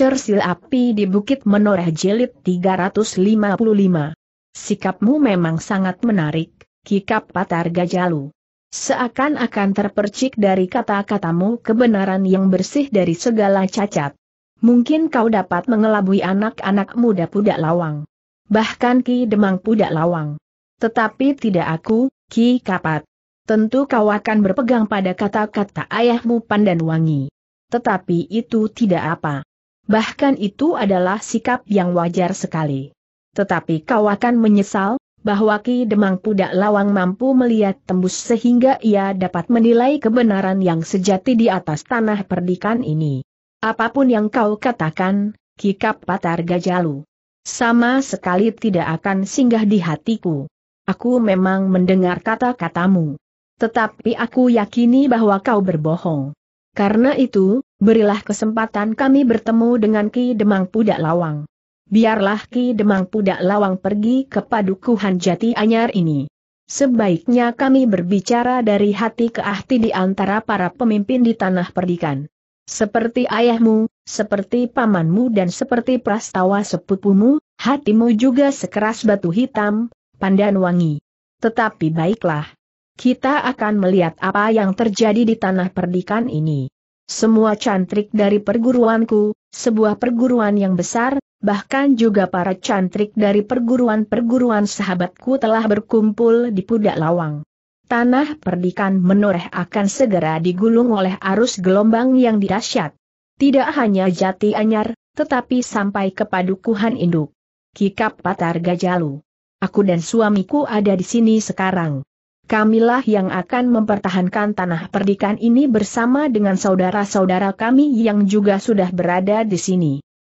Cersil api di Bukit Menoreh Jelit 355. Sikapmu memang sangat menarik, Kikap Patar Gajalu. Seakan-akan terpercik dari kata-katamu kebenaran yang bersih dari segala cacat. Mungkin kau dapat mengelabui anak-anak muda pudak lawang. Bahkan Ki Demang pudak lawang. Tetapi tidak aku, Ki Kapat. Tentu kau akan berpegang pada kata-kata ayahmu pandan Wangi. Tetapi itu tidak apa bahkan itu adalah sikap yang wajar sekali. Tetapi kau akan menyesal, bahwa Ki Demang Pudak Lawang mampu melihat tembus sehingga ia dapat menilai kebenaran yang sejati di atas tanah perdikan ini. Apapun yang kau katakan, Ki Kapatar Gajalu. Sama sekali tidak akan singgah di hatiku. Aku memang mendengar kata-katamu. Tetapi aku yakini bahwa kau berbohong. Karena itu, berilah kesempatan kami bertemu dengan Ki Demang Pudak Lawang. Biarlah Ki Demang Pudak Lawang pergi ke padukuhan jati anyar ini. Sebaiknya kami berbicara dari hati ke hati di antara para pemimpin di tanah perdikan. Seperti ayahmu, seperti pamanmu dan seperti prastawa sepupumu, hatimu juga sekeras batu hitam, pandan wangi. Tetapi baiklah. Kita akan melihat apa yang terjadi di tanah perdikan ini. Semua cantrik dari perguruanku, sebuah perguruan yang besar, bahkan juga para cantrik dari perguruan-perguruan sahabatku telah berkumpul di Pudak Lawang. Tanah perdikan menoreh akan segera digulung oleh arus gelombang yang dirasyat. Tidak hanya jati anyar, tetapi sampai ke padukuhan induk. Kikap Patar Gajalu. Aku dan suamiku ada di sini sekarang kamilah yang akan mempertahankan tanah perdikan ini bersama dengan saudara-saudara kami yang juga sudah berada di sini.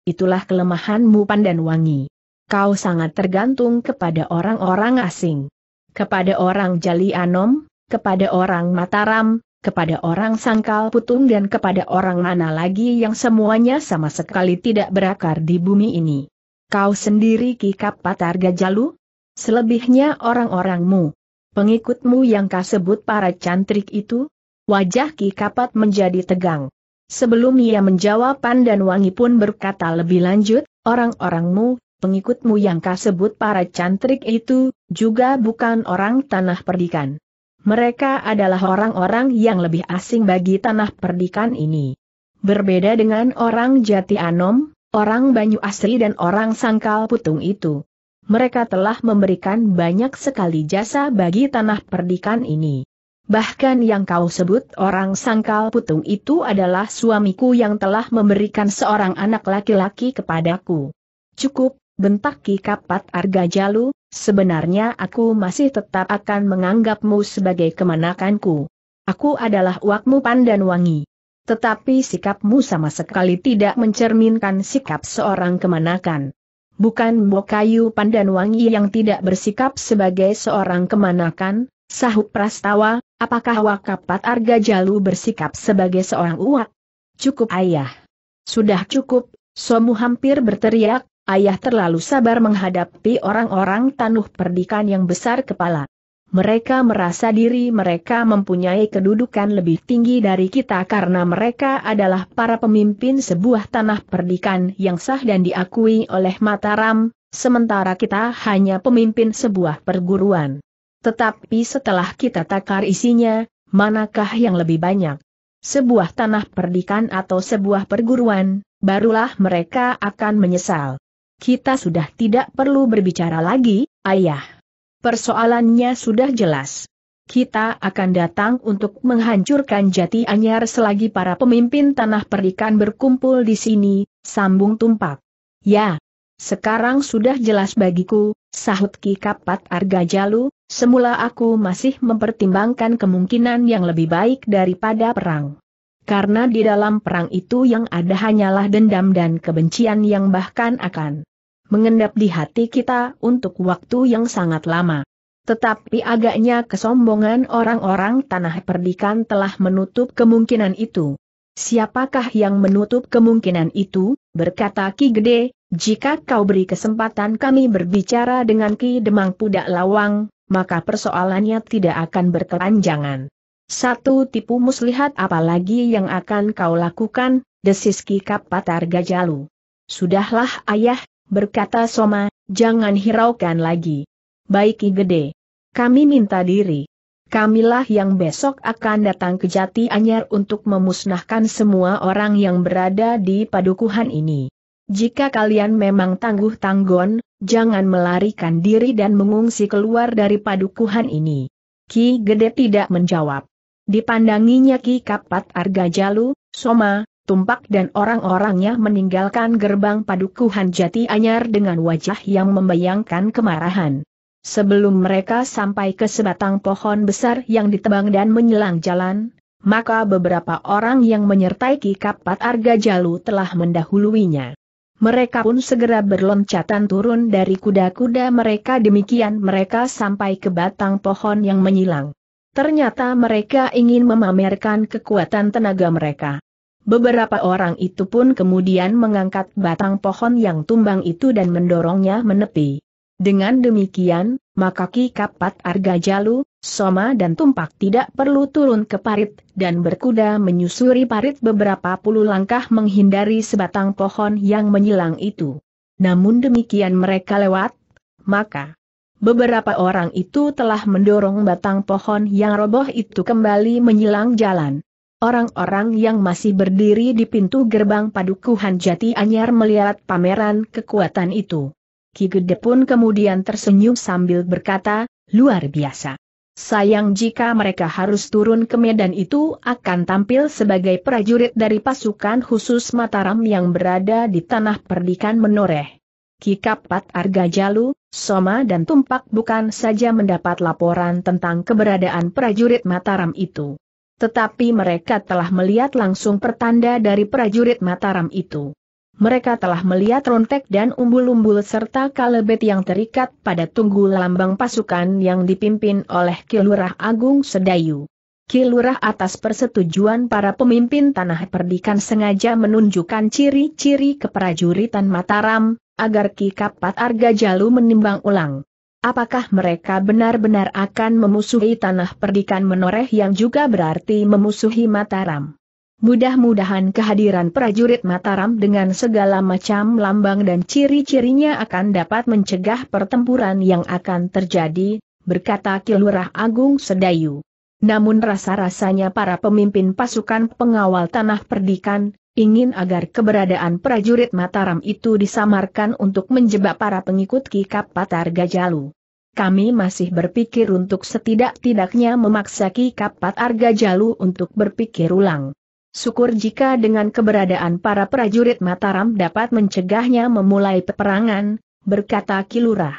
Itulah kelemahanmu Wangi. Kau sangat tergantung kepada orang-orang asing. Kepada orang Jali Anom, kepada orang Mataram, kepada orang Sangkal Putung dan kepada orang mana lagi yang semuanya sama sekali tidak berakar di bumi ini. Kau sendiri kikap Patarga Jalu? Selebihnya orang-orangmu, Pengikutmu yang kasebut para cantrik itu? Wajah Ki Kapat menjadi tegang. Sebelum ia menjawab Pandan Wangi pun berkata lebih lanjut, orang-orangmu, pengikutmu yang kasebut para cantrik itu, juga bukan orang tanah perdikan. Mereka adalah orang-orang yang lebih asing bagi tanah perdikan ini. Berbeda dengan orang Jati Anom, orang Banyu Asri dan orang Sangkal Putung itu mereka telah memberikan banyak sekali jasa bagi tanah perdikan ini. Bahkan yang kau sebut orang sangkal putung itu adalah suamiku yang telah memberikan seorang anak laki-laki kepadaku. Cukup, bentak Ki Kapat Arga Jalu, sebenarnya aku masih tetap akan menganggapmu sebagai kemanakanku. Aku adalah uakmu pandan wangi. Tetapi sikapmu sama sekali tidak mencerminkan sikap seorang kemanakan bukan pandan wangi yang tidak bersikap sebagai seorang kemanakan, sahut Prastawa, apakah Wakapat Arga Jalu bersikap sebagai seorang uak? Cukup ayah. Sudah cukup, Somu hampir berteriak, ayah terlalu sabar menghadapi orang-orang tanuh perdikan yang besar kepala. Mereka merasa diri mereka mempunyai kedudukan lebih tinggi dari kita karena mereka adalah para pemimpin sebuah tanah perdikan yang sah dan diakui oleh Mataram, sementara kita hanya pemimpin sebuah perguruan. Tetapi setelah kita takar isinya, manakah yang lebih banyak? Sebuah tanah perdikan atau sebuah perguruan, barulah mereka akan menyesal. Kita sudah tidak perlu berbicara lagi, ayah persoalannya sudah jelas. Kita akan datang untuk menghancurkan jati anyar selagi para pemimpin tanah perikan berkumpul di sini, sambung tumpak. Ya, sekarang sudah jelas bagiku, sahut Ki Kapat Argajalu, semula aku masih mempertimbangkan kemungkinan yang lebih baik daripada perang. Karena di dalam perang itu yang ada hanyalah dendam dan kebencian yang bahkan akan mengendap di hati kita untuk waktu yang sangat lama. Tetapi agaknya kesombongan orang-orang tanah perdikan telah menutup kemungkinan itu. Siapakah yang menutup kemungkinan itu, berkata Ki Gede, jika kau beri kesempatan kami berbicara dengan Ki Demang Pudak Lawang, maka persoalannya tidak akan berkelanjangan. Satu tipu muslihat apalagi yang akan kau lakukan, desis Ki Kapatar Gajalu. Sudahlah ayah, berkata Soma, jangan hiraukan lagi. baik Baiki gede. Kami minta diri. Kamilah yang besok akan datang ke Jati Anyar untuk memusnahkan semua orang yang berada di padukuhan ini. Jika kalian memang tangguh-tanggon, jangan melarikan diri dan mengungsi keluar dari padukuhan ini. Ki Gede tidak menjawab. Dipandanginya Ki Kapat Argajalu, Soma, Tumpak dan orang-orangnya meninggalkan gerbang padukuhan jati anyar dengan wajah yang membayangkan kemarahan. Sebelum mereka sampai ke sebatang pohon besar yang ditebang dan menyelang jalan, maka beberapa orang yang menyertai Ki Kapat Arga Jalu telah mendahuluinya. Mereka pun segera berloncatan turun dari kuda-kuda mereka demikian mereka sampai ke batang pohon yang menyilang. Ternyata mereka ingin memamerkan kekuatan tenaga mereka. Beberapa orang itu pun kemudian mengangkat batang pohon yang tumbang itu dan mendorongnya menepi. Dengan demikian, maka Ki Kapat Arga Jalu, Soma dan Tumpak tidak perlu turun ke parit, dan berkuda menyusuri parit beberapa puluh langkah menghindari sebatang pohon yang menyilang itu. Namun demikian mereka lewat, maka beberapa orang itu telah mendorong batang pohon yang roboh itu kembali menyilang jalan. Orang-orang yang masih berdiri di pintu gerbang padukuhan jati anyar melihat pameran kekuatan itu. Ki Gede pun kemudian tersenyum sambil berkata, luar biasa. Sayang jika mereka harus turun ke medan itu akan tampil sebagai prajurit dari pasukan khusus Mataram yang berada di tanah perdikan menoreh. Ki Kapat Arga Jalu, Soma dan Tumpak bukan saja mendapat laporan tentang keberadaan prajurit Mataram itu tetapi mereka telah melihat langsung pertanda dari prajurit Mataram itu. Mereka telah melihat rontek dan umbul-umbul serta kalebet yang terikat pada tunggu lambang pasukan yang dipimpin oleh Kilurah Agung Sedayu. Kilurah atas persetujuan para pemimpin Tanah Perdikan sengaja menunjukkan ciri-ciri keprajuritan Mataram, agar Ki Kapat Arga Jalu menimbang ulang apakah mereka benar-benar akan memusuhi tanah perdikan menoreh yang juga berarti memusuhi Mataram. Mudah-mudahan kehadiran prajurit Mataram dengan segala macam lambang dan ciri-cirinya akan dapat mencegah pertempuran yang akan terjadi, berkata Kilurah Agung Sedayu. Namun rasa-rasanya para pemimpin pasukan pengawal tanah perdikan, ingin agar keberadaan prajurit Mataram itu disamarkan untuk menjebak para pengikut Ki Patar Gajalu kami masih berpikir untuk setidak-tidaknya memaksa Ki Kapat Arga Jalu untuk berpikir ulang. Syukur jika dengan keberadaan para prajurit Mataram dapat mencegahnya memulai peperangan, berkata Kilurah.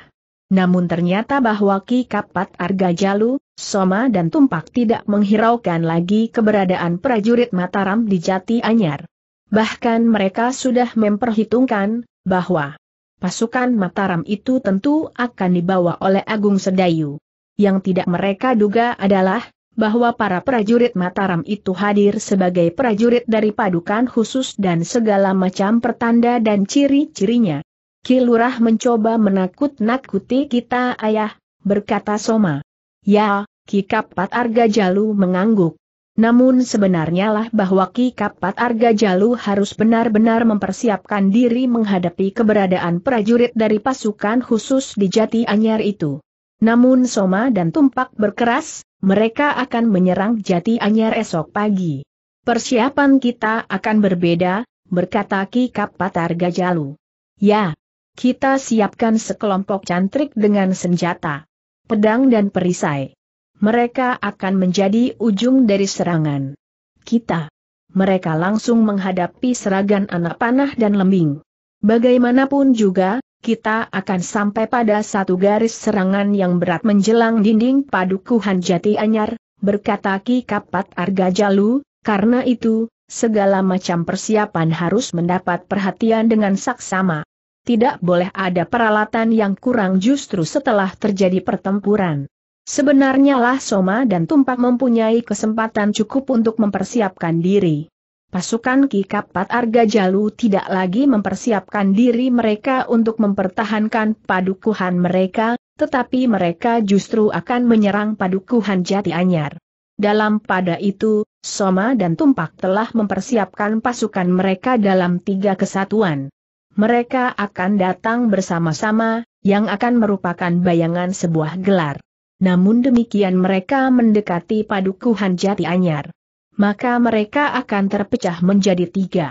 Namun ternyata bahwa Ki Kapat Arga Jalu, Soma dan Tumpak tidak menghiraukan lagi keberadaan prajurit Mataram di Jati Anyar. Bahkan mereka sudah memperhitungkan, bahwa pasukan Mataram itu tentu akan dibawa oleh Agung Sedayu. Yang tidak mereka duga adalah, bahwa para prajurit Mataram itu hadir sebagai prajurit dari padukan khusus dan segala macam pertanda dan ciri-cirinya. Kilurah mencoba menakut-nakuti kita ayah, berkata Soma. Ya, Kikapat Arga Jalu mengangguk. Namun sebenarnya lah bahwa Ki Kapat Arga Jalu harus benar-benar mempersiapkan diri menghadapi keberadaan prajurit dari pasukan khusus di Jati Anyar itu. Namun Soma dan Tumpak berkeras, mereka akan menyerang Jati Anyar esok pagi. Persiapan kita akan berbeda, berkata Ki Kapat Arga Jalu. Ya, kita siapkan sekelompok cantrik dengan senjata, pedang dan perisai mereka akan menjadi ujung dari serangan. Kita. Mereka langsung menghadapi serangan anak panah dan lembing. Bagaimanapun juga, kita akan sampai pada satu garis serangan yang berat menjelang dinding padukuhan jati anyar, berkata Ki Kapat Arga Jalu, karena itu, segala macam persiapan harus mendapat perhatian dengan saksama. Tidak boleh ada peralatan yang kurang justru setelah terjadi pertempuran. Sebenarnya lah Soma dan Tumpak mempunyai kesempatan cukup untuk mempersiapkan diri. Pasukan Ki Kapat Arga Jalu tidak lagi mempersiapkan diri mereka untuk mempertahankan padukuhan mereka, tetapi mereka justru akan menyerang padukuhan Jati Anyar. Dalam pada itu, Soma dan Tumpak telah mempersiapkan pasukan mereka dalam tiga kesatuan. Mereka akan datang bersama-sama, yang akan merupakan bayangan sebuah gelar namun demikian mereka mendekati padukuhan jati anyar. Maka mereka akan terpecah menjadi tiga.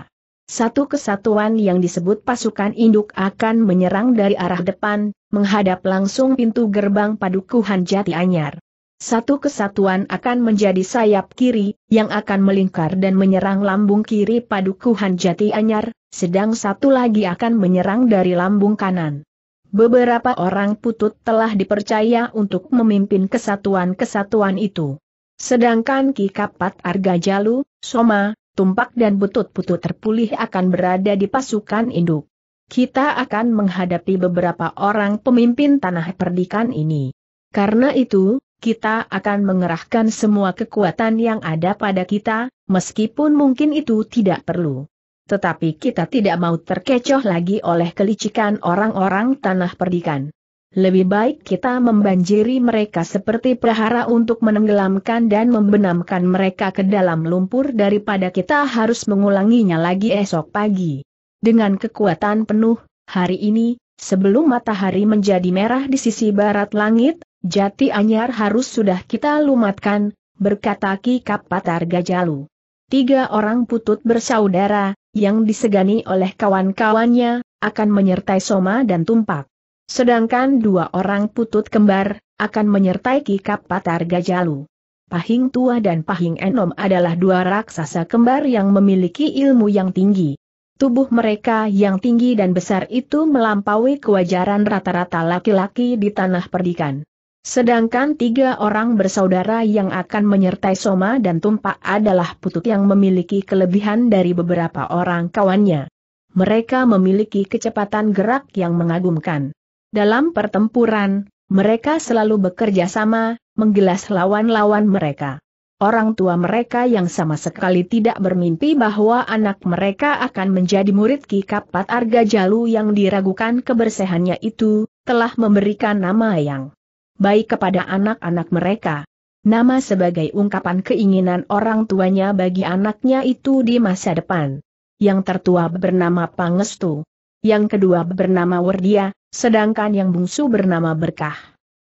Satu kesatuan yang disebut pasukan induk akan menyerang dari arah depan, menghadap langsung pintu gerbang padukuhan jati anyar. Satu kesatuan akan menjadi sayap kiri, yang akan melingkar dan menyerang lambung kiri padukuhan jati anyar, sedang satu lagi akan menyerang dari lambung kanan. Beberapa orang putut telah dipercaya untuk memimpin kesatuan-kesatuan itu. Sedangkan Ki Kapat Arga Jalu, Soma, Tumpak dan Butut-Putut terpulih akan berada di pasukan induk. Kita akan menghadapi beberapa orang pemimpin tanah perdikan ini. Karena itu, kita akan mengerahkan semua kekuatan yang ada pada kita, meskipun mungkin itu tidak perlu. Tetapi kita tidak mau terkecoh lagi oleh kelicikan orang-orang tanah perdikan. Lebih baik kita membanjiri mereka seperti prahara untuk menenggelamkan dan membenamkan mereka ke dalam lumpur daripada kita harus mengulanginya lagi esok pagi. Dengan kekuatan penuh, hari ini, sebelum matahari menjadi merah di sisi barat langit, jati anyar harus sudah kita lumatkan, berkata Ki Kapatar Gajalu. Tiga orang putut bersaudara, yang disegani oleh kawan-kawannya, akan menyertai Soma dan Tumpak. Sedangkan dua orang putut kembar, akan menyertai Kikap Patar Gajalu. Pahing Tua dan Pahing Enom adalah dua raksasa kembar yang memiliki ilmu yang tinggi. Tubuh mereka yang tinggi dan besar itu melampaui kewajaran rata-rata laki-laki di tanah perdikan. Sedangkan tiga orang bersaudara yang akan menyertai Soma dan Tumpak adalah putut yang memiliki kelebihan dari beberapa orang kawannya. Mereka memiliki kecepatan gerak yang mengagumkan. Dalam pertempuran, mereka selalu bekerja sama, menggelas lawan-lawan mereka. Orang tua mereka yang sama sekali tidak bermimpi bahwa anak mereka akan menjadi murid Ki Kapat Arga Jalu yang diragukan kebersihannya itu, telah memberikan nama yang baik kepada anak-anak mereka. Nama sebagai ungkapan keinginan orang tuanya bagi anaknya itu di masa depan. Yang tertua bernama Pangestu. Yang kedua bernama Werdia, sedangkan yang bungsu bernama Berkah.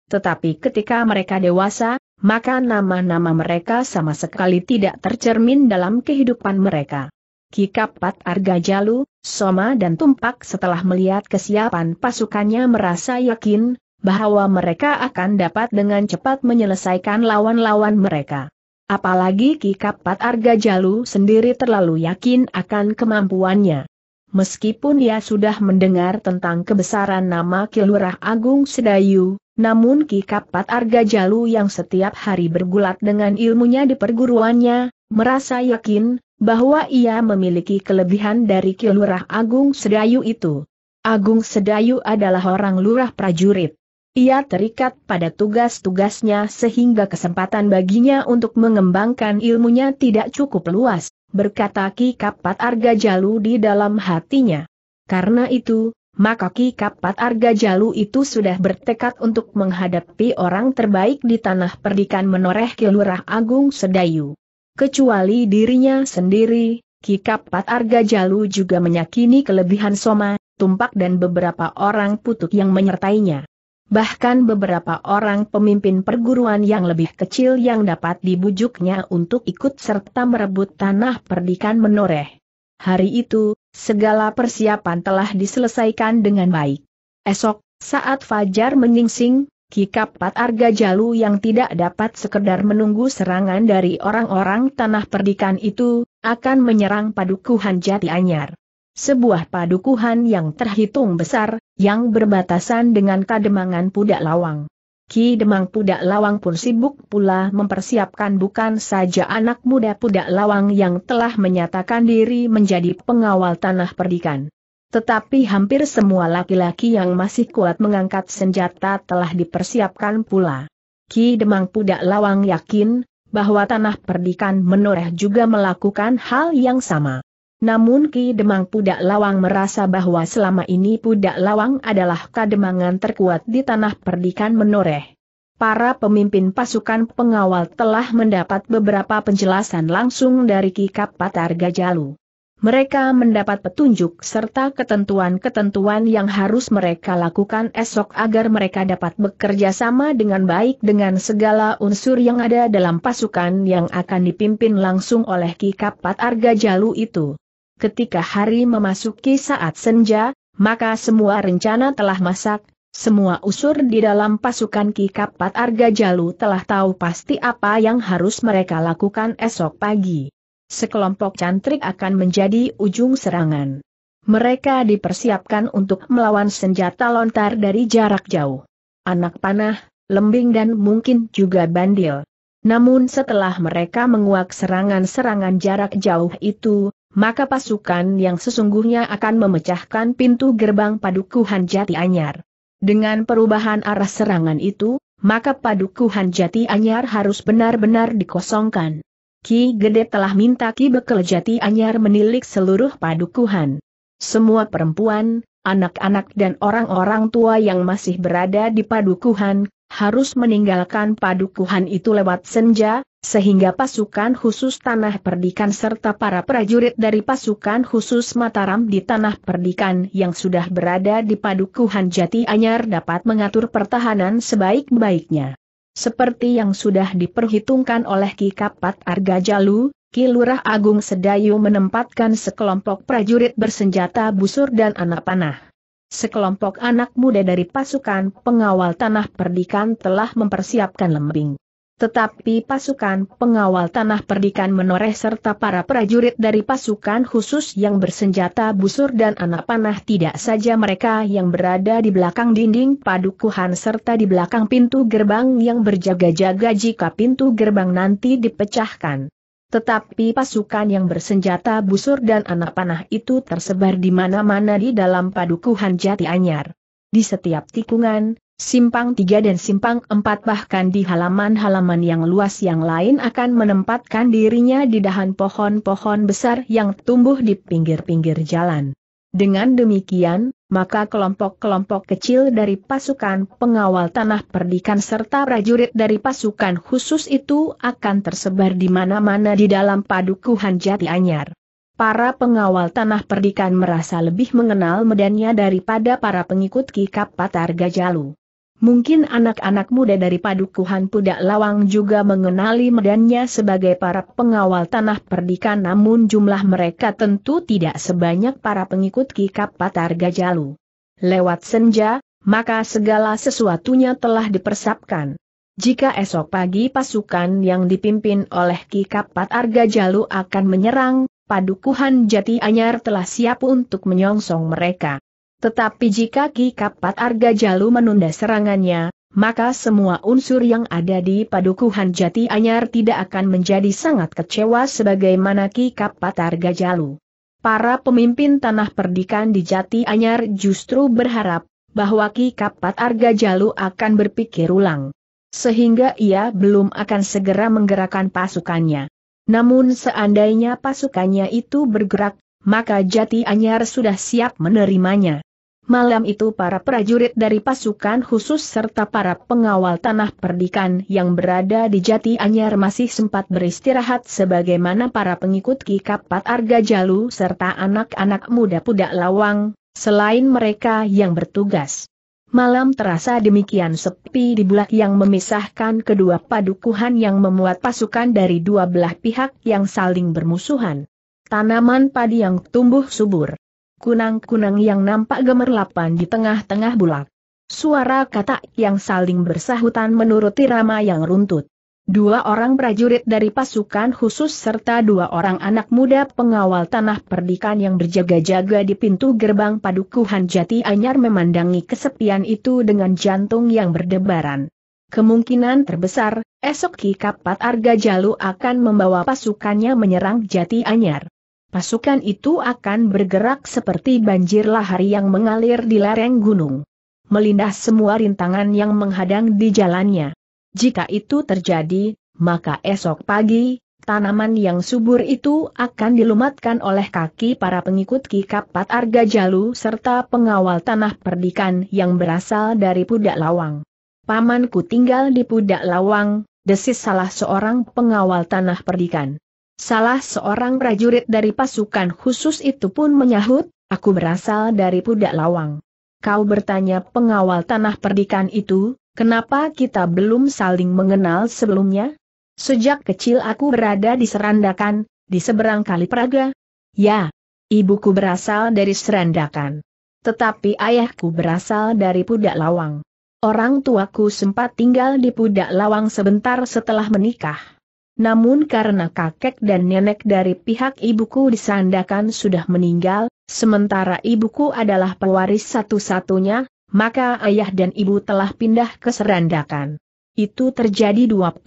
Tetapi ketika mereka dewasa, maka nama-nama mereka sama sekali tidak tercermin dalam kehidupan mereka. Kikapat Arga Jalu, Soma dan Tumpak setelah melihat kesiapan pasukannya merasa yakin, bahwa mereka akan dapat dengan cepat menyelesaikan lawan-lawan mereka. Apalagi Ki Kapat Arga Jalu sendiri terlalu yakin akan kemampuannya. Meskipun ia sudah mendengar tentang kebesaran nama Kilurah Agung Sedayu, namun Ki Kapat Arga Jalu yang setiap hari bergulat dengan ilmunya di perguruannya, merasa yakin bahwa ia memiliki kelebihan dari Kilurah Agung Sedayu itu. Agung Sedayu adalah orang lurah prajurit. Ia terikat pada tugas-tugasnya sehingga kesempatan baginya untuk mengembangkan ilmunya tidak cukup luas, berkata Ki Kapat Arga Jalu di dalam hatinya. Karena itu, maka Ki Kapat Arga Jalu itu sudah bertekad untuk menghadapi orang terbaik di tanah perdikan menoreh Kilurah Agung Sedayu. Kecuali dirinya sendiri, Ki Kapat Arga Jalu juga menyakini kelebihan Soma, Tumpak dan beberapa orang putut yang menyertainya bahkan beberapa orang pemimpin perguruan yang lebih kecil yang dapat dibujuknya untuk ikut serta merebut tanah perdikan menoreh. Hari itu, segala persiapan telah diselesaikan dengan baik. Esok, saat Fajar menyingsing, Kikapat Arga Jalu yang tidak dapat sekedar menunggu serangan dari orang-orang tanah perdikan itu, akan menyerang padukuhan jati anyar sebuah padukuhan yang terhitung besar, yang berbatasan dengan kademangan Pudak Lawang. Ki Demang Pudak Lawang pun sibuk pula mempersiapkan bukan saja anak muda Pudak Lawang yang telah menyatakan diri menjadi pengawal tanah perdikan. Tetapi hampir semua laki-laki yang masih kuat mengangkat senjata telah dipersiapkan pula. Ki Demang Pudak Lawang yakin, bahwa tanah perdikan menoreh juga melakukan hal yang sama. Namun Ki Demang Pudak Lawang merasa bahwa selama ini Pudak Lawang adalah kademangan terkuat di tanah perdikan menoreh. Para pemimpin pasukan pengawal telah mendapat beberapa penjelasan langsung dari Ki Kapatar Gajalu. Mereka mendapat petunjuk serta ketentuan-ketentuan yang harus mereka lakukan esok agar mereka dapat bekerja sama dengan baik dengan segala unsur yang ada dalam pasukan yang akan dipimpin langsung oleh Ki Kapat Arga Jalu itu ketika hari memasuki saat senja, maka semua rencana telah masak, semua usur di dalam pasukan Ki Kapat Arga Jalu telah tahu pasti apa yang harus mereka lakukan esok pagi. Sekelompok cantrik akan menjadi ujung serangan. Mereka dipersiapkan untuk melawan senjata lontar dari jarak jauh. Anak panah, lembing dan mungkin juga bandil. Namun setelah mereka menguak serangan-serangan jarak jauh itu, maka pasukan yang sesungguhnya akan memecahkan pintu gerbang padukuhan jati anyar. Dengan perubahan arah serangan itu, maka padukuhan jati anyar harus benar-benar dikosongkan. Ki Gede telah minta Ki Bekel Jati Anyar menilik seluruh padukuhan. Semua perempuan, anak-anak dan orang-orang tua yang masih berada di padukuhan, harus meninggalkan padukuhan itu lewat senja, sehingga pasukan khusus Tanah Perdikan serta para prajurit dari pasukan khusus Mataram di Tanah Perdikan yang sudah berada di Padukuhan Jati Anyar dapat mengatur pertahanan sebaik-baiknya. Seperti yang sudah diperhitungkan oleh Ki Kapat Argajalu, Ki Lurah Agung Sedayu menempatkan sekelompok prajurit bersenjata busur dan anak panah. Sekelompok anak muda dari pasukan pengawal Tanah Perdikan telah mempersiapkan lembing. Tetapi pasukan pengawal tanah perdikan menoreh serta para prajurit dari pasukan khusus yang bersenjata busur dan anak panah tidak saja mereka yang berada di belakang dinding padukuhan serta di belakang pintu gerbang yang berjaga-jaga jika pintu gerbang nanti dipecahkan. Tetapi pasukan yang bersenjata busur dan anak panah itu tersebar di mana-mana di dalam padukuhan jati anyar. Di setiap tikungan, Simpang tiga dan Simpang empat bahkan di halaman-halaman yang luas yang lain akan menempatkan dirinya di dahan pohon-pohon besar yang tumbuh di pinggir-pinggir jalan. Dengan demikian, maka kelompok-kelompok kecil dari pasukan pengawal tanah perdikan serta prajurit dari pasukan khusus itu akan tersebar di mana-mana di dalam padukuhan jati anyar. Para pengawal tanah perdikan merasa lebih mengenal medannya daripada para pengikut Ki Kapatar Gajalu. Mungkin anak-anak muda dari Padukuhan Pudak Lawang juga mengenali medannya sebagai para pengawal tanah perdikan namun jumlah mereka tentu tidak sebanyak para pengikut Kikap Patar Gajalu. Lewat senja, maka segala sesuatunya telah dipersapkan. Jika esok pagi pasukan yang dipimpin oleh Kikap Patar Gajalu akan menyerang, Padukuhan Jati Anyar telah siap untuk menyongsong mereka. Tetapi jika Ki Kapat Arga Jalu menunda serangannya, maka semua unsur yang ada di padukuhan jati anyar tidak akan menjadi sangat kecewa sebagaimana Ki Kapat Arga Jalu. Para pemimpin tanah perdikan di jati anyar justru berharap bahwa Ki Kapat Arga Jalu akan berpikir ulang. Sehingga ia belum akan segera menggerakkan pasukannya. Namun seandainya pasukannya itu bergerak, maka jati anyar sudah siap menerimanya. Malam itu para prajurit dari pasukan khusus serta para pengawal tanah perdikan yang berada di Jati Anyar masih sempat beristirahat sebagaimana para pengikut Ki Kapat Arga Jalu serta anak-anak muda pudak lawang, selain mereka yang bertugas. Malam terasa demikian sepi di bulak yang memisahkan kedua padukuhan yang memuat pasukan dari dua belah pihak yang saling bermusuhan. Tanaman padi yang tumbuh subur, kunang-kunang yang nampak gemerlapan di tengah-tengah bulak. Suara kata yang saling bersahutan menuruti irama yang runtut. Dua orang prajurit dari pasukan khusus serta dua orang anak muda pengawal tanah perdikan yang berjaga-jaga di pintu gerbang padukuhan jati anyar memandangi kesepian itu dengan jantung yang berdebaran. Kemungkinan terbesar, esok Ki Kapat Arga Jalu akan membawa pasukannya menyerang jati anyar pasukan itu akan bergerak seperti banjir lahar yang mengalir di lereng gunung. Melindas semua rintangan yang menghadang di jalannya. Jika itu terjadi, maka esok pagi, tanaman yang subur itu akan dilumatkan oleh kaki para pengikut Kikapat Arga Jalu serta pengawal tanah perdikan yang berasal dari Pudak Lawang. Pamanku tinggal di Pudak Lawang, desis salah seorang pengawal tanah perdikan. Salah seorang prajurit dari pasukan khusus itu pun menyahut, aku berasal dari Pudak Lawang. Kau bertanya pengawal tanah perdikan itu, kenapa kita belum saling mengenal sebelumnya? Sejak kecil aku berada di Serandakan, di seberang Kali Praga. Ya, ibuku berasal dari Serandakan. Tetapi ayahku berasal dari Pudak Lawang. Orang tuaku sempat tinggal di Pudak Lawang sebentar setelah menikah. Namun karena kakek dan nenek dari pihak ibuku disandakan sudah meninggal, sementara ibuku adalah pewaris satu-satunya, maka ayah dan ibu telah pindah ke Serandakan. Itu terjadi 25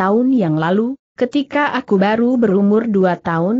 tahun yang lalu, ketika aku baru berumur 2 tahun,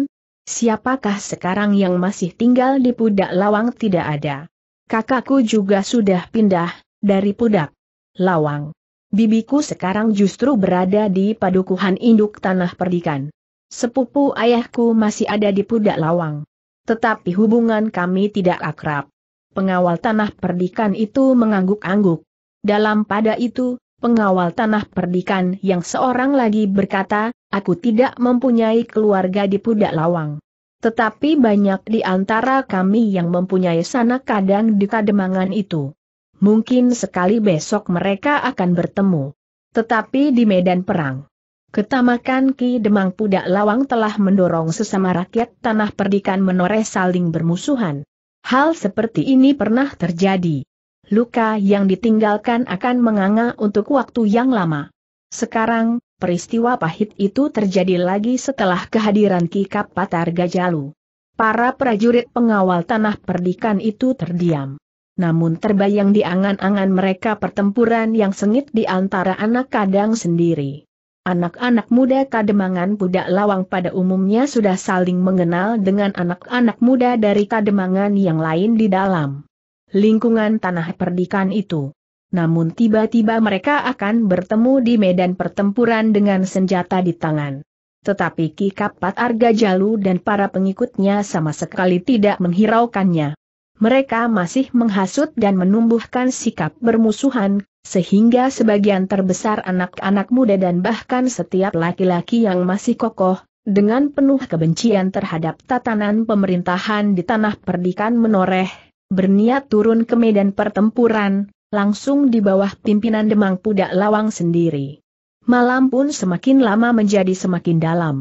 siapakah sekarang yang masih tinggal di Pudak Lawang tidak ada. Kakakku juga sudah pindah, dari Pudak Lawang bibiku sekarang justru berada di padukuhan induk tanah perdikan. Sepupu ayahku masih ada di Pudak Lawang. Tetapi hubungan kami tidak akrab. Pengawal tanah perdikan itu mengangguk-angguk. Dalam pada itu, pengawal tanah perdikan yang seorang lagi berkata, aku tidak mempunyai keluarga di Pudak Lawang. Tetapi banyak di antara kami yang mempunyai sanak kadang di kademangan itu mungkin sekali besok mereka akan bertemu. Tetapi di medan perang, ketamakan Ki Demang Pudak Lawang telah mendorong sesama rakyat tanah perdikan menoreh saling bermusuhan. Hal seperti ini pernah terjadi. Luka yang ditinggalkan akan menganga untuk waktu yang lama. Sekarang, peristiwa pahit itu terjadi lagi setelah kehadiran Ki Kapatar Gajalu. Para prajurit pengawal tanah perdikan itu terdiam namun terbayang di angan-angan mereka pertempuran yang sengit di antara anak kadang sendiri. Anak-anak muda Kademangan Budak Lawang pada umumnya sudah saling mengenal dengan anak-anak muda dari Kademangan yang lain di dalam lingkungan tanah perdikan itu. Namun tiba-tiba mereka akan bertemu di medan pertempuran dengan senjata di tangan. Tetapi Ki Kapat Arga Jalu dan para pengikutnya sama sekali tidak menghiraukannya mereka masih menghasut dan menumbuhkan sikap bermusuhan, sehingga sebagian terbesar anak-anak muda dan bahkan setiap laki-laki yang masih kokoh, dengan penuh kebencian terhadap tatanan pemerintahan di tanah perdikan menoreh, berniat turun ke medan pertempuran, langsung di bawah pimpinan Demang Pudak Lawang sendiri. Malam pun semakin lama menjadi semakin dalam.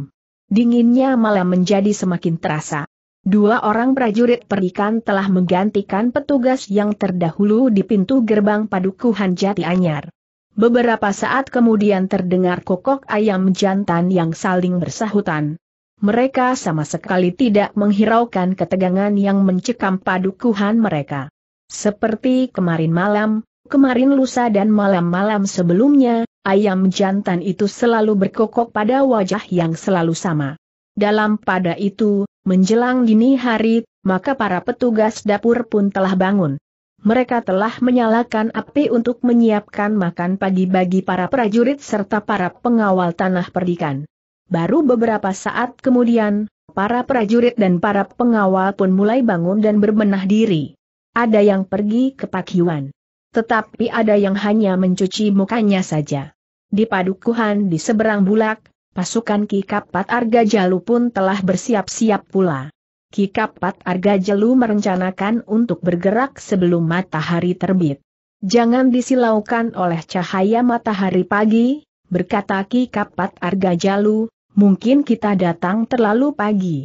Dinginnya malam menjadi semakin terasa. Dua orang prajurit perikan telah menggantikan petugas yang terdahulu di pintu gerbang padukuhan jati anyar. Beberapa saat kemudian terdengar kokok ayam jantan yang saling bersahutan. Mereka sama sekali tidak menghiraukan ketegangan yang mencekam padukuhan mereka. Seperti kemarin malam, kemarin lusa dan malam-malam sebelumnya, ayam jantan itu selalu berkokok pada wajah yang selalu sama. Dalam pada itu, Menjelang dini hari, maka para petugas dapur pun telah bangun. Mereka telah menyalakan api untuk menyiapkan makan pagi bagi para prajurit serta para pengawal tanah perdikan. Baru beberapa saat kemudian, para prajurit dan para pengawal pun mulai bangun dan berbenah diri. Ada yang pergi ke pakiwan. Tetapi ada yang hanya mencuci mukanya saja. Di padukuhan di seberang bulak, Pasukan Kikapat Jalu pun telah bersiap-siap pula. Kikapat Jalu merencanakan untuk bergerak sebelum matahari terbit. Jangan disilaukan oleh cahaya matahari pagi, berkata Kikapat Jalu, mungkin kita datang terlalu pagi.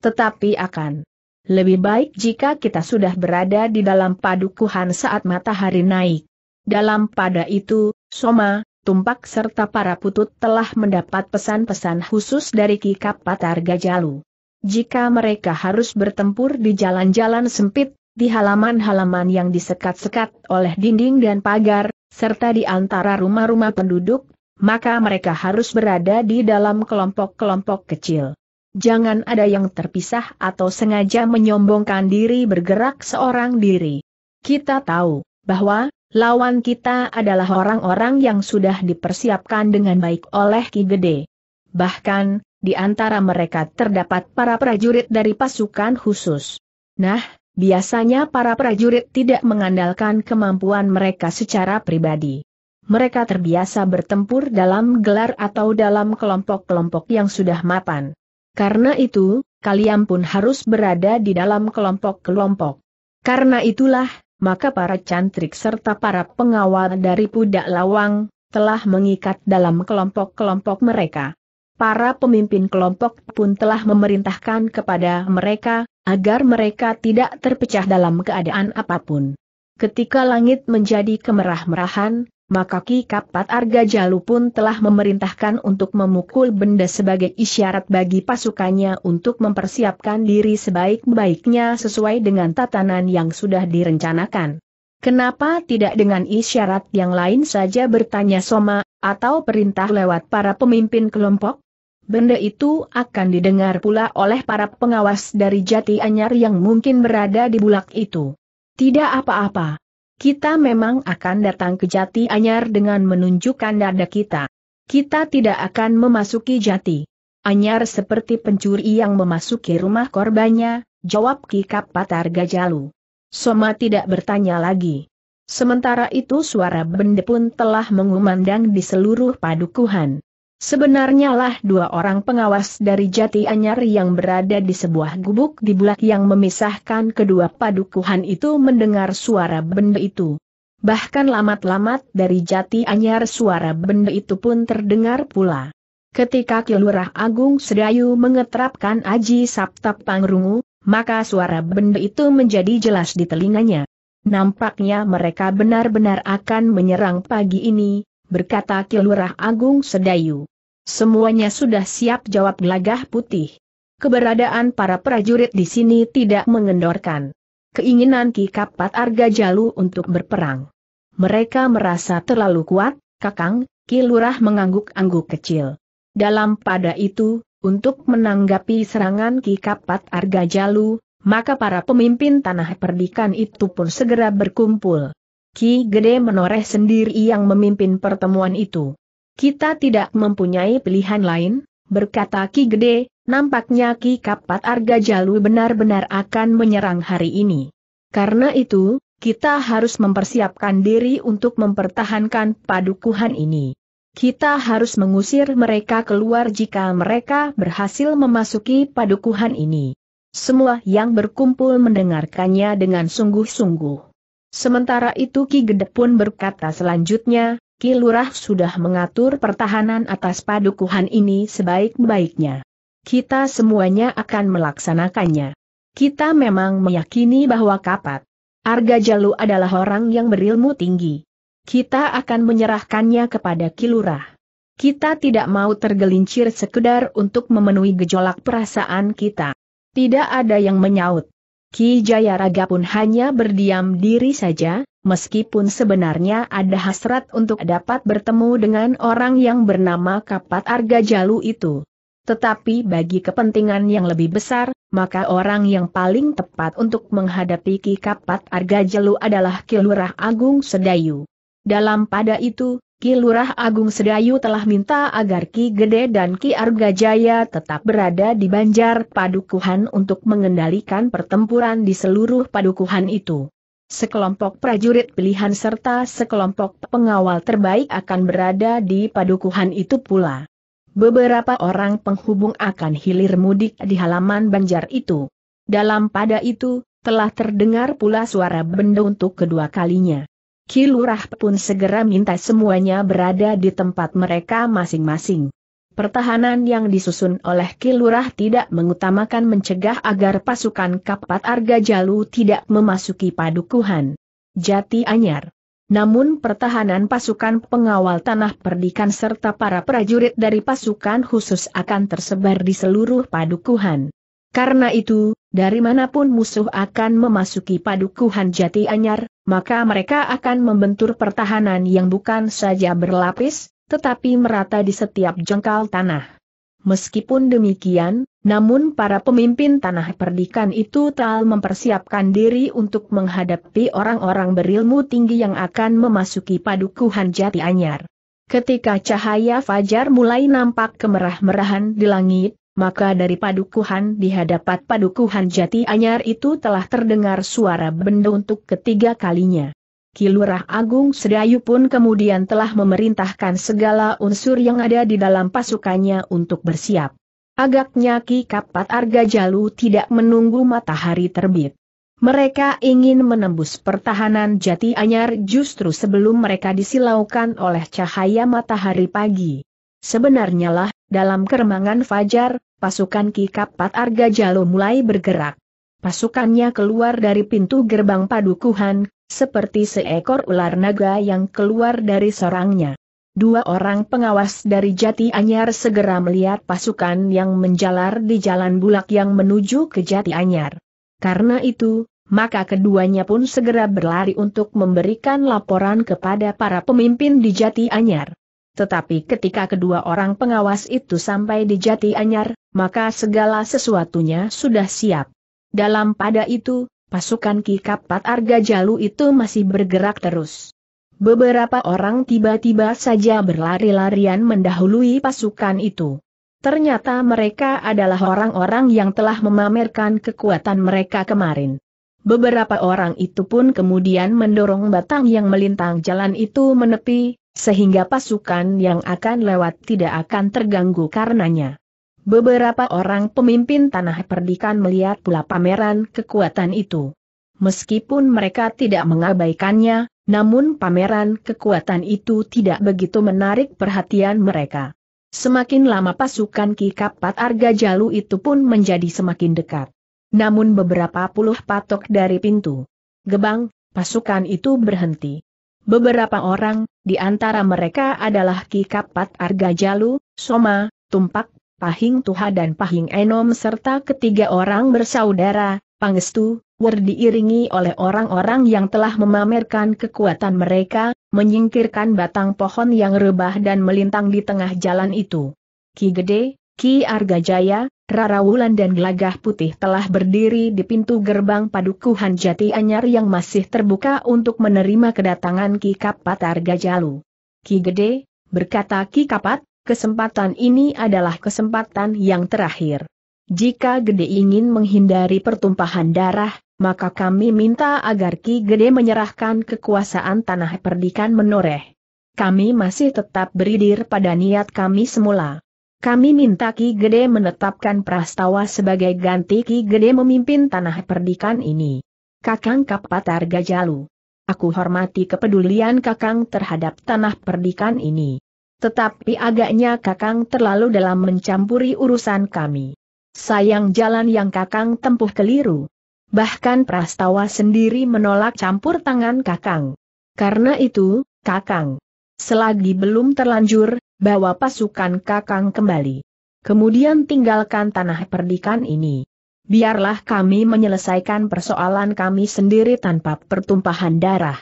Tetapi akan lebih baik jika kita sudah berada di dalam padukuhan saat matahari naik. Dalam pada itu, Soma, Tumpak serta para putut telah mendapat pesan-pesan khusus dari Ki Kapatar Gajalu. Jika mereka harus bertempur di jalan-jalan sempit, di halaman-halaman yang disekat-sekat oleh dinding dan pagar, serta di antara rumah-rumah penduduk, maka mereka harus berada di dalam kelompok-kelompok kecil. Jangan ada yang terpisah atau sengaja menyombongkan diri bergerak seorang diri. Kita tahu bahwa Lawan kita adalah orang-orang yang sudah dipersiapkan dengan baik oleh Ki Gede. Bahkan, di antara mereka terdapat para prajurit dari pasukan khusus. Nah, biasanya para prajurit tidak mengandalkan kemampuan mereka secara pribadi. Mereka terbiasa bertempur dalam gelar atau dalam kelompok-kelompok yang sudah mapan. Karena itu, kalian pun harus berada di dalam kelompok-kelompok. Karena itulah, maka para cantrik serta para pengawal dari Pudak Lawang, telah mengikat dalam kelompok-kelompok mereka. Para pemimpin kelompok pun telah memerintahkan kepada mereka, agar mereka tidak terpecah dalam keadaan apapun. Ketika langit menjadi kemerah-merahan, maka Ki Kapat Arga Jalu pun telah memerintahkan untuk memukul benda sebagai isyarat bagi pasukannya untuk mempersiapkan diri sebaik-baiknya sesuai dengan tatanan yang sudah direncanakan. Kenapa tidak dengan isyarat yang lain saja bertanya Soma, atau perintah lewat para pemimpin kelompok? Benda itu akan didengar pula oleh para pengawas dari jati anyar yang mungkin berada di bulak itu. Tidak apa-apa, kita memang akan datang ke jati anyar dengan menunjukkan dada kita. Kita tidak akan memasuki jati. Anyar seperti pencuri yang memasuki rumah korbannya, jawab Kikap Kapatar Gajalu. Soma tidak bertanya lagi. Sementara itu suara bende pun telah mengumandang di seluruh padukuhan. Sebenarnya lah dua orang pengawas dari jati anyar yang berada di sebuah gubuk di bulak yang memisahkan kedua padukuhan itu mendengar suara benda itu. Bahkan lamat-lamat dari jati anyar suara benda itu pun terdengar pula. Ketika Kilurah Agung Sedayu mengetrapkan Aji Sapta Pangrungu, maka suara benda itu menjadi jelas di telinganya. Nampaknya mereka benar-benar akan menyerang pagi ini, berkata Kilurah Agung Sedayu. Semuanya sudah siap jawab gelagah putih. Keberadaan para prajurit di sini tidak mengendorkan keinginan Ki Kapat Arga Jalu untuk berperang. Mereka merasa terlalu kuat, Kakang, kilurah mengangguk-angguk kecil. Dalam pada itu, untuk menanggapi serangan Ki Kapat Arga Jalu, maka para pemimpin tanah perdikan itu pun segera berkumpul. Ki Gede menoreh sendiri yang memimpin pertemuan itu. Kita tidak mempunyai pilihan lain, berkata Ki Gede, nampaknya Ki Kapat Arga Jalu benar-benar akan menyerang hari ini. Karena itu, kita harus mempersiapkan diri untuk mempertahankan padukuhan ini. Kita harus mengusir mereka keluar jika mereka berhasil memasuki padukuhan ini. Semua yang berkumpul mendengarkannya dengan sungguh-sungguh. Sementara itu Ki Gede pun berkata selanjutnya, Ki Lurah sudah mengatur pertahanan atas padukuhan ini sebaik-baiknya. Kita semuanya akan melaksanakannya. Kita memang meyakini bahwa Kapat Arga Jalu adalah orang yang berilmu tinggi. Kita akan menyerahkannya kepada Ki Lurah. Kita tidak mau tergelincir sekedar untuk memenuhi gejolak perasaan kita. Tidak ada yang menyaut. Ki Jayaraga pun hanya berdiam diri saja, meskipun sebenarnya ada hasrat untuk dapat bertemu dengan orang yang bernama Kapat Arga Jalu itu. Tetapi bagi kepentingan yang lebih besar, maka orang yang paling tepat untuk menghadapi Ki Kapat Arga Jalu adalah Kilurah Agung Sedayu. Dalam pada itu, Ki Lurah Agung Sedayu telah minta agar Ki Gede dan Ki Argajaya tetap berada di Banjar Padukuhan untuk mengendalikan pertempuran di seluruh padukuhan itu. Sekelompok prajurit pilihan serta sekelompok pengawal terbaik akan berada di padukuhan itu pula. Beberapa orang penghubung akan hilir mudik di halaman Banjar itu. Dalam pada itu, telah terdengar pula suara benda untuk kedua kalinya. Kilurah pun segera minta semuanya berada di tempat mereka masing-masing. Pertahanan yang disusun oleh Kilurah tidak mengutamakan mencegah agar pasukan Kapat Arga Jalu tidak memasuki padukuhan. Jati Anyar. Namun pertahanan pasukan pengawal tanah perdikan serta para prajurit dari pasukan khusus akan tersebar di seluruh padukuhan. Karena itu, dari manapun musuh akan memasuki padukuhan Jati Anyar, maka mereka akan membentur pertahanan yang bukan saja berlapis, tetapi merata di setiap jengkal tanah. Meskipun demikian, namun para pemimpin tanah perdikan itu telah mempersiapkan diri untuk menghadapi orang-orang berilmu tinggi yang akan memasuki padukuhan jati anyar. Ketika cahaya fajar mulai nampak kemerah-merahan di langit, maka dari padukuhan di hadapan padukuhan jati anyar itu telah terdengar suara benda untuk ketiga kalinya. Kilurah Agung Sedayu pun kemudian telah memerintahkan segala unsur yang ada di dalam pasukannya untuk bersiap. Agaknya Ki Kapat Arga Jalu tidak menunggu matahari terbit. Mereka ingin menembus pertahanan jati anyar justru sebelum mereka disilaukan oleh cahaya matahari pagi. Sebenarnya lah, dalam keremangan fajar, pasukan Ki Kapat Arga Jalo mulai bergerak. Pasukannya keluar dari pintu gerbang padukuhan, seperti seekor ular naga yang keluar dari sarangnya. Dua orang pengawas dari Jati Anyar segera melihat pasukan yang menjalar di jalan bulak yang menuju ke Jati Anyar. Karena itu, maka keduanya pun segera berlari untuk memberikan laporan kepada para pemimpin di Jati Anyar. Tetapi ketika kedua orang pengawas itu sampai di Jati Anyar, maka segala sesuatunya sudah siap. Dalam pada itu, pasukan Ki Kapat Arga Jalu itu masih bergerak terus. Beberapa orang tiba-tiba saja berlari-larian mendahului pasukan itu. Ternyata mereka adalah orang-orang yang telah memamerkan kekuatan mereka kemarin. Beberapa orang itu pun kemudian mendorong batang yang melintang jalan itu menepi, sehingga pasukan yang akan lewat tidak akan terganggu karenanya. Beberapa orang pemimpin tanah perdikan melihat pula pameran kekuatan itu. Meskipun mereka tidak mengabaikannya, namun pameran kekuatan itu tidak begitu menarik perhatian mereka. Semakin lama pasukan Ki Kapat Arga Jalu itu pun menjadi semakin dekat. Namun beberapa puluh patok dari pintu gebang, pasukan itu berhenti. Beberapa orang, di antara mereka adalah Ki Kapat Argajalu, Soma, Tumpak, Pahing Tuha dan Pahing Enom serta ketiga orang bersaudara, Pangestu, Wer diiringi oleh orang-orang yang telah memamerkan kekuatan mereka, menyingkirkan batang pohon yang rebah dan melintang di tengah jalan itu. Ki Gede, Ki Argajaya, Rara Wulan dan Gelagah Putih telah berdiri di pintu gerbang padukuhan jati anyar yang masih terbuka untuk menerima kedatangan Ki Kapat Argajalu. Ki Gede, berkata Ki Kapat, kesempatan ini adalah kesempatan yang terakhir. Jika Gede ingin menghindari pertumpahan darah, maka kami minta agar Ki Gede menyerahkan kekuasaan tanah perdikan menoreh. Kami masih tetap beridir pada niat kami semula. Kami minta Ki Gede menetapkan Prastawa sebagai ganti Ki Gede memimpin tanah perdikan ini. Kakang Kapatar Gajalu. Aku hormati kepedulian Kakang terhadap tanah perdikan ini. Tetapi agaknya Kakang terlalu dalam mencampuri urusan kami. Sayang jalan yang Kakang tempuh keliru. Bahkan Prastawa sendiri menolak campur tangan Kakang. Karena itu, Kakang, selagi belum terlanjur, bawa pasukan kakang kembali. Kemudian tinggalkan tanah perdikan ini. Biarlah kami menyelesaikan persoalan kami sendiri tanpa pertumpahan darah.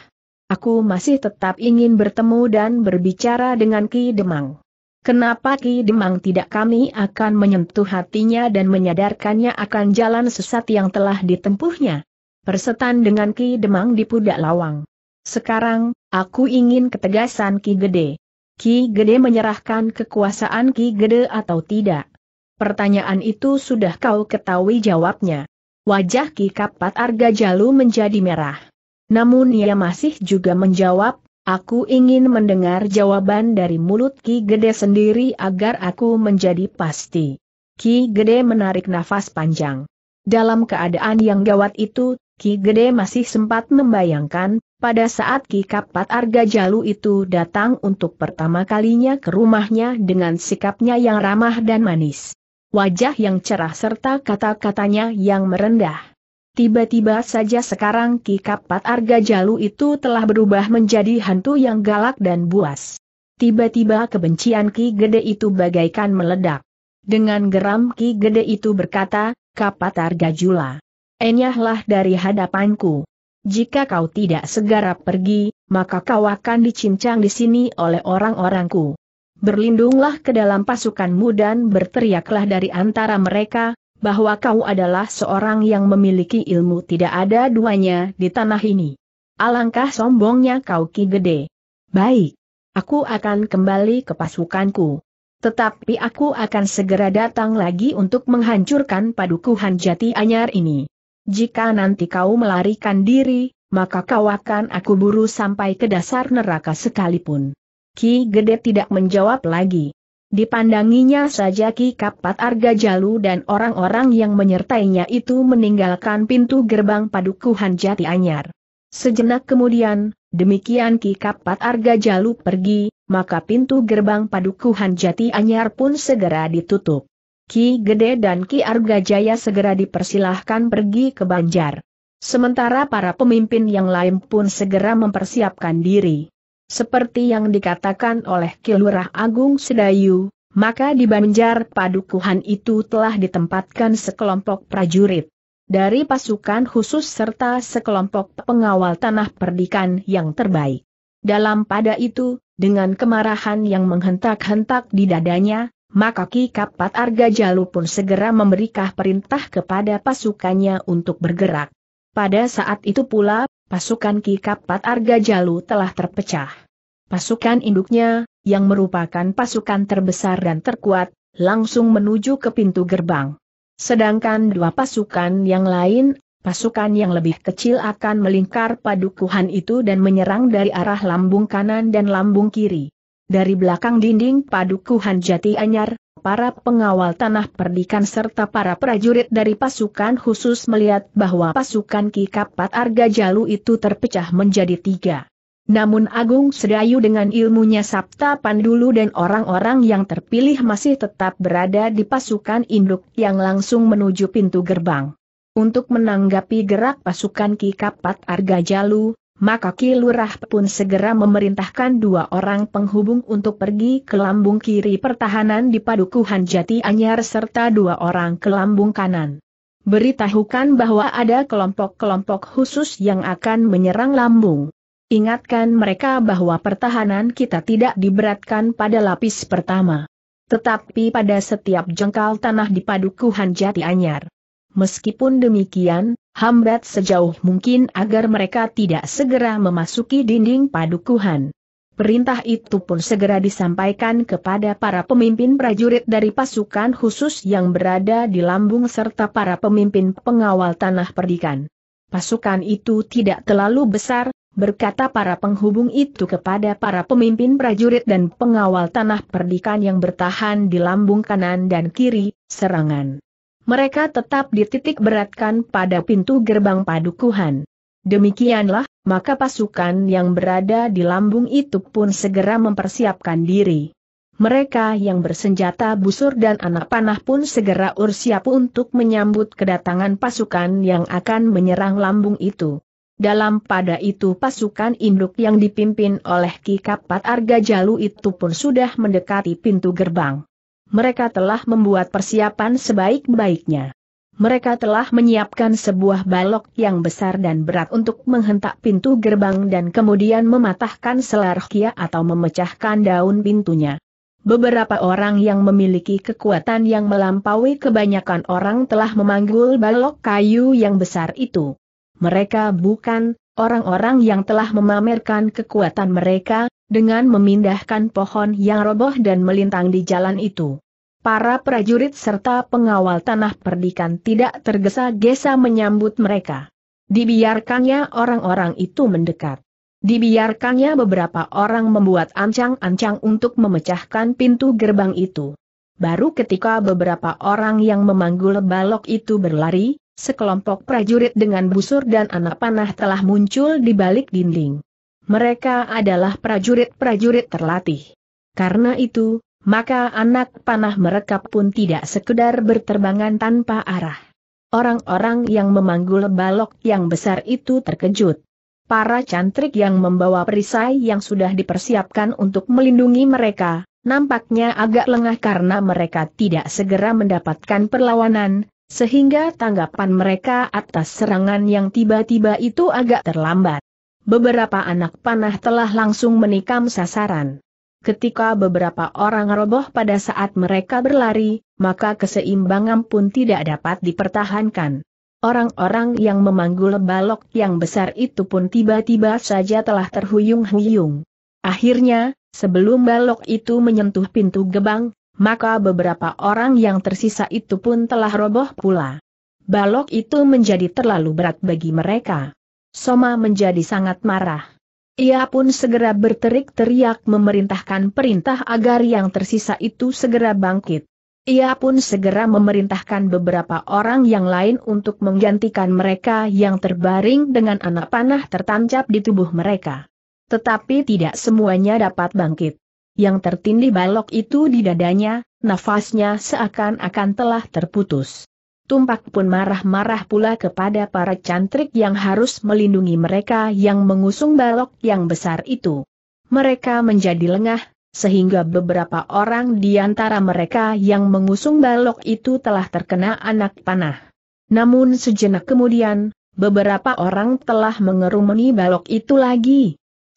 Aku masih tetap ingin bertemu dan berbicara dengan Ki Demang. Kenapa Ki Demang tidak kami akan menyentuh hatinya dan menyadarkannya akan jalan sesat yang telah ditempuhnya? Persetan dengan Ki Demang di Pudak Lawang. Sekarang, aku ingin ketegasan Ki Gede. Ki Gede menyerahkan kekuasaan Ki Gede atau tidak? Pertanyaan itu sudah kau ketahui jawabnya. Wajah Ki Kapat Arga Jalu menjadi merah. Namun ia masih juga menjawab, aku ingin mendengar jawaban dari mulut Ki Gede sendiri agar aku menjadi pasti. Ki Gede menarik nafas panjang. Dalam keadaan yang gawat itu, Ki Gede masih sempat membayangkan, pada saat Ki Kapat Arga Jalu itu datang untuk pertama kalinya ke rumahnya dengan sikapnya yang ramah dan manis. Wajah yang cerah serta kata-katanya yang merendah. Tiba-tiba saja sekarang Ki Kapat Arga Jalu itu telah berubah menjadi hantu yang galak dan buas. Tiba-tiba kebencian Ki Gede itu bagaikan meledak. Dengan geram Ki Gede itu berkata, Kapat Arga Jula enyahlah dari hadapanku. Jika kau tidak segera pergi, maka kau akan dicincang di sini oleh orang-orangku. Berlindunglah ke dalam pasukanmu dan berteriaklah dari antara mereka, bahwa kau adalah seorang yang memiliki ilmu tidak ada duanya di tanah ini. Alangkah sombongnya kau ki gede. Baik. Aku akan kembali ke pasukanku. Tetapi aku akan segera datang lagi untuk menghancurkan padukuhan jati anyar ini. Jika nanti kau melarikan diri, maka kau akan aku buru sampai ke dasar neraka sekalipun. Ki Gede tidak menjawab lagi. Dipandanginya saja Ki Kapat Arga Jalu dan orang-orang yang menyertainya itu meninggalkan pintu gerbang padukuhan jati anyar. Sejenak kemudian, demikian Ki Kapat Arga Jalu pergi, maka pintu gerbang padukuhan jati anyar pun segera ditutup. Ki Gede dan Ki Argajaya segera dipersilahkan pergi ke Banjar. Sementara para pemimpin yang lain pun segera mempersiapkan diri. Seperti yang dikatakan oleh Ki Agung Sedayu, maka di Banjar padukuhan itu telah ditempatkan sekelompok prajurit dari pasukan khusus serta sekelompok pengawal tanah perdikan yang terbaik. Dalam pada itu, dengan kemarahan yang menghentak-hentak di dadanya, maka Ki Kapat Arga Jalu pun segera memberikah perintah kepada pasukannya untuk bergerak. Pada saat itu pula, pasukan Ki Kapat Arga Jalu telah terpecah. Pasukan induknya, yang merupakan pasukan terbesar dan terkuat, langsung menuju ke pintu gerbang. Sedangkan dua pasukan yang lain pasukan yang lebih kecil akan melingkar padukuhan itu dan menyerang dari arah lambung kanan dan lambung kiri dari belakang dinding padukuhan jati anyar, para pengawal tanah perdikan serta para prajurit dari pasukan khusus melihat bahwa pasukan Ki Kapat Arga Jalu itu terpecah menjadi tiga. Namun Agung Sedayu dengan ilmunya Sabta Pandulu dan orang-orang yang terpilih masih tetap berada di pasukan induk yang langsung menuju pintu gerbang. Untuk menanggapi gerak pasukan Ki Kapat Arga Jalu, maka Ki Lurah pun segera memerintahkan dua orang penghubung untuk pergi ke lambung kiri pertahanan di Padukuhan Jati Anyar serta dua orang ke lambung kanan. Beritahukan bahwa ada kelompok-kelompok khusus yang akan menyerang lambung. Ingatkan mereka bahwa pertahanan kita tidak diberatkan pada lapis pertama. Tetapi pada setiap jengkal tanah di Padukuhan Jati Anyar. Meskipun demikian, hambat sejauh mungkin agar mereka tidak segera memasuki dinding padukuhan. Perintah itu pun segera disampaikan kepada para pemimpin prajurit dari pasukan khusus yang berada di lambung serta para pemimpin pengawal tanah perdikan. Pasukan itu tidak terlalu besar, berkata para penghubung itu kepada para pemimpin prajurit dan pengawal tanah perdikan yang bertahan di lambung kanan dan kiri, serangan mereka tetap dititik beratkan pada pintu gerbang padukuhan. Demikianlah, maka pasukan yang berada di lambung itu pun segera mempersiapkan diri. Mereka yang bersenjata busur dan anak panah pun segera ursiap untuk menyambut kedatangan pasukan yang akan menyerang lambung itu. Dalam pada itu pasukan induk yang dipimpin oleh Ki Kapat Arga Jalu itu pun sudah mendekati pintu gerbang mereka telah membuat persiapan sebaik-baiknya. Mereka telah menyiapkan sebuah balok yang besar dan berat untuk menghentak pintu gerbang dan kemudian mematahkan selar kia atau memecahkan daun pintunya. Beberapa orang yang memiliki kekuatan yang melampaui kebanyakan orang telah memanggul balok kayu yang besar itu. Mereka bukan, Orang-orang yang telah memamerkan kekuatan mereka, dengan memindahkan pohon yang roboh dan melintang di jalan itu. Para prajurit serta pengawal tanah perdikan tidak tergesa-gesa menyambut mereka. Dibiarkannya orang-orang itu mendekat. Dibiarkannya beberapa orang membuat ancang-ancang untuk memecahkan pintu gerbang itu. Baru ketika beberapa orang yang memanggul balok itu berlari, Sekelompok prajurit dengan busur dan anak panah telah muncul di balik dinding. Mereka adalah prajurit-prajurit terlatih. Karena itu, maka anak panah mereka pun tidak sekedar berterbangan tanpa arah. Orang-orang yang memanggul balok yang besar itu terkejut. Para cantrik yang membawa perisai yang sudah dipersiapkan untuk melindungi mereka, nampaknya agak lengah karena mereka tidak segera mendapatkan perlawanan, sehingga tanggapan mereka atas serangan yang tiba-tiba itu agak terlambat. Beberapa anak panah telah langsung menikam sasaran. Ketika beberapa orang roboh pada saat mereka berlari, maka keseimbangan pun tidak dapat dipertahankan. Orang-orang yang memanggul balok yang besar itu pun tiba-tiba saja telah terhuyung-huyung. Akhirnya, sebelum balok itu menyentuh pintu gebang, maka beberapa orang yang tersisa itu pun telah roboh pula. Balok itu menjadi terlalu berat bagi mereka. Soma menjadi sangat marah. Ia pun segera berterik teriak memerintahkan perintah agar yang tersisa itu segera bangkit. Ia pun segera memerintahkan beberapa orang yang lain untuk menggantikan mereka yang terbaring dengan anak panah tertancap di tubuh mereka. Tetapi tidak semuanya dapat bangkit yang tertindih balok itu di dadanya, nafasnya seakan-akan telah terputus. Tumpak pun marah-marah pula kepada para cantrik yang harus melindungi mereka yang mengusung balok yang besar itu. Mereka menjadi lengah, sehingga beberapa orang di antara mereka yang mengusung balok itu telah terkena anak panah. Namun sejenak kemudian, beberapa orang telah mengerumuni balok itu lagi.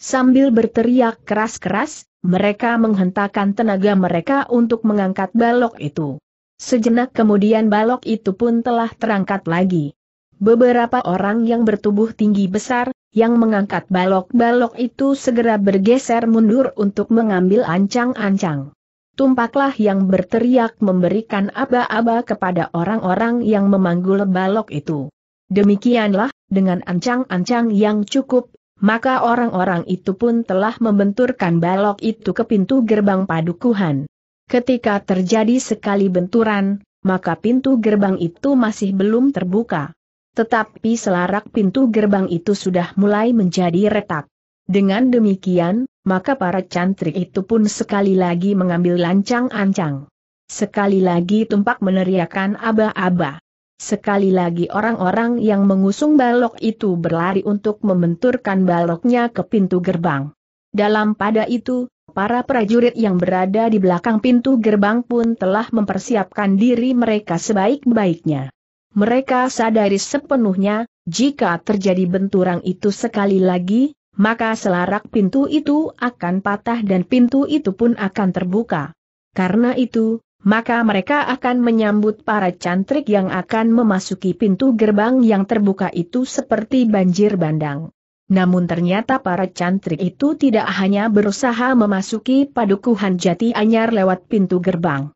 Sambil berteriak keras-keras, mereka menghentakkan tenaga mereka untuk mengangkat balok itu. Sejenak kemudian balok itu pun telah terangkat lagi. Beberapa orang yang bertubuh tinggi besar, yang mengangkat balok-balok itu segera bergeser mundur untuk mengambil ancang-ancang. Tumpaklah yang berteriak memberikan aba-aba kepada orang-orang yang memanggul balok itu. Demikianlah, dengan ancang-ancang yang cukup, maka orang-orang itu pun telah membenturkan balok itu ke pintu gerbang padukuhan. Ketika terjadi sekali benturan, maka pintu gerbang itu masih belum terbuka. Tetapi selarak pintu gerbang itu sudah mulai menjadi retak. Dengan demikian, maka para cantrik itu pun sekali lagi mengambil lancang-ancang. Sekali lagi tumpak meneriakan aba-aba. Sekali lagi orang-orang yang mengusung balok itu berlari untuk membenturkan baloknya ke pintu gerbang. Dalam pada itu, para prajurit yang berada di belakang pintu gerbang pun telah mempersiapkan diri mereka sebaik-baiknya. Mereka sadari sepenuhnya, jika terjadi benturan itu sekali lagi, maka selarak pintu itu akan patah dan pintu itu pun akan terbuka. Karena itu, maka mereka akan menyambut para cantrik yang akan memasuki pintu gerbang yang terbuka itu seperti banjir bandang. Namun ternyata para cantrik itu tidak hanya berusaha memasuki padukuhan jati anyar lewat pintu gerbang.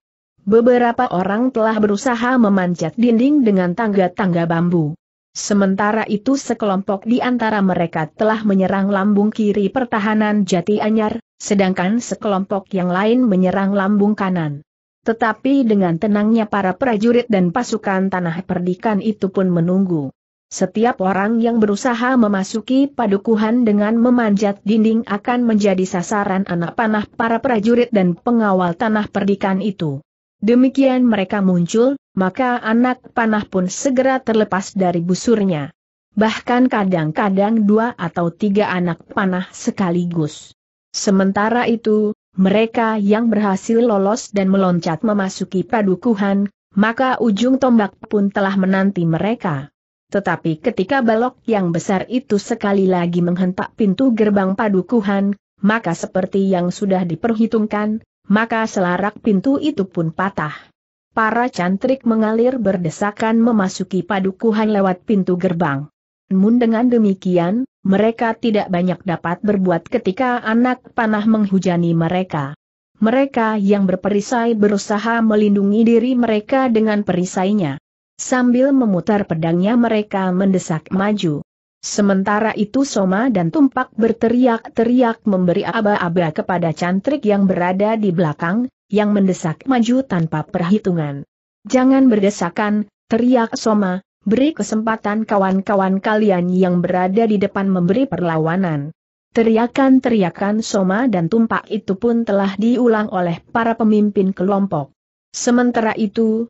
Beberapa orang telah berusaha memanjat dinding dengan tangga-tangga bambu. Sementara itu sekelompok di antara mereka telah menyerang lambung kiri pertahanan jati anyar, sedangkan sekelompok yang lain menyerang lambung kanan. Tetapi dengan tenangnya para prajurit dan pasukan tanah perdikan itu pun menunggu. Setiap orang yang berusaha memasuki padukuhan dengan memanjat dinding akan menjadi sasaran anak panah para prajurit dan pengawal tanah perdikan itu. Demikian mereka muncul, maka anak panah pun segera terlepas dari busurnya. Bahkan kadang-kadang dua atau tiga anak panah sekaligus. Sementara itu, mereka yang berhasil lolos dan meloncat memasuki padukuhan, maka ujung tombak pun telah menanti mereka. Tetapi ketika balok yang besar itu sekali lagi menghentak pintu gerbang padukuhan, maka seperti yang sudah diperhitungkan, maka selarak pintu itu pun patah. Para cantrik mengalir berdesakan memasuki padukuhan lewat pintu gerbang. Namun dengan demikian, mereka tidak banyak dapat berbuat ketika anak panah menghujani mereka. Mereka yang berperisai berusaha melindungi diri mereka dengan perisainya. Sambil memutar pedangnya mereka mendesak maju. Sementara itu Soma dan Tumpak berteriak-teriak memberi aba-aba kepada cantrik yang berada di belakang, yang mendesak maju tanpa perhitungan. Jangan berdesakan, teriak Soma, beri kesempatan kawan-kawan kalian yang berada di depan memberi perlawanan. Teriakan-teriakan Soma dan Tumpak itu pun telah diulang oleh para pemimpin kelompok. Sementara itu,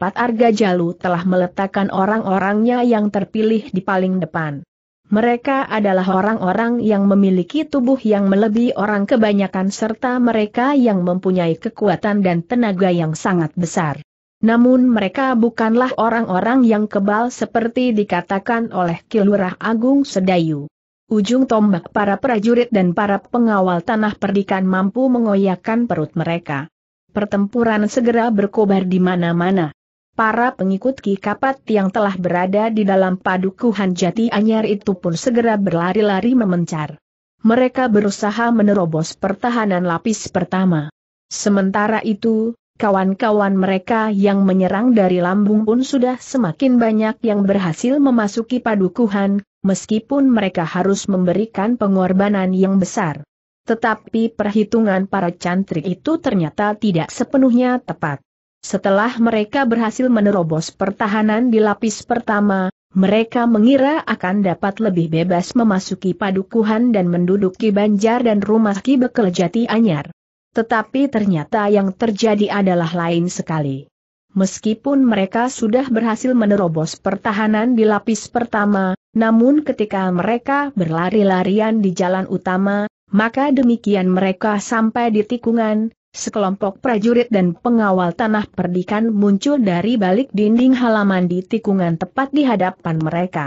Pat Arga Jalu telah meletakkan orang-orangnya yang terpilih di paling depan. Mereka adalah orang-orang yang memiliki tubuh yang melebihi orang kebanyakan serta mereka yang mempunyai kekuatan dan tenaga yang sangat besar. Namun mereka bukanlah orang-orang yang kebal seperti dikatakan oleh Kilurah Agung Sedayu. Ujung tombak para prajurit dan para pengawal tanah perdikan mampu mengoyakkan perut mereka. Pertempuran segera berkobar di mana-mana. Para pengikut Ki Kapat yang telah berada di dalam padukuhan jati anyar itu pun segera berlari-lari memencar. Mereka berusaha menerobos pertahanan lapis pertama. Sementara itu, Kawan-kawan mereka yang menyerang dari lambung pun sudah semakin banyak yang berhasil memasuki padukuhan, meskipun mereka harus memberikan pengorbanan yang besar. Tetapi perhitungan para cantrik itu ternyata tidak sepenuhnya tepat. Setelah mereka berhasil menerobos pertahanan di lapis pertama, mereka mengira akan dapat lebih bebas memasuki padukuhan dan menduduki banjar dan rumah Ki Jati Anyar. Tetapi ternyata yang terjadi adalah lain sekali. Meskipun mereka sudah berhasil menerobos pertahanan di lapis pertama, namun ketika mereka berlari-larian di jalan utama, maka demikian mereka sampai di tikungan, sekelompok prajurit dan pengawal tanah perdikan muncul dari balik dinding halaman di tikungan tepat di hadapan mereka.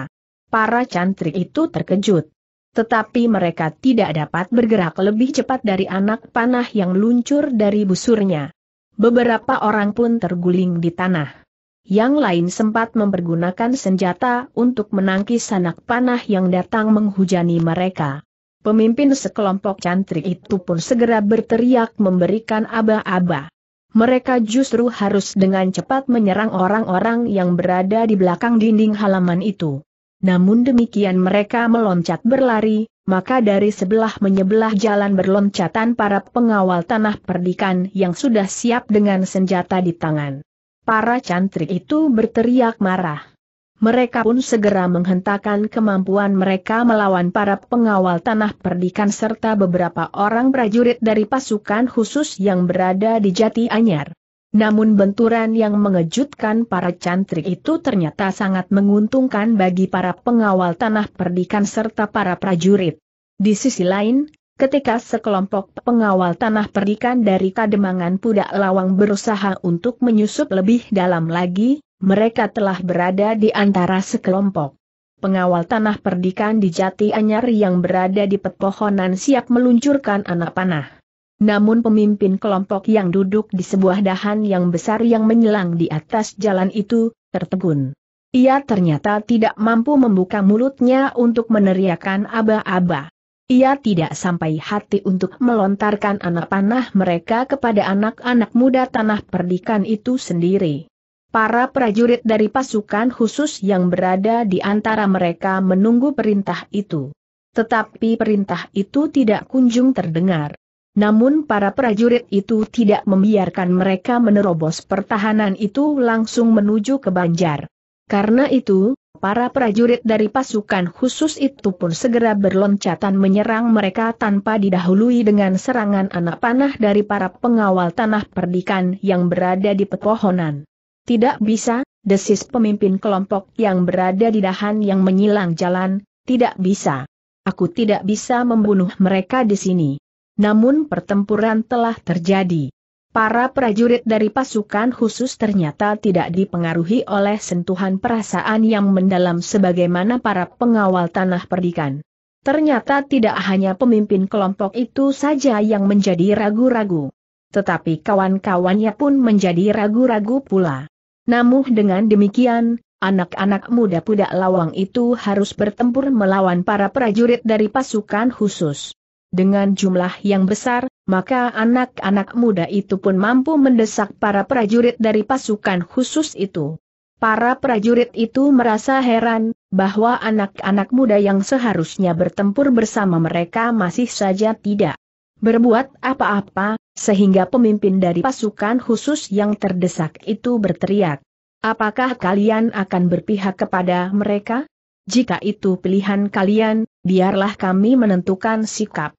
Para cantrik itu terkejut tetapi mereka tidak dapat bergerak lebih cepat dari anak panah yang luncur dari busurnya. Beberapa orang pun terguling di tanah. Yang lain sempat mempergunakan senjata untuk menangkis anak panah yang datang menghujani mereka. Pemimpin sekelompok cantrik itu pun segera berteriak memberikan aba-aba. Mereka justru harus dengan cepat menyerang orang-orang yang berada di belakang dinding halaman itu. Namun demikian mereka meloncat berlari, maka dari sebelah menyebelah jalan berloncatan para pengawal tanah perdikan yang sudah siap dengan senjata di tangan. Para cantrik itu berteriak marah. Mereka pun segera menghentakkan kemampuan mereka melawan para pengawal tanah perdikan serta beberapa orang prajurit dari pasukan khusus yang berada di Jati Anyar. Namun benturan yang mengejutkan para cantrik itu ternyata sangat menguntungkan bagi para pengawal tanah perdikan serta para prajurit. Di sisi lain, ketika sekelompok pengawal tanah perdikan dari Kademangan Pudak Lawang berusaha untuk menyusup lebih dalam lagi, mereka telah berada di antara sekelompok. Pengawal tanah perdikan di Jati Anyar yang berada di pepohonan siap meluncurkan anak panah. Namun pemimpin kelompok yang duduk di sebuah dahan yang besar yang menyelang di atas jalan itu, tertegun. Ia ternyata tidak mampu membuka mulutnya untuk meneriakan aba-aba. Ia tidak sampai hati untuk melontarkan anak panah mereka kepada anak-anak muda tanah perdikan itu sendiri. Para prajurit dari pasukan khusus yang berada di antara mereka menunggu perintah itu. Tetapi perintah itu tidak kunjung terdengar. Namun para prajurit itu tidak membiarkan mereka menerobos pertahanan itu langsung menuju ke Banjar. Karena itu, para prajurit dari pasukan khusus itu pun segera berloncatan menyerang mereka tanpa didahului dengan serangan anak panah dari para pengawal tanah perdikan yang berada di pepohonan. Tidak bisa, desis pemimpin kelompok yang berada di dahan yang menyilang jalan, tidak bisa. Aku tidak bisa membunuh mereka di sini. Namun pertempuran telah terjadi. Para prajurit dari pasukan khusus ternyata tidak dipengaruhi oleh sentuhan perasaan yang mendalam sebagaimana para pengawal tanah perdikan. Ternyata tidak hanya pemimpin kelompok itu saja yang menjadi ragu-ragu. Tetapi kawan-kawannya pun menjadi ragu-ragu pula. Namun dengan demikian, anak-anak muda pudak lawang itu harus bertempur melawan para prajurit dari pasukan khusus dengan jumlah yang besar, maka anak-anak muda itu pun mampu mendesak para prajurit dari pasukan khusus itu. Para prajurit itu merasa heran, bahwa anak-anak muda yang seharusnya bertempur bersama mereka masih saja tidak berbuat apa-apa, sehingga pemimpin dari pasukan khusus yang terdesak itu berteriak. Apakah kalian akan berpihak kepada mereka? Jika itu pilihan kalian, biarlah kami menentukan sikap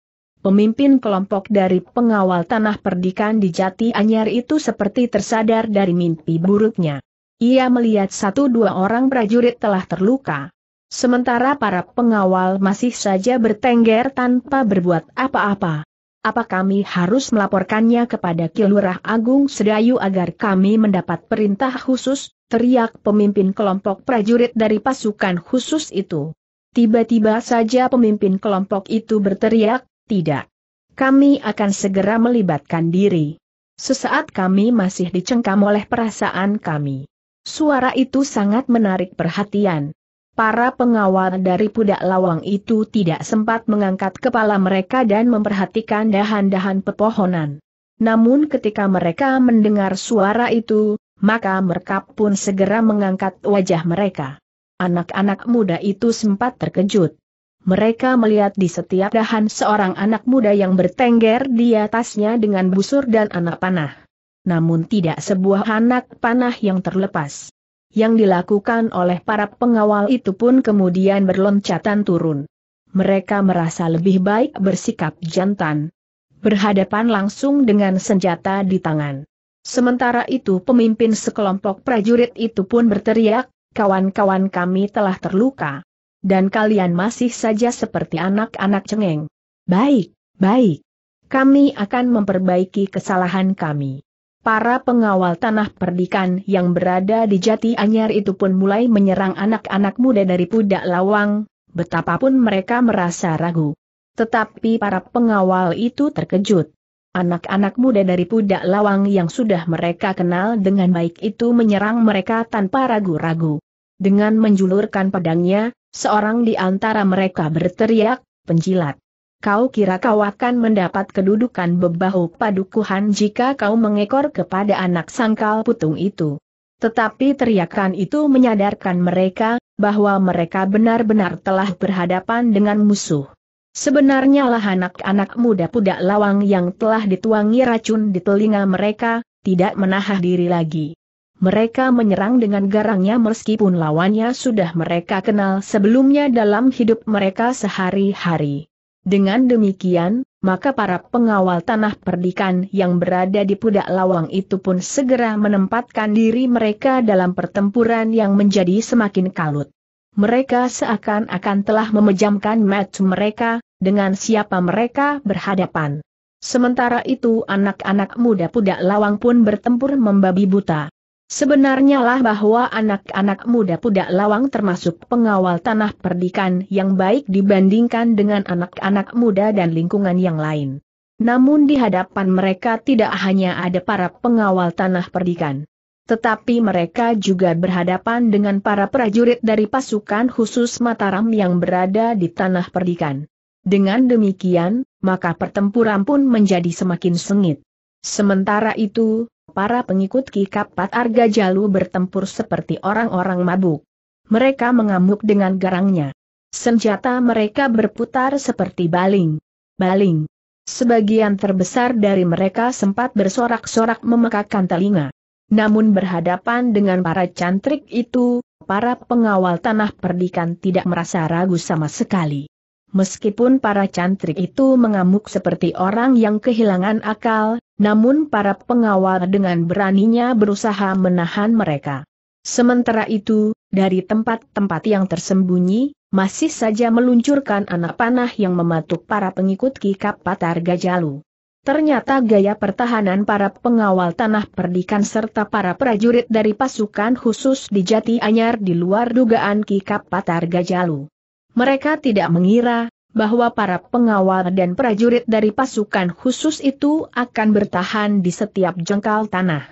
pemimpin kelompok dari pengawal tanah perdikan di Jati Anyar itu seperti tersadar dari mimpi buruknya. Ia melihat satu dua orang prajurit telah terluka. Sementara para pengawal masih saja bertengger tanpa berbuat apa-apa. Apa kami harus melaporkannya kepada Kilurah Agung Sedayu agar kami mendapat perintah khusus, teriak pemimpin kelompok prajurit dari pasukan khusus itu. Tiba-tiba saja pemimpin kelompok itu berteriak, tidak. Kami akan segera melibatkan diri. Sesaat kami masih dicengkam oleh perasaan kami. Suara itu sangat menarik perhatian. Para pengawal dari pudak lawang itu tidak sempat mengangkat kepala mereka dan memperhatikan dahan-dahan pepohonan. Namun ketika mereka mendengar suara itu, maka mereka pun segera mengangkat wajah mereka. Anak-anak muda itu sempat terkejut. Mereka melihat di setiap dahan seorang anak muda yang bertengger di atasnya dengan busur dan anak panah. Namun tidak sebuah anak panah yang terlepas. Yang dilakukan oleh para pengawal itu pun kemudian berloncatan turun. Mereka merasa lebih baik bersikap jantan. Berhadapan langsung dengan senjata di tangan. Sementara itu pemimpin sekelompok prajurit itu pun berteriak, kawan-kawan kami telah terluka dan kalian masih saja seperti anak-anak cengeng. Baik, baik. Kami akan memperbaiki kesalahan kami. Para pengawal tanah perdikan yang berada di Jati Anyar itu pun mulai menyerang anak-anak muda dari Pudak Lawang, betapapun mereka merasa ragu. Tetapi para pengawal itu terkejut. Anak-anak muda dari Pudak Lawang yang sudah mereka kenal dengan baik itu menyerang mereka tanpa ragu-ragu. Dengan menjulurkan pedangnya, Seorang di antara mereka berteriak, penjilat. Kau kira kau akan mendapat kedudukan bebahu padukuhan jika kau mengekor kepada anak sangkal putung itu. Tetapi teriakan itu menyadarkan mereka, bahwa mereka benar-benar telah berhadapan dengan musuh. Sebenarnya lah anak-anak muda pudak lawang yang telah dituangi racun di telinga mereka, tidak menahan diri lagi. Mereka menyerang dengan garangnya meskipun lawannya sudah mereka kenal sebelumnya dalam hidup mereka sehari-hari. Dengan demikian, maka para pengawal tanah perdikan yang berada di Pudak Lawang itu pun segera menempatkan diri mereka dalam pertempuran yang menjadi semakin kalut. Mereka seakan-akan telah memejamkan match mereka, dengan siapa mereka berhadapan. Sementara itu anak-anak muda Pudak Lawang pun bertempur membabi buta. Sebenarnya lah bahwa anak-anak muda Pudak Lawang termasuk pengawal tanah perdikan yang baik dibandingkan dengan anak-anak muda dan lingkungan yang lain. Namun di hadapan mereka tidak hanya ada para pengawal tanah perdikan. Tetapi mereka juga berhadapan dengan para prajurit dari pasukan khusus Mataram yang berada di tanah perdikan. Dengan demikian, maka pertempuran pun menjadi semakin sengit. Sementara itu, para pengikut Ki Kapat Arga Jalu bertempur seperti orang-orang mabuk. Mereka mengamuk dengan garangnya. Senjata mereka berputar seperti baling. Baling. Sebagian terbesar dari mereka sempat bersorak-sorak memekakkan telinga. Namun berhadapan dengan para cantrik itu, para pengawal tanah perdikan tidak merasa ragu sama sekali. Meskipun para cantrik itu mengamuk seperti orang yang kehilangan akal, namun para pengawal dengan beraninya berusaha menahan mereka. Sementara itu, dari tempat-tempat yang tersembunyi, masih saja meluncurkan anak panah yang mematuk para pengikut Ki Kapatar Gajalu. Ternyata gaya pertahanan para pengawal tanah perdikan serta para prajurit dari pasukan khusus di Jati Anyar di luar dugaan Ki Kapatar Gajalu. Mereka tidak mengira bahwa para pengawal dan prajurit dari pasukan khusus itu akan bertahan di setiap jengkal tanah.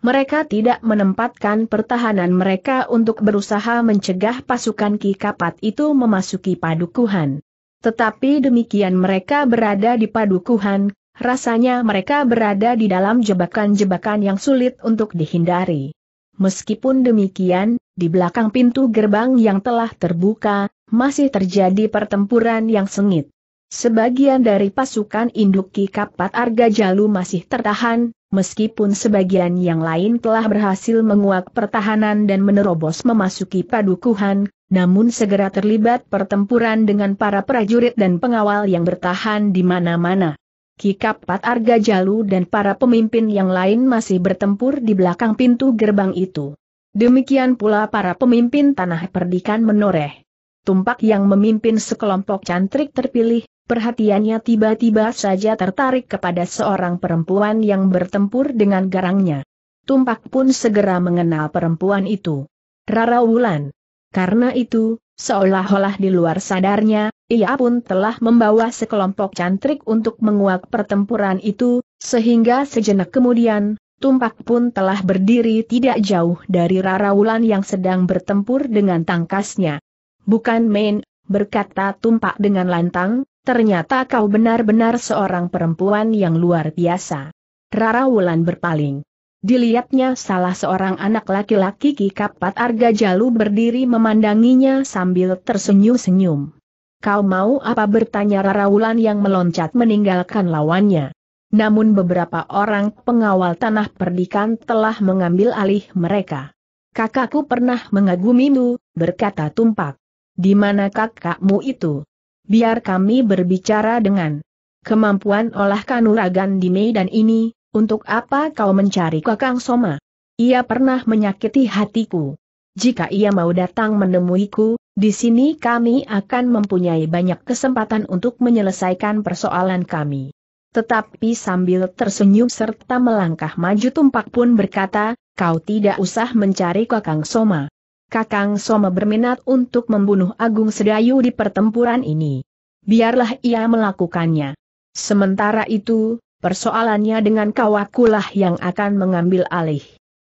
Mereka tidak menempatkan pertahanan mereka untuk berusaha mencegah pasukan Ki Kapat itu memasuki padukuhan. Tetapi demikian mereka berada di padukuhan, rasanya mereka berada di dalam jebakan-jebakan yang sulit untuk dihindari. Meskipun demikian, di belakang pintu gerbang yang telah terbuka, masih terjadi pertempuran yang sengit. Sebagian dari pasukan induk Ki Kapat Arga Jalu masih tertahan, meskipun sebagian yang lain telah berhasil menguak pertahanan dan menerobos memasuki padukuhan, namun segera terlibat pertempuran dengan para prajurit dan pengawal yang bertahan di mana-mana. Ki Kapat Arga Jalu dan para pemimpin yang lain masih bertempur di belakang pintu gerbang itu. Demikian pula para pemimpin tanah perdikan menoreh. Tumpak yang memimpin sekelompok cantrik terpilih, perhatiannya tiba-tiba saja tertarik kepada seorang perempuan yang bertempur dengan garangnya. Tumpak pun segera mengenal perempuan itu. Rara Wulan. Karena itu, seolah-olah di luar sadarnya, ia pun telah membawa sekelompok cantrik untuk menguak pertempuran itu, sehingga sejenak kemudian, Tumpak pun telah berdiri tidak jauh dari Rara Wulan yang sedang bertempur dengan tangkasnya. Bukan main, berkata tumpak dengan lantang, ternyata kau benar-benar seorang perempuan yang luar biasa. Rara Wulan berpaling. Dilihatnya salah seorang anak laki-laki Kikapat Arga Jalu berdiri memandanginya sambil tersenyum-senyum. Kau mau apa bertanya Rara Wulan yang meloncat meninggalkan lawannya. Namun beberapa orang pengawal tanah perdikan telah mengambil alih mereka. Kakakku pernah mengagumimu, berkata Tumpak. Di mana kakakmu itu? Biar kami berbicara dengan kemampuan olah kanuragan di Medan ini, untuk apa kau mencari kakang Soma? Ia pernah menyakiti hatiku. Jika ia mau datang menemuiku, di sini kami akan mempunyai banyak kesempatan untuk menyelesaikan persoalan kami. Tetapi sambil tersenyum serta melangkah maju tumpak pun berkata, kau tidak usah mencari kakang Soma. Kakang Soma berminat untuk membunuh Agung Sedayu di pertempuran ini. Biarlah ia melakukannya. Sementara itu, persoalannya dengan kawakulah yang akan mengambil alih.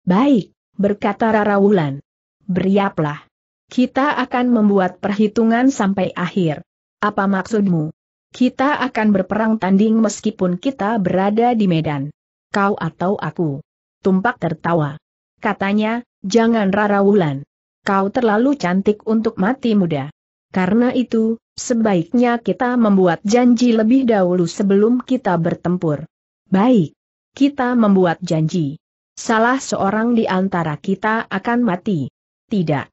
Baik, berkata Rarawulan. Beriaplah. Kita akan membuat perhitungan sampai akhir. Apa maksudmu? Kita akan berperang tanding meskipun kita berada di Medan. Kau atau aku. Tumpak tertawa. Katanya, jangan Rarawulan kau terlalu cantik untuk mati muda. Karena itu, sebaiknya kita membuat janji lebih dahulu sebelum kita bertempur. Baik. Kita membuat janji. Salah seorang di antara kita akan mati. Tidak.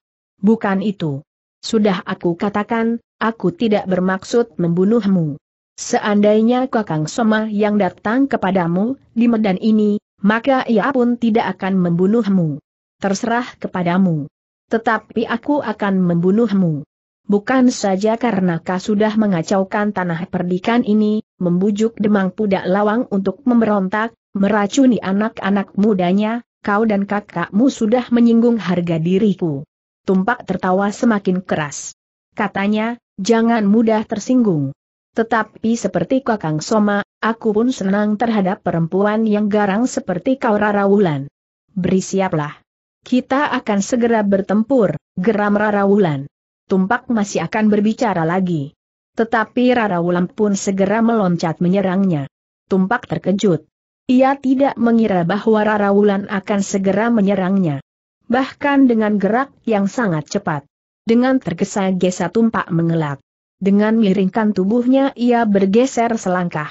Bukan itu. Sudah aku katakan, aku tidak bermaksud membunuhmu. Seandainya Kakang Soma yang datang kepadamu, di medan ini, maka ia pun tidak akan membunuhmu. Terserah kepadamu. Tetapi aku akan membunuhmu. Bukan saja karena kau sudah mengacaukan tanah perdikan ini, membujuk demang pudak lawang untuk memberontak, meracuni anak-anak mudanya, kau dan kakakmu sudah menyinggung harga diriku. Tumpak tertawa semakin keras. Katanya, jangan mudah tersinggung. Tetapi seperti kakang Soma, aku pun senang terhadap perempuan yang garang seperti kau Rara Wulan. Berisiaplah. Kita akan segera bertempur, geram Rara Wulan. Tumpak masih akan berbicara lagi. Tetapi Rara Wulan pun segera meloncat menyerangnya. Tumpak terkejut. Ia tidak mengira bahwa Rara Wulan akan segera menyerangnya. Bahkan dengan gerak yang sangat cepat. Dengan tergesa-gesa Tumpak mengelak. Dengan miringkan tubuhnya ia bergeser selangkah.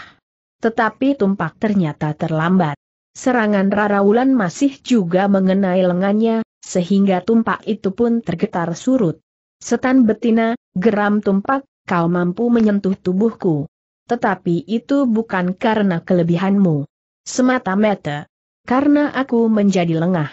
Tetapi Tumpak ternyata terlambat. Serangan Rara Wulan masih juga mengenai lengannya, sehingga tumpak itu pun tergetar surut. Setan betina, geram tumpak, kau mampu menyentuh tubuhku. Tetapi itu bukan karena kelebihanmu. Semata-mata. Karena aku menjadi lengah.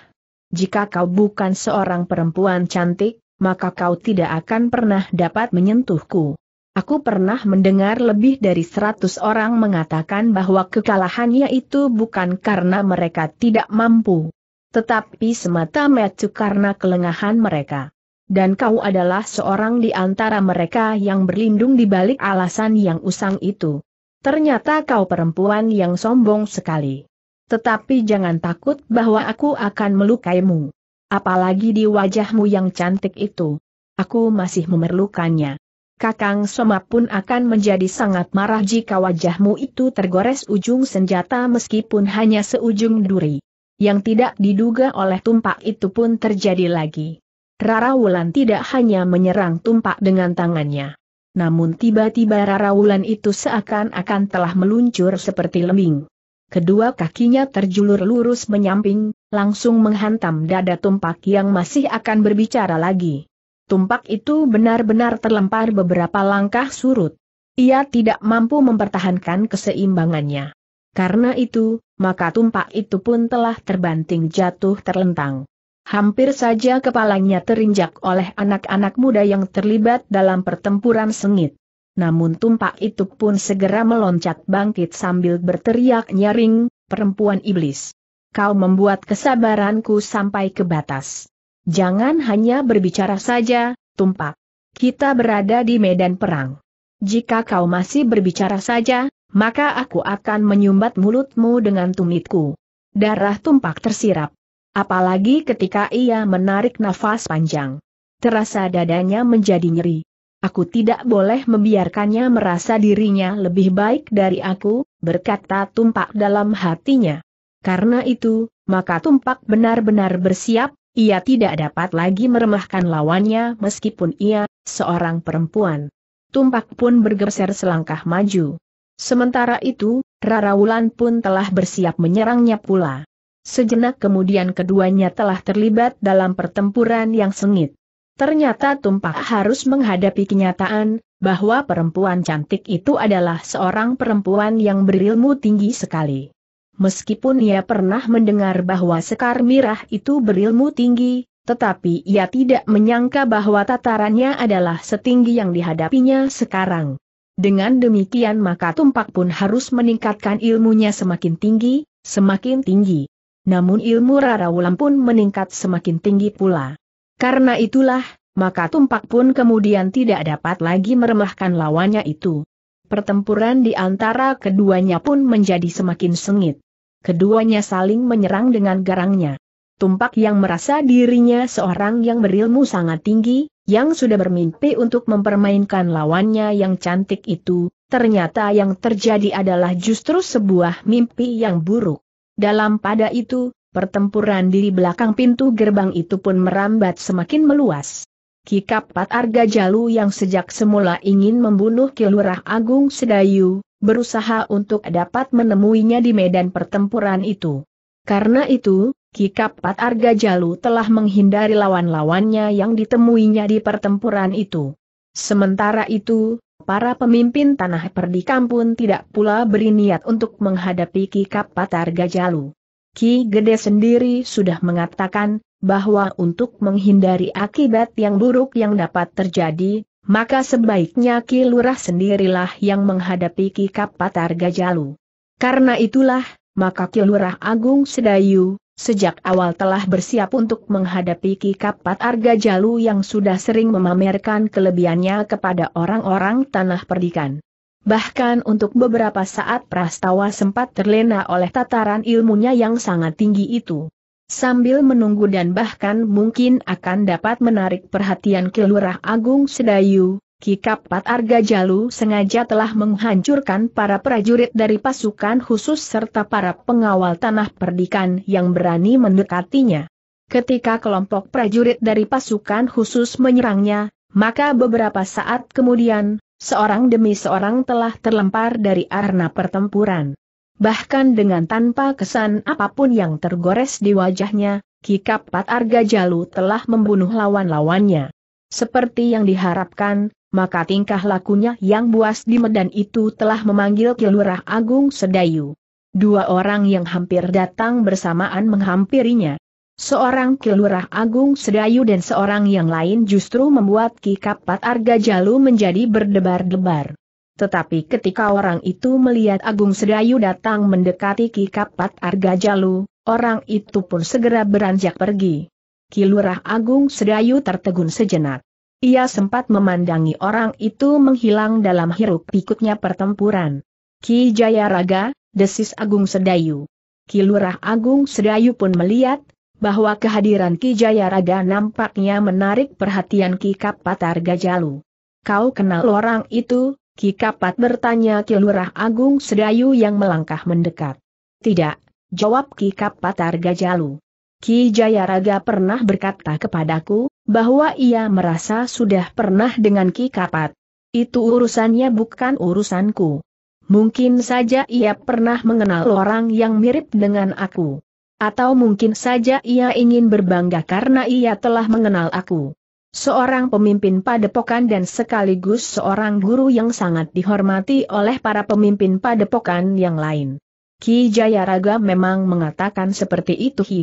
Jika kau bukan seorang perempuan cantik, maka kau tidak akan pernah dapat menyentuhku. Aku pernah mendengar lebih dari seratus orang mengatakan bahwa kekalahannya itu bukan karena mereka tidak mampu. Tetapi semata-mata karena kelengahan mereka. Dan kau adalah seorang di antara mereka yang berlindung di balik alasan yang usang itu. Ternyata kau perempuan yang sombong sekali. Tetapi jangan takut bahwa aku akan melukaimu. Apalagi di wajahmu yang cantik itu. Aku masih memerlukannya. Kakang Soma pun akan menjadi sangat marah jika wajahmu itu tergores ujung senjata meskipun hanya seujung duri. Yang tidak diduga oleh tumpak itu pun terjadi lagi. Rara Wulan tidak hanya menyerang tumpak dengan tangannya. Namun tiba-tiba Rara Wulan itu seakan-akan telah meluncur seperti lembing. Kedua kakinya terjulur lurus menyamping, langsung menghantam dada tumpak yang masih akan berbicara lagi tumpak itu benar-benar terlempar beberapa langkah surut. Ia tidak mampu mempertahankan keseimbangannya. Karena itu, maka tumpak itu pun telah terbanting jatuh terlentang. Hampir saja kepalanya terinjak oleh anak-anak muda yang terlibat dalam pertempuran sengit. Namun tumpak itu pun segera meloncat bangkit sambil berteriak nyaring, perempuan iblis. Kau membuat kesabaranku sampai ke batas. Jangan hanya berbicara saja, tumpak. Kita berada di medan perang. Jika kau masih berbicara saja, maka aku akan menyumbat mulutmu dengan tumitku. Darah tumpak tersirap. Apalagi ketika ia menarik nafas panjang. Terasa dadanya menjadi nyeri. Aku tidak boleh membiarkannya merasa dirinya lebih baik dari aku, berkata tumpak dalam hatinya. Karena itu, maka tumpak benar-benar bersiap, ia tidak dapat lagi meremahkan lawannya meskipun ia, seorang perempuan. Tumpak pun bergeser selangkah maju. Sementara itu, Rara Wulan pun telah bersiap menyerangnya pula. Sejenak kemudian keduanya telah terlibat dalam pertempuran yang sengit. Ternyata Tumpak harus menghadapi kenyataan, bahwa perempuan cantik itu adalah seorang perempuan yang berilmu tinggi sekali. Meskipun ia pernah mendengar bahwa Sekar Mirah itu berilmu tinggi, tetapi ia tidak menyangka bahwa tatarannya adalah setinggi yang dihadapinya sekarang. Dengan demikian maka Tumpak pun harus meningkatkan ilmunya semakin tinggi, semakin tinggi. Namun ilmu Rara Wulan pun meningkat semakin tinggi pula. Karena itulah, maka Tumpak pun kemudian tidak dapat lagi meremehkan lawannya itu. Pertempuran di antara keduanya pun menjadi semakin sengit. Keduanya saling menyerang dengan garangnya. Tumpak yang merasa dirinya seorang yang berilmu sangat tinggi, yang sudah bermimpi untuk mempermainkan lawannya yang cantik itu, ternyata yang terjadi adalah justru sebuah mimpi yang buruk. Dalam pada itu, pertempuran di belakang pintu gerbang itu pun merambat semakin meluas. Kikapat Arga Jalu yang sejak semula ingin membunuh Kilurah Agung Sedayu, berusaha untuk dapat menemuinya di medan pertempuran itu. Karena itu, Ki Kapat Arga Jalu telah menghindari lawan-lawannya yang ditemuinya di pertempuran itu. Sementara itu, para pemimpin tanah perdikam pun tidak pula berniat untuk menghadapi Ki Kapat Arga Jalu. Ki Gede sendiri sudah mengatakan bahwa untuk menghindari akibat yang buruk yang dapat terjadi, maka sebaiknya Ki Lurah sendirilah yang menghadapi Ki Kapatar Gajalu. Karena itulah, maka Ki Lurah Agung Sedayu, sejak awal telah bersiap untuk menghadapi Ki Kapatar Gajalu yang sudah sering memamerkan kelebihannya kepada orang-orang tanah perdikan. Bahkan untuk beberapa saat Prastawa sempat terlena oleh tataran ilmunya yang sangat tinggi itu. Sambil menunggu dan bahkan mungkin akan dapat menarik perhatian Kilurah Agung Sedayu, Kikapat Arga Jalu sengaja telah menghancurkan para prajurit dari pasukan khusus serta para pengawal tanah perdikan yang berani mendekatinya. Ketika kelompok prajurit dari pasukan khusus menyerangnya, maka beberapa saat kemudian, seorang demi seorang telah terlempar dari arena pertempuran. Bahkan dengan tanpa kesan apapun yang tergores di wajahnya, Kikapat Arga Jalu telah membunuh lawan-lawannya. Seperti yang diharapkan, maka tingkah lakunya yang buas di Medan itu telah memanggil Kilurah Agung Sedayu. Dua orang yang hampir datang bersamaan menghampirinya. Seorang Kilurah Agung Sedayu dan seorang yang lain justru membuat Kikapat Arga Jalu menjadi berdebar-debar. Tetapi ketika orang itu melihat Agung Sedayu datang mendekati Ki Kapat Arga Jalu, orang itu pun segera beranjak pergi. Kilurah Agung Sedayu tertegun sejenak. Ia sempat memandangi orang itu menghilang dalam hiruk pikuknya pertempuran. Ki Jayaraga, desis Agung Sedayu. Kilurah Agung Sedayu pun melihat, bahwa kehadiran Ki Jayaraga nampaknya menarik perhatian Ki Kapat Arga Jalu. Kau kenal orang itu, Ki Kapat bertanya Ki Lurah Agung Sedayu yang melangkah mendekat. Tidak, jawab Ki Kapat Jalu. Ki Jayaraga pernah berkata kepadaku, bahwa ia merasa sudah pernah dengan Ki Kapat. Itu urusannya bukan urusanku. Mungkin saja ia pernah mengenal orang yang mirip dengan aku. Atau mungkin saja ia ingin berbangga karena ia telah mengenal aku seorang pemimpin padepokan dan sekaligus seorang guru yang sangat dihormati oleh para pemimpin padepokan yang lain. Ki Jayaraga memang mengatakan seperti itu Hi.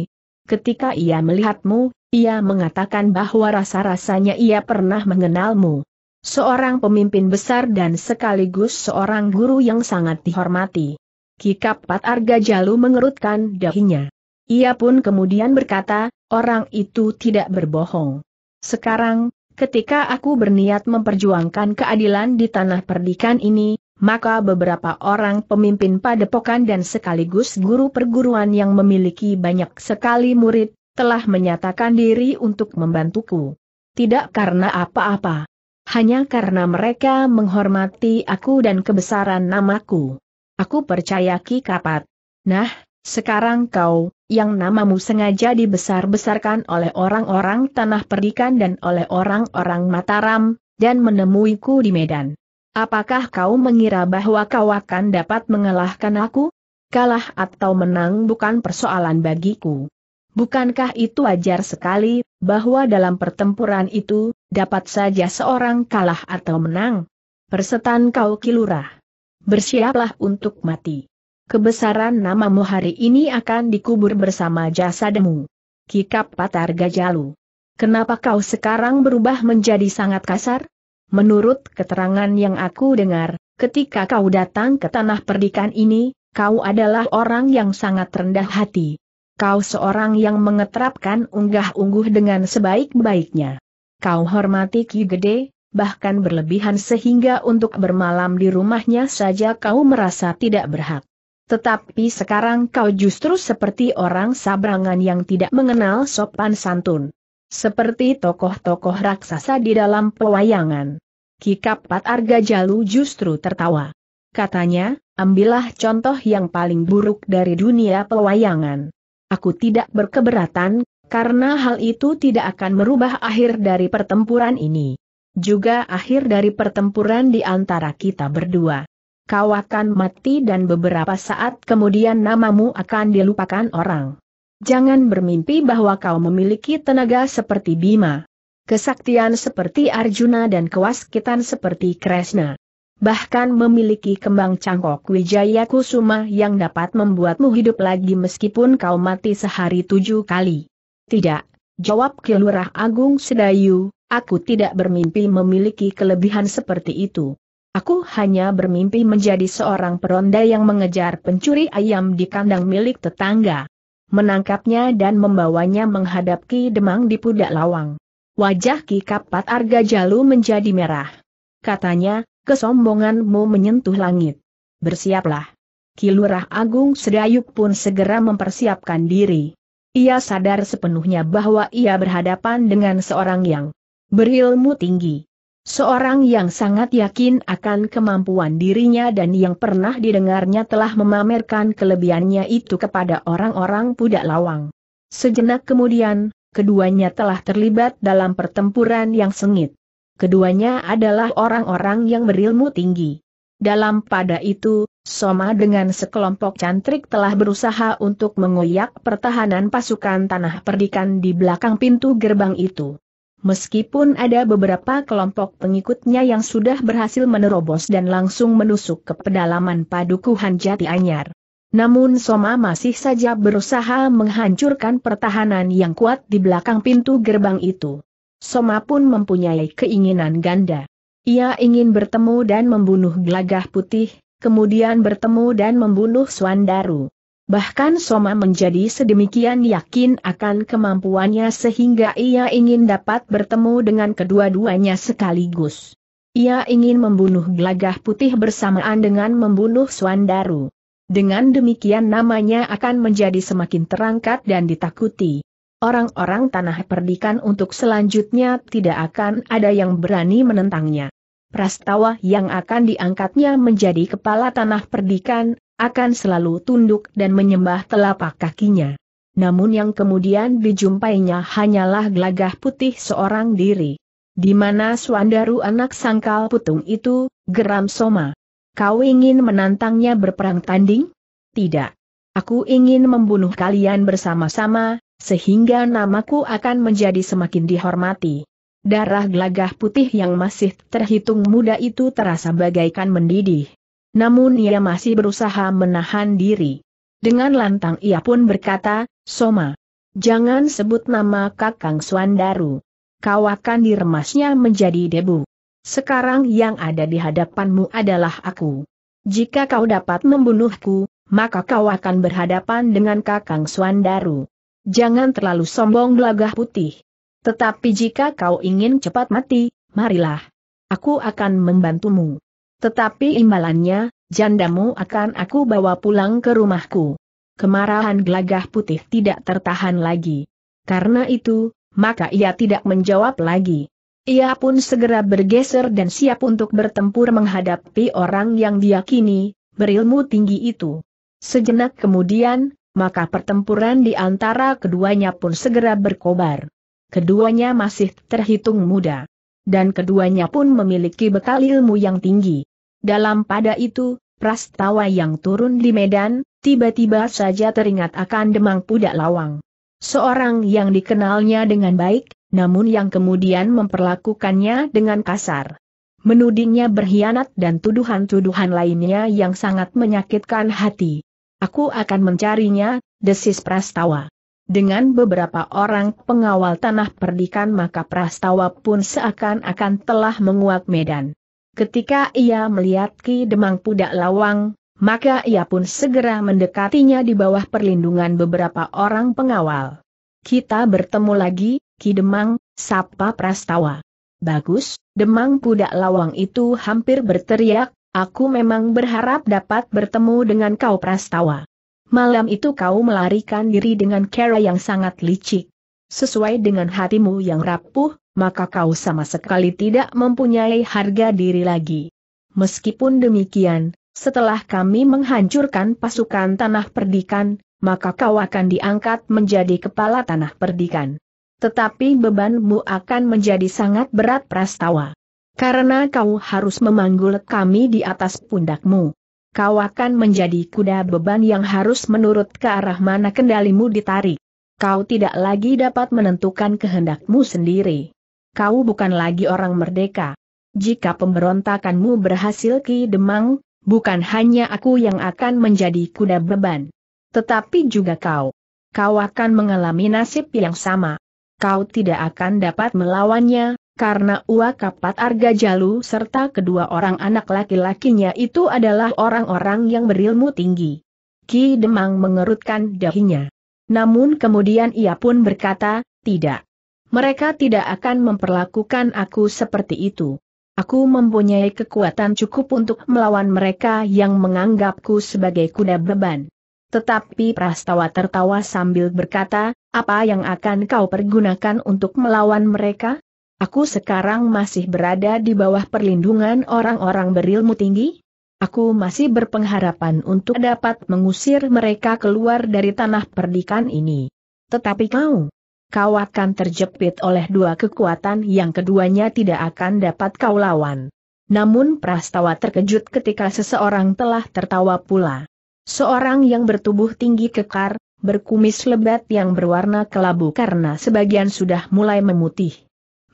Ketika ia melihatmu, ia mengatakan bahwa rasa-rasanya ia pernah mengenalmu. Seorang pemimpin besar dan sekaligus seorang guru yang sangat dihormati. Ki Kapat Arga Jalu mengerutkan dahinya. Ia pun kemudian berkata, orang itu tidak berbohong. Sekarang, ketika aku berniat memperjuangkan keadilan di tanah perdikan ini, maka beberapa orang pemimpin padepokan dan sekaligus guru perguruan yang memiliki banyak sekali murid, telah menyatakan diri untuk membantuku. Tidak karena apa-apa. Hanya karena mereka menghormati aku dan kebesaran namaku. Aku percaya Ki Kapat. Nah, sekarang kau, yang namamu sengaja dibesar-besarkan oleh orang-orang tanah perdikan dan oleh orang-orang Mataram, dan menemuiku di Medan. Apakah kau mengira bahwa kau akan dapat mengalahkan aku? Kalah atau menang bukan persoalan bagiku. Bukankah itu wajar sekali, bahwa dalam pertempuran itu, dapat saja seorang kalah atau menang? Persetan kau kilurah. Bersiaplah untuk mati kebesaran namamu hari ini akan dikubur bersama jasadmu. Kikap Patar Gajalu. Kenapa kau sekarang berubah menjadi sangat kasar? Menurut keterangan yang aku dengar, ketika kau datang ke tanah perdikan ini, kau adalah orang yang sangat rendah hati. Kau seorang yang mengetrapkan unggah-ungguh dengan sebaik-baiknya. Kau hormati Ki Gede, bahkan berlebihan sehingga untuk bermalam di rumahnya saja kau merasa tidak berhak. Tetapi sekarang kau justru seperti orang sabrangan yang tidak mengenal sopan santun. Seperti tokoh-tokoh raksasa di dalam pewayangan. Kikapat Arga Jalu justru tertawa. Katanya, ambillah contoh yang paling buruk dari dunia pewayangan. Aku tidak berkeberatan, karena hal itu tidak akan merubah akhir dari pertempuran ini. Juga akhir dari pertempuran di antara kita berdua kau akan mati dan beberapa saat kemudian namamu akan dilupakan orang. Jangan bermimpi bahwa kau memiliki tenaga seperti Bima. Kesaktian seperti Arjuna dan kewaskitan seperti Kresna. Bahkan memiliki kembang cangkok Wijaya Kusuma yang dapat membuatmu hidup lagi meskipun kau mati sehari tujuh kali. Tidak, jawab Kelurah Agung Sedayu, aku tidak bermimpi memiliki kelebihan seperti itu. Aku hanya bermimpi menjadi seorang peronda yang mengejar pencuri ayam di kandang milik tetangga. Menangkapnya dan membawanya menghadap Ki Demang di Pudak Lawang. Wajah Ki Kapat Arga Jalu menjadi merah. Katanya, kesombonganmu menyentuh langit. Bersiaplah. Ki Lurah Agung Sedayuk pun segera mempersiapkan diri. Ia sadar sepenuhnya bahwa ia berhadapan dengan seorang yang berilmu tinggi. Seorang yang sangat yakin akan kemampuan dirinya dan yang pernah didengarnya telah memamerkan kelebihannya itu kepada orang-orang pudak lawang. Sejenak kemudian, keduanya telah terlibat dalam pertempuran yang sengit. Keduanya adalah orang-orang yang berilmu tinggi. Dalam pada itu, Soma dengan sekelompok cantrik telah berusaha untuk mengoyak pertahanan pasukan tanah perdikan di belakang pintu gerbang itu. Meskipun ada beberapa kelompok pengikutnya yang sudah berhasil menerobos dan langsung menusuk ke pedalaman padukuhan jati anyar. Namun Soma masih saja berusaha menghancurkan pertahanan yang kuat di belakang pintu gerbang itu. Soma pun mempunyai keinginan ganda. Ia ingin bertemu dan membunuh Glagah putih, kemudian bertemu dan membunuh Swandaru. Bahkan Soma menjadi sedemikian yakin akan kemampuannya sehingga ia ingin dapat bertemu dengan kedua-duanya sekaligus. Ia ingin membunuh gelagah putih bersamaan dengan membunuh Swandaru. Dengan demikian namanya akan menjadi semakin terangkat dan ditakuti. Orang-orang tanah perdikan untuk selanjutnya tidak akan ada yang berani menentangnya. Prastawa yang akan diangkatnya menjadi kepala tanah perdikan akan selalu tunduk dan menyembah telapak kakinya. Namun yang kemudian dijumpainya hanyalah gelagah putih seorang diri. Di mana Suandaru anak sangkal putung itu, geram Soma. Kau ingin menantangnya berperang tanding? Tidak. Aku ingin membunuh kalian bersama-sama, sehingga namaku akan menjadi semakin dihormati. Darah gelagah putih yang masih terhitung muda itu terasa bagaikan mendidih. Namun ia masih berusaha menahan diri. Dengan lantang ia pun berkata, Soma, jangan sebut nama Kakang Suandaru. Kau akan diremasnya menjadi debu. Sekarang yang ada di hadapanmu adalah aku. Jika kau dapat membunuhku, maka kau akan berhadapan dengan Kakang Suandaru. Jangan terlalu sombong belagah putih. Tetapi jika kau ingin cepat mati, marilah. Aku akan membantumu. Tetapi imbalannya, jandamu akan aku bawa pulang ke rumahku. Kemarahan gelagah putih tidak tertahan lagi. Karena itu, maka ia tidak menjawab lagi. Ia pun segera bergeser dan siap untuk bertempur menghadapi orang yang diyakini, berilmu tinggi itu. Sejenak kemudian, maka pertempuran di antara keduanya pun segera berkobar. Keduanya masih terhitung muda dan keduanya pun memiliki bekal ilmu yang tinggi. Dalam pada itu, prastawa yang turun di medan, tiba-tiba saja teringat akan Demang Pudak Lawang. Seorang yang dikenalnya dengan baik, namun yang kemudian memperlakukannya dengan kasar. Menudingnya berkhianat dan tuduhan-tuduhan lainnya yang sangat menyakitkan hati. Aku akan mencarinya, desis Prastawa. Dengan beberapa orang pengawal tanah perdikan maka Prastawa pun seakan-akan telah menguak medan. Ketika ia melihat Ki Demang Pudak Lawang, maka ia pun segera mendekatinya di bawah perlindungan beberapa orang pengawal. Kita bertemu lagi, Ki Demang, sapa Prastawa. Bagus, Demang Pudak Lawang itu hampir berteriak, aku memang berharap dapat bertemu dengan kau Prastawa. Malam itu kau melarikan diri dengan cara yang sangat licik. Sesuai dengan hatimu yang rapuh, maka kau sama sekali tidak mempunyai harga diri lagi. Meskipun demikian, setelah kami menghancurkan pasukan tanah perdikan, maka kau akan diangkat menjadi kepala tanah perdikan. Tetapi bebanmu akan menjadi sangat berat prastawa. Karena kau harus memanggul kami di atas pundakmu kau akan menjadi kuda beban yang harus menurut ke arah mana kendalimu ditarik. Kau tidak lagi dapat menentukan kehendakmu sendiri. Kau bukan lagi orang merdeka. Jika pemberontakanmu berhasil Ki Demang, bukan hanya aku yang akan menjadi kuda beban. Tetapi juga kau. Kau akan mengalami nasib yang sama. Kau tidak akan dapat melawannya, karena Ua Kapat Arga Jalu serta kedua orang anak laki-lakinya itu adalah orang-orang yang berilmu tinggi. Ki Demang mengerutkan dahinya. Namun kemudian ia pun berkata, tidak. Mereka tidak akan memperlakukan aku seperti itu. Aku mempunyai kekuatan cukup untuk melawan mereka yang menganggapku sebagai kuda beban. Tetapi Prastawa tertawa sambil berkata, apa yang akan kau pergunakan untuk melawan mereka? Aku sekarang masih berada di bawah perlindungan orang-orang berilmu tinggi? Aku masih berpengharapan untuk dapat mengusir mereka keluar dari tanah perdikan ini. Tetapi kau, kau akan terjepit oleh dua kekuatan yang keduanya tidak akan dapat kau lawan. Namun Prastawa terkejut ketika seseorang telah tertawa pula. Seorang yang bertubuh tinggi kekar, berkumis lebat yang berwarna kelabu karena sebagian sudah mulai memutih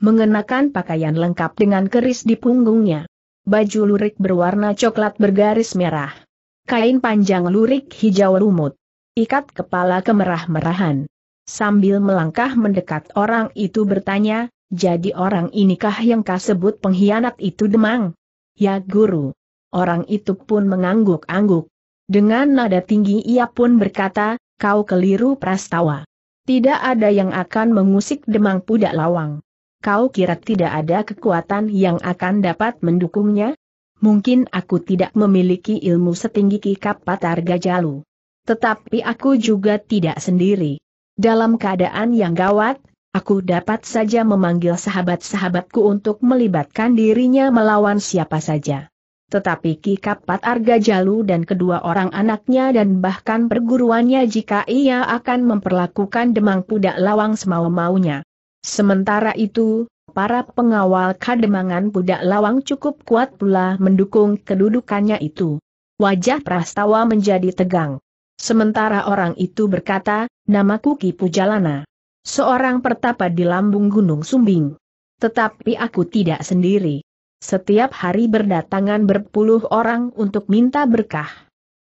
mengenakan pakaian lengkap dengan keris di punggungnya. Baju lurik berwarna coklat bergaris merah. Kain panjang lurik hijau lumut. Ikat kepala kemerah-merahan. Sambil melangkah mendekat orang itu bertanya, jadi orang inikah yang kau sebut pengkhianat itu demang? Ya guru. Orang itu pun mengangguk-angguk. Dengan nada tinggi ia pun berkata, kau keliru prastawa. Tidak ada yang akan mengusik demang pudak lawang kau kira tidak ada kekuatan yang akan dapat mendukungnya? Mungkin aku tidak memiliki ilmu setinggi Ki Kapatar Gajalu. Tetapi aku juga tidak sendiri. Dalam keadaan yang gawat, aku dapat saja memanggil sahabat-sahabatku untuk melibatkan dirinya melawan siapa saja. Tetapi Ki Kapat Arga Jalu dan kedua orang anaknya dan bahkan perguruannya jika ia akan memperlakukan Demang Pudak Lawang semau-maunya. Sementara itu, para pengawal kademangan budak lawang cukup kuat pula mendukung kedudukannya itu. Wajah Prastawa menjadi tegang. Sementara orang itu berkata, namaku Ki Pujalana. Seorang pertapa di lambung Gunung Sumbing. Tetapi aku tidak sendiri. Setiap hari berdatangan berpuluh orang untuk minta berkah.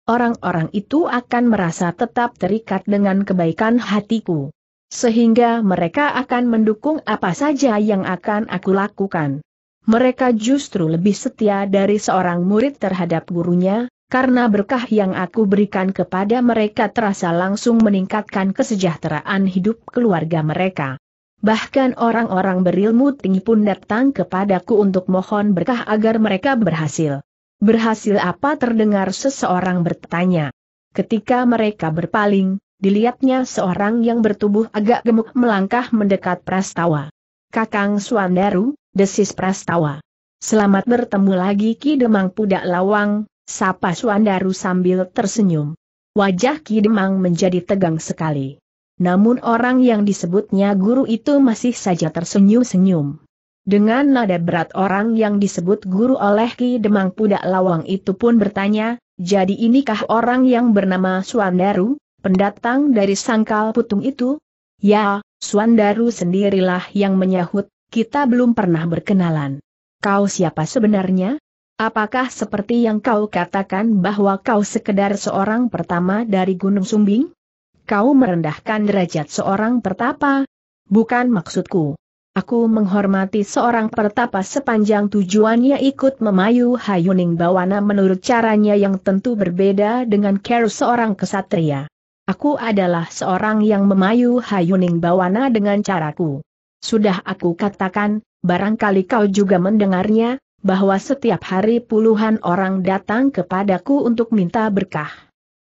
Orang-orang itu akan merasa tetap terikat dengan kebaikan hatiku sehingga mereka akan mendukung apa saja yang akan aku lakukan. Mereka justru lebih setia dari seorang murid terhadap gurunya, karena berkah yang aku berikan kepada mereka terasa langsung meningkatkan kesejahteraan hidup keluarga mereka. Bahkan orang-orang berilmu tinggi pun datang kepadaku untuk mohon berkah agar mereka berhasil. Berhasil apa terdengar seseorang bertanya. Ketika mereka berpaling, dilihatnya seorang yang bertubuh agak gemuk melangkah mendekat Prastawa. Kakang Suandaru, desis Prastawa. Selamat bertemu lagi Ki Demang Pudak Lawang, sapa Suandaru sambil tersenyum. Wajah Ki Demang menjadi tegang sekali. Namun orang yang disebutnya guru itu masih saja tersenyum-senyum. Dengan nada berat orang yang disebut guru oleh Ki Demang Pudak Lawang itu pun bertanya, jadi inikah orang yang bernama Suandaru, pendatang dari sangkal putung itu? Ya, Suandaru sendirilah yang menyahut, kita belum pernah berkenalan. Kau siapa sebenarnya? Apakah seperti yang kau katakan bahwa kau sekedar seorang pertama dari Gunung Sumbing? Kau merendahkan derajat seorang pertapa? Bukan maksudku. Aku menghormati seorang pertapa sepanjang tujuannya ikut memayu Hayuning Bawana menurut caranya yang tentu berbeda dengan care seorang kesatria. Aku adalah seorang yang memayu Hayuning Bawana dengan caraku. Sudah aku katakan, barangkali kau juga mendengarnya, bahwa setiap hari puluhan orang datang kepadaku untuk minta berkah.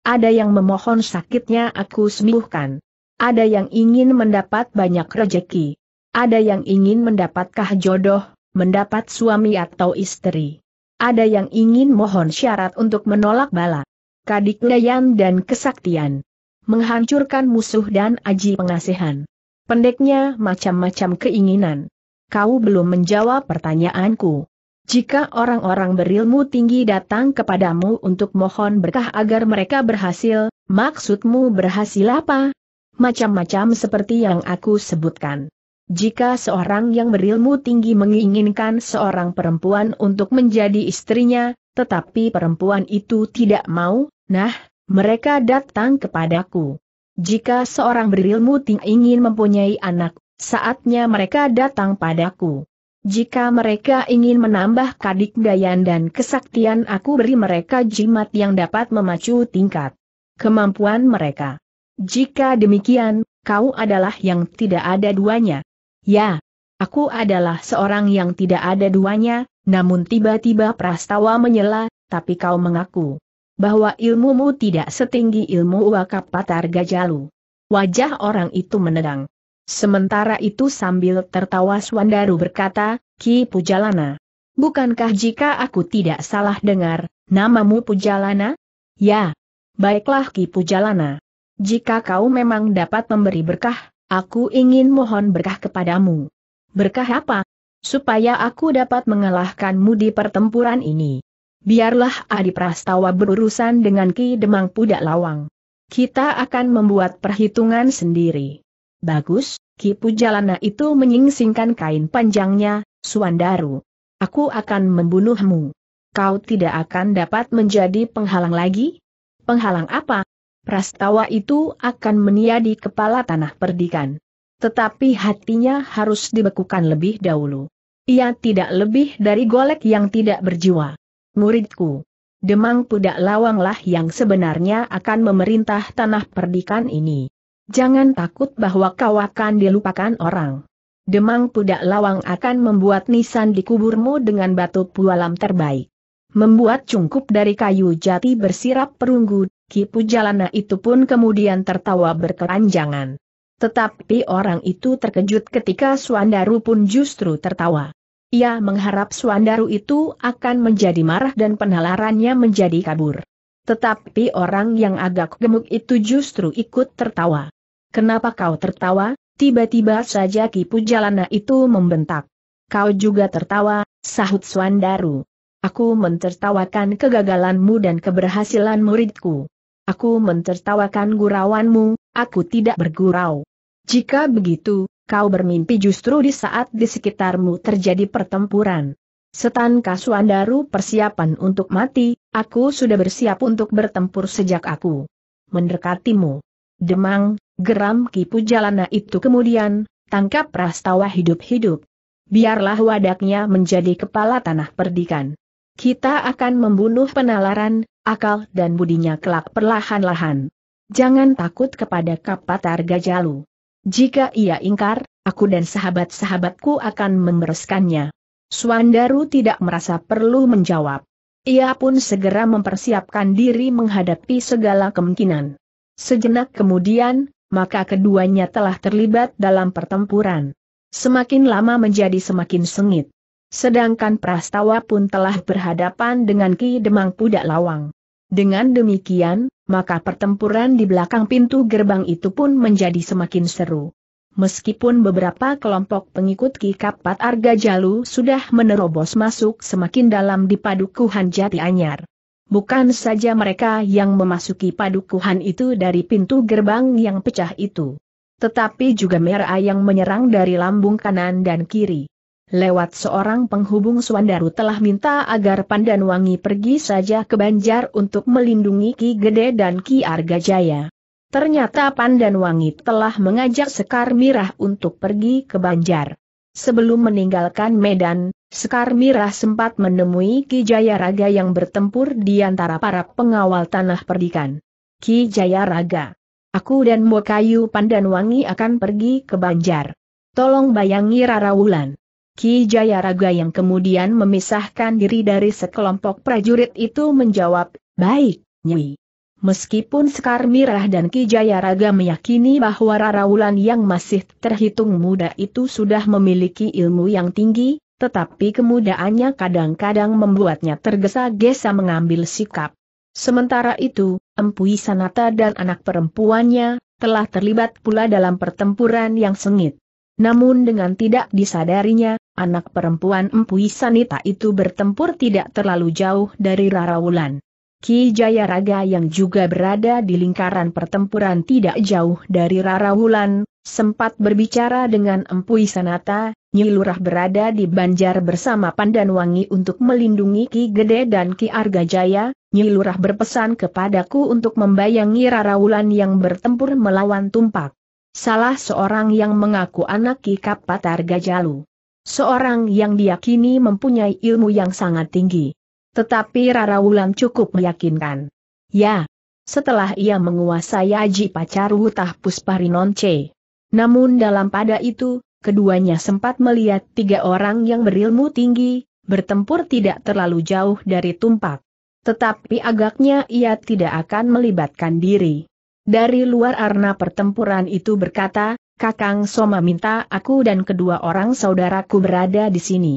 Ada yang memohon sakitnya aku sembuhkan. Ada yang ingin mendapat banyak rejeki. Ada yang ingin mendapatkah jodoh, mendapat suami atau istri. Ada yang ingin mohon syarat untuk menolak bala. Kadiknayan dan kesaktian menghancurkan musuh dan aji pengasihan. Pendeknya macam-macam keinginan. Kau belum menjawab pertanyaanku. Jika orang-orang berilmu tinggi datang kepadamu untuk mohon berkah agar mereka berhasil, maksudmu berhasil apa? Macam-macam seperti yang aku sebutkan. Jika seorang yang berilmu tinggi menginginkan seorang perempuan untuk menjadi istrinya, tetapi perempuan itu tidak mau, nah, mereka datang kepadaku. Jika seorang berilmu ting ingin mempunyai anak, saatnya mereka datang padaku. Jika mereka ingin menambah kadik dayan dan kesaktian aku beri mereka jimat yang dapat memacu tingkat kemampuan mereka. Jika demikian, kau adalah yang tidak ada duanya. Ya, aku adalah seorang yang tidak ada duanya, namun tiba-tiba prastawa menyela, tapi kau mengaku bahwa ilmumu tidak setinggi ilmu Wakapatar Gajalu. Wajah orang itu menerang. Sementara itu sambil tertawa Swandaru berkata, Ki Pujalana. Bukankah jika aku tidak salah dengar, namamu Pujalana? Ya. Baiklah Ki Pujalana. Jika kau memang dapat memberi berkah, aku ingin mohon berkah kepadamu. Berkah apa? Supaya aku dapat mengalahkanmu di pertempuran ini biarlah Adi Prastawa berurusan dengan Ki Demang Pudak Lawang. Kita akan membuat perhitungan sendiri. Bagus, Ki Pujalana itu menyingsingkan kain panjangnya, Suandaru. Aku akan membunuhmu. Kau tidak akan dapat menjadi penghalang lagi? Penghalang apa? Prastawa itu akan meniadi kepala tanah perdikan. Tetapi hatinya harus dibekukan lebih dahulu. Ia tidak lebih dari golek yang tidak berjiwa muridku. Demang Pudak Lawanglah yang sebenarnya akan memerintah tanah perdikan ini. Jangan takut bahwa kau akan dilupakan orang. Demang Pudak Lawang akan membuat nisan di kuburmu dengan batu pualam terbaik. Membuat cungkup dari kayu jati bersirap perunggu, Kipu Jalana itu pun kemudian tertawa berkeranjangan. Tetapi orang itu terkejut ketika Suandaru pun justru tertawa. Ia mengharap Suandaru itu akan menjadi marah dan penalarannya menjadi kabur. Tetapi orang yang agak gemuk itu justru ikut tertawa. Kenapa kau tertawa? Tiba-tiba saja Kipu Jalana itu membentak. Kau juga tertawa, sahut Suandaru. Aku mentertawakan kegagalanmu dan keberhasilan muridku. Aku mentertawakan gurauanmu, aku tidak bergurau. Jika begitu, kau bermimpi justru di saat di sekitarmu terjadi pertempuran. Setan Kasuandaru persiapan untuk mati, aku sudah bersiap untuk bertempur sejak aku mendekatimu. Demang, geram kipu jalana itu kemudian, tangkap Prastawa hidup-hidup. Biarlah wadaknya menjadi kepala tanah perdikan. Kita akan membunuh penalaran, akal dan budinya kelak perlahan-lahan. Jangan takut kepada Kapatar Gajalu. Jika ia ingkar, aku dan sahabat-sahabatku akan membereskannya. Suandaru tidak merasa perlu menjawab. Ia pun segera mempersiapkan diri menghadapi segala kemungkinan. Sejenak kemudian, maka keduanya telah terlibat dalam pertempuran. Semakin lama menjadi semakin sengit. Sedangkan Prastawa pun telah berhadapan dengan Ki Demang Pudak Lawang. Dengan demikian, maka pertempuran di belakang pintu gerbang itu pun menjadi semakin seru. Meskipun beberapa kelompok pengikut Ki Kapat Arga Jalu sudah menerobos masuk semakin dalam di padukuhan Jati Anyar. Bukan saja mereka yang memasuki padukuhan itu dari pintu gerbang yang pecah itu. Tetapi juga Merah yang menyerang dari lambung kanan dan kiri. Lewat seorang penghubung Swandaru telah minta agar Pandan Wangi pergi saja ke Banjar untuk melindungi Ki Gede dan Ki Arga Jaya. Ternyata Pandan Wangi telah mengajak Sekar Mirah untuk pergi ke Banjar. Sebelum meninggalkan Medan, Sekar Mirah sempat menemui Ki Jayaraga yang bertempur di antara para pengawal tanah perdikan. Ki Jayaraga, aku dan Mokayu Wangi akan pergi ke Banjar. Tolong bayangi Rara Wulan. Ki Jayaraga yang kemudian memisahkan diri dari sekelompok prajurit itu menjawab, baik, nyi. Meskipun Sekar Mirah dan Ki Jayaraga meyakini bahwa Raraulan yang masih terhitung muda itu sudah memiliki ilmu yang tinggi, tetapi kemudaannya kadang-kadang membuatnya tergesa-gesa mengambil sikap. Sementara itu, Empui Sanata dan anak perempuannya, telah terlibat pula dalam pertempuran yang sengit. Namun dengan tidak disadarinya, anak perempuan Empu Sanita itu bertempur tidak terlalu jauh dari Rarawulan. Ki Jayaraga yang juga berada di lingkaran pertempuran tidak jauh dari Rarawulan, sempat berbicara dengan Empu Sanata, Nyilurah berada di Banjar bersama Pandanwangi untuk melindungi Ki Gede dan Ki Arga Argajaya, Nyilurah berpesan kepadaku untuk membayangi Rarawulan yang bertempur melawan Tumpak. Salah seorang yang mengaku anak Ki Kapatar Gajalu. Seorang yang diyakini mempunyai ilmu yang sangat tinggi. Tetapi Rara Wulan cukup meyakinkan. Ya, setelah ia menguasai Aji Wutah Tah Pusparinonce. Namun dalam pada itu, keduanya sempat melihat tiga orang yang berilmu tinggi, bertempur tidak terlalu jauh dari tumpak. Tetapi agaknya ia tidak akan melibatkan diri. Dari luar arna pertempuran itu berkata, Kakang Soma minta aku dan kedua orang saudaraku berada di sini.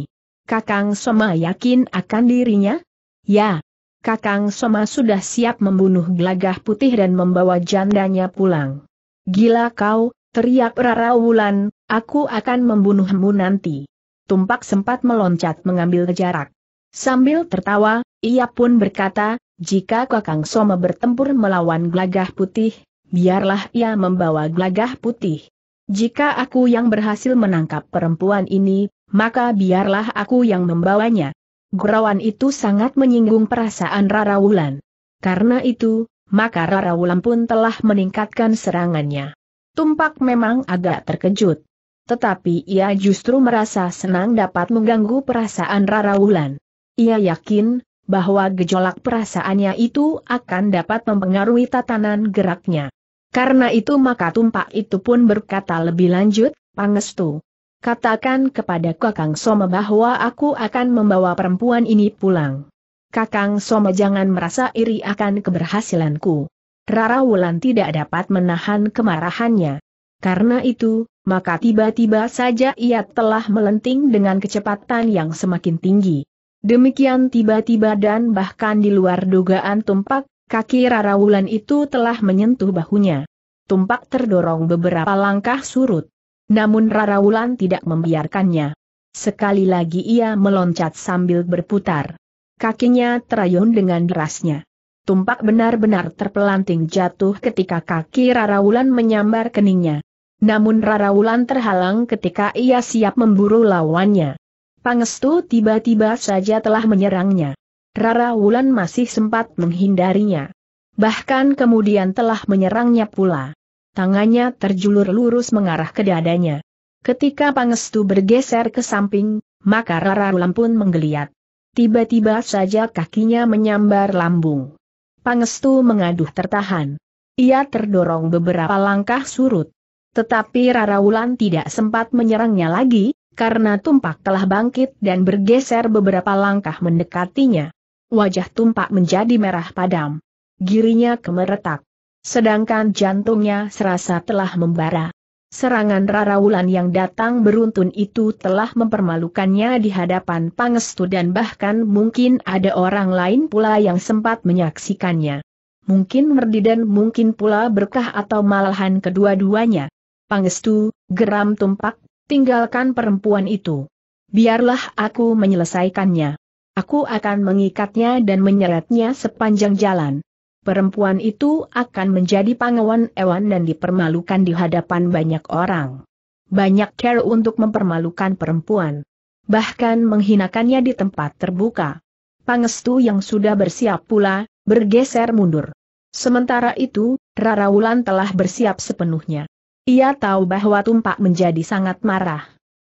Kakang Soma yakin akan dirinya? Ya. Kakang Soma sudah siap membunuh gelagah putih dan membawa jandanya pulang. Gila kau, teriak Rara Wulan, aku akan membunuhmu nanti. Tumpak sempat meloncat mengambil jarak. Sambil tertawa, ia pun berkata, jika Kakang Soma bertempur melawan Glagah putih, biarlah ia membawa Glagah putih. Jika aku yang berhasil menangkap perempuan ini, maka biarlah aku yang membawanya. Gerawan itu sangat menyinggung perasaan Rara Wulan. Karena itu, maka Rara Wulan pun telah meningkatkan serangannya. Tumpak memang agak terkejut. Tetapi ia justru merasa senang dapat mengganggu perasaan Rara Wulan. Ia yakin, bahwa gejolak perasaannya itu akan dapat mempengaruhi tatanan geraknya. Karena itu maka tumpak itu pun berkata lebih lanjut, Pangestu. Katakan kepada Kakang Soma bahwa aku akan membawa perempuan ini pulang. Kakang Soma jangan merasa iri akan keberhasilanku. Rara Wulan tidak dapat menahan kemarahannya. Karena itu, maka tiba-tiba saja ia telah melenting dengan kecepatan yang semakin tinggi. Demikian tiba-tiba dan bahkan di luar dugaan tumpak, kaki Rara Wulan itu telah menyentuh bahunya. Tumpak terdorong beberapa langkah surut. Namun Rara Wulan tidak membiarkannya. Sekali lagi ia meloncat sambil berputar. Kakinya terayun dengan derasnya. Tumpak benar-benar terpelanting jatuh ketika kaki Rara Wulan menyambar keningnya. Namun Rara Wulan terhalang ketika ia siap memburu lawannya. Pangestu tiba-tiba saja telah menyerangnya. Rara Wulan masih sempat menghindarinya. Bahkan kemudian telah menyerangnya pula. Tangannya terjulur lurus mengarah ke dadanya. Ketika Pangestu bergeser ke samping, maka Rara Wulan pun menggeliat. Tiba-tiba saja kakinya menyambar lambung. Pangestu mengaduh tertahan. Ia terdorong beberapa langkah surut. Tetapi Rara Wulan tidak sempat menyerangnya lagi, karena Tumpak telah bangkit dan bergeser beberapa langkah mendekatinya. Wajah Tumpak menjadi merah padam. Girinya kemeretak. Sedangkan jantungnya serasa telah membara. Serangan Rara Wulan yang datang beruntun itu telah mempermalukannya di hadapan Pangestu dan bahkan mungkin ada orang lain pula yang sempat menyaksikannya. Mungkin Merdi dan mungkin pula berkah atau malahan kedua-duanya. Pangestu, geram tumpak Tinggalkan perempuan itu. Biarlah aku menyelesaikannya. Aku akan mengikatnya dan menyeretnya sepanjang jalan. Perempuan itu akan menjadi pahlawan Ewan dan dipermalukan di hadapan banyak orang. Banyak care untuk mempermalukan perempuan. Bahkan menghinakannya di tempat terbuka. Pangestu yang sudah bersiap pula, bergeser mundur. Sementara itu, Rara Wulan telah bersiap sepenuhnya. Ia tahu bahwa Tumpak menjadi sangat marah.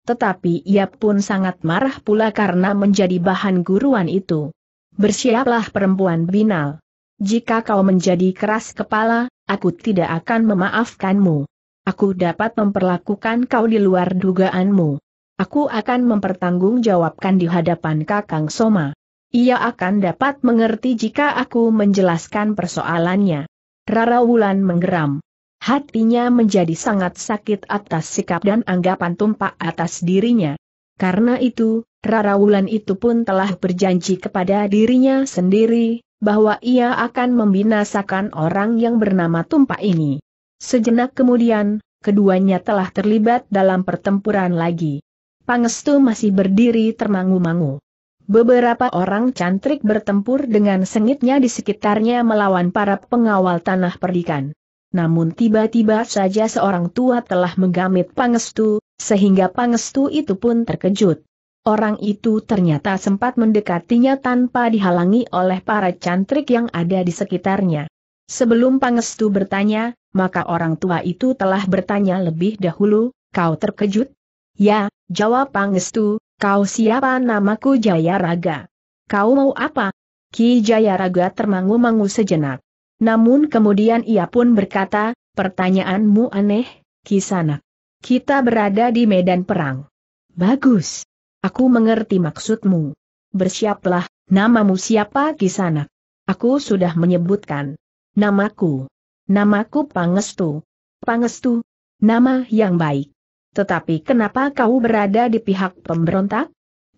Tetapi ia pun sangat marah pula karena menjadi bahan guruan itu. Bersiaplah perempuan binal. Jika kau menjadi keras kepala, aku tidak akan memaafkanmu. Aku dapat memperlakukan kau di luar dugaanmu. Aku akan mempertanggungjawabkan di hadapan Kakang Soma. Ia akan dapat mengerti jika aku menjelaskan persoalannya. Rara Wulan menggeram. Hatinya menjadi sangat sakit atas sikap dan anggapan tumpak atas dirinya. Karena itu, Rara Wulan itu pun telah berjanji kepada dirinya sendiri, bahwa ia akan membinasakan orang yang bernama Tumpak ini. Sejenak kemudian, keduanya telah terlibat dalam pertempuran lagi. Pangestu masih berdiri termangu-mangu. Beberapa orang cantrik bertempur dengan sengitnya di sekitarnya melawan para pengawal tanah perdikan namun tiba-tiba saja seorang tua telah menggamit Pangestu, sehingga Pangestu itu pun terkejut. Orang itu ternyata sempat mendekatinya tanpa dihalangi oleh para cantrik yang ada di sekitarnya. Sebelum Pangestu bertanya, maka orang tua itu telah bertanya lebih dahulu, kau terkejut? Ya, jawab Pangestu, kau siapa namaku Jayaraga? Kau mau apa? Ki Jayaraga termangu-mangu sejenak. Namun kemudian ia pun berkata, pertanyaanmu aneh, kisanak. Kita berada di medan perang. Bagus. Aku mengerti maksudmu. Bersiaplah, namamu siapa kisanak? Aku sudah menyebutkan. Namaku. Namaku Pangestu. Pangestu. Nama yang baik. Tetapi kenapa kau berada di pihak pemberontak?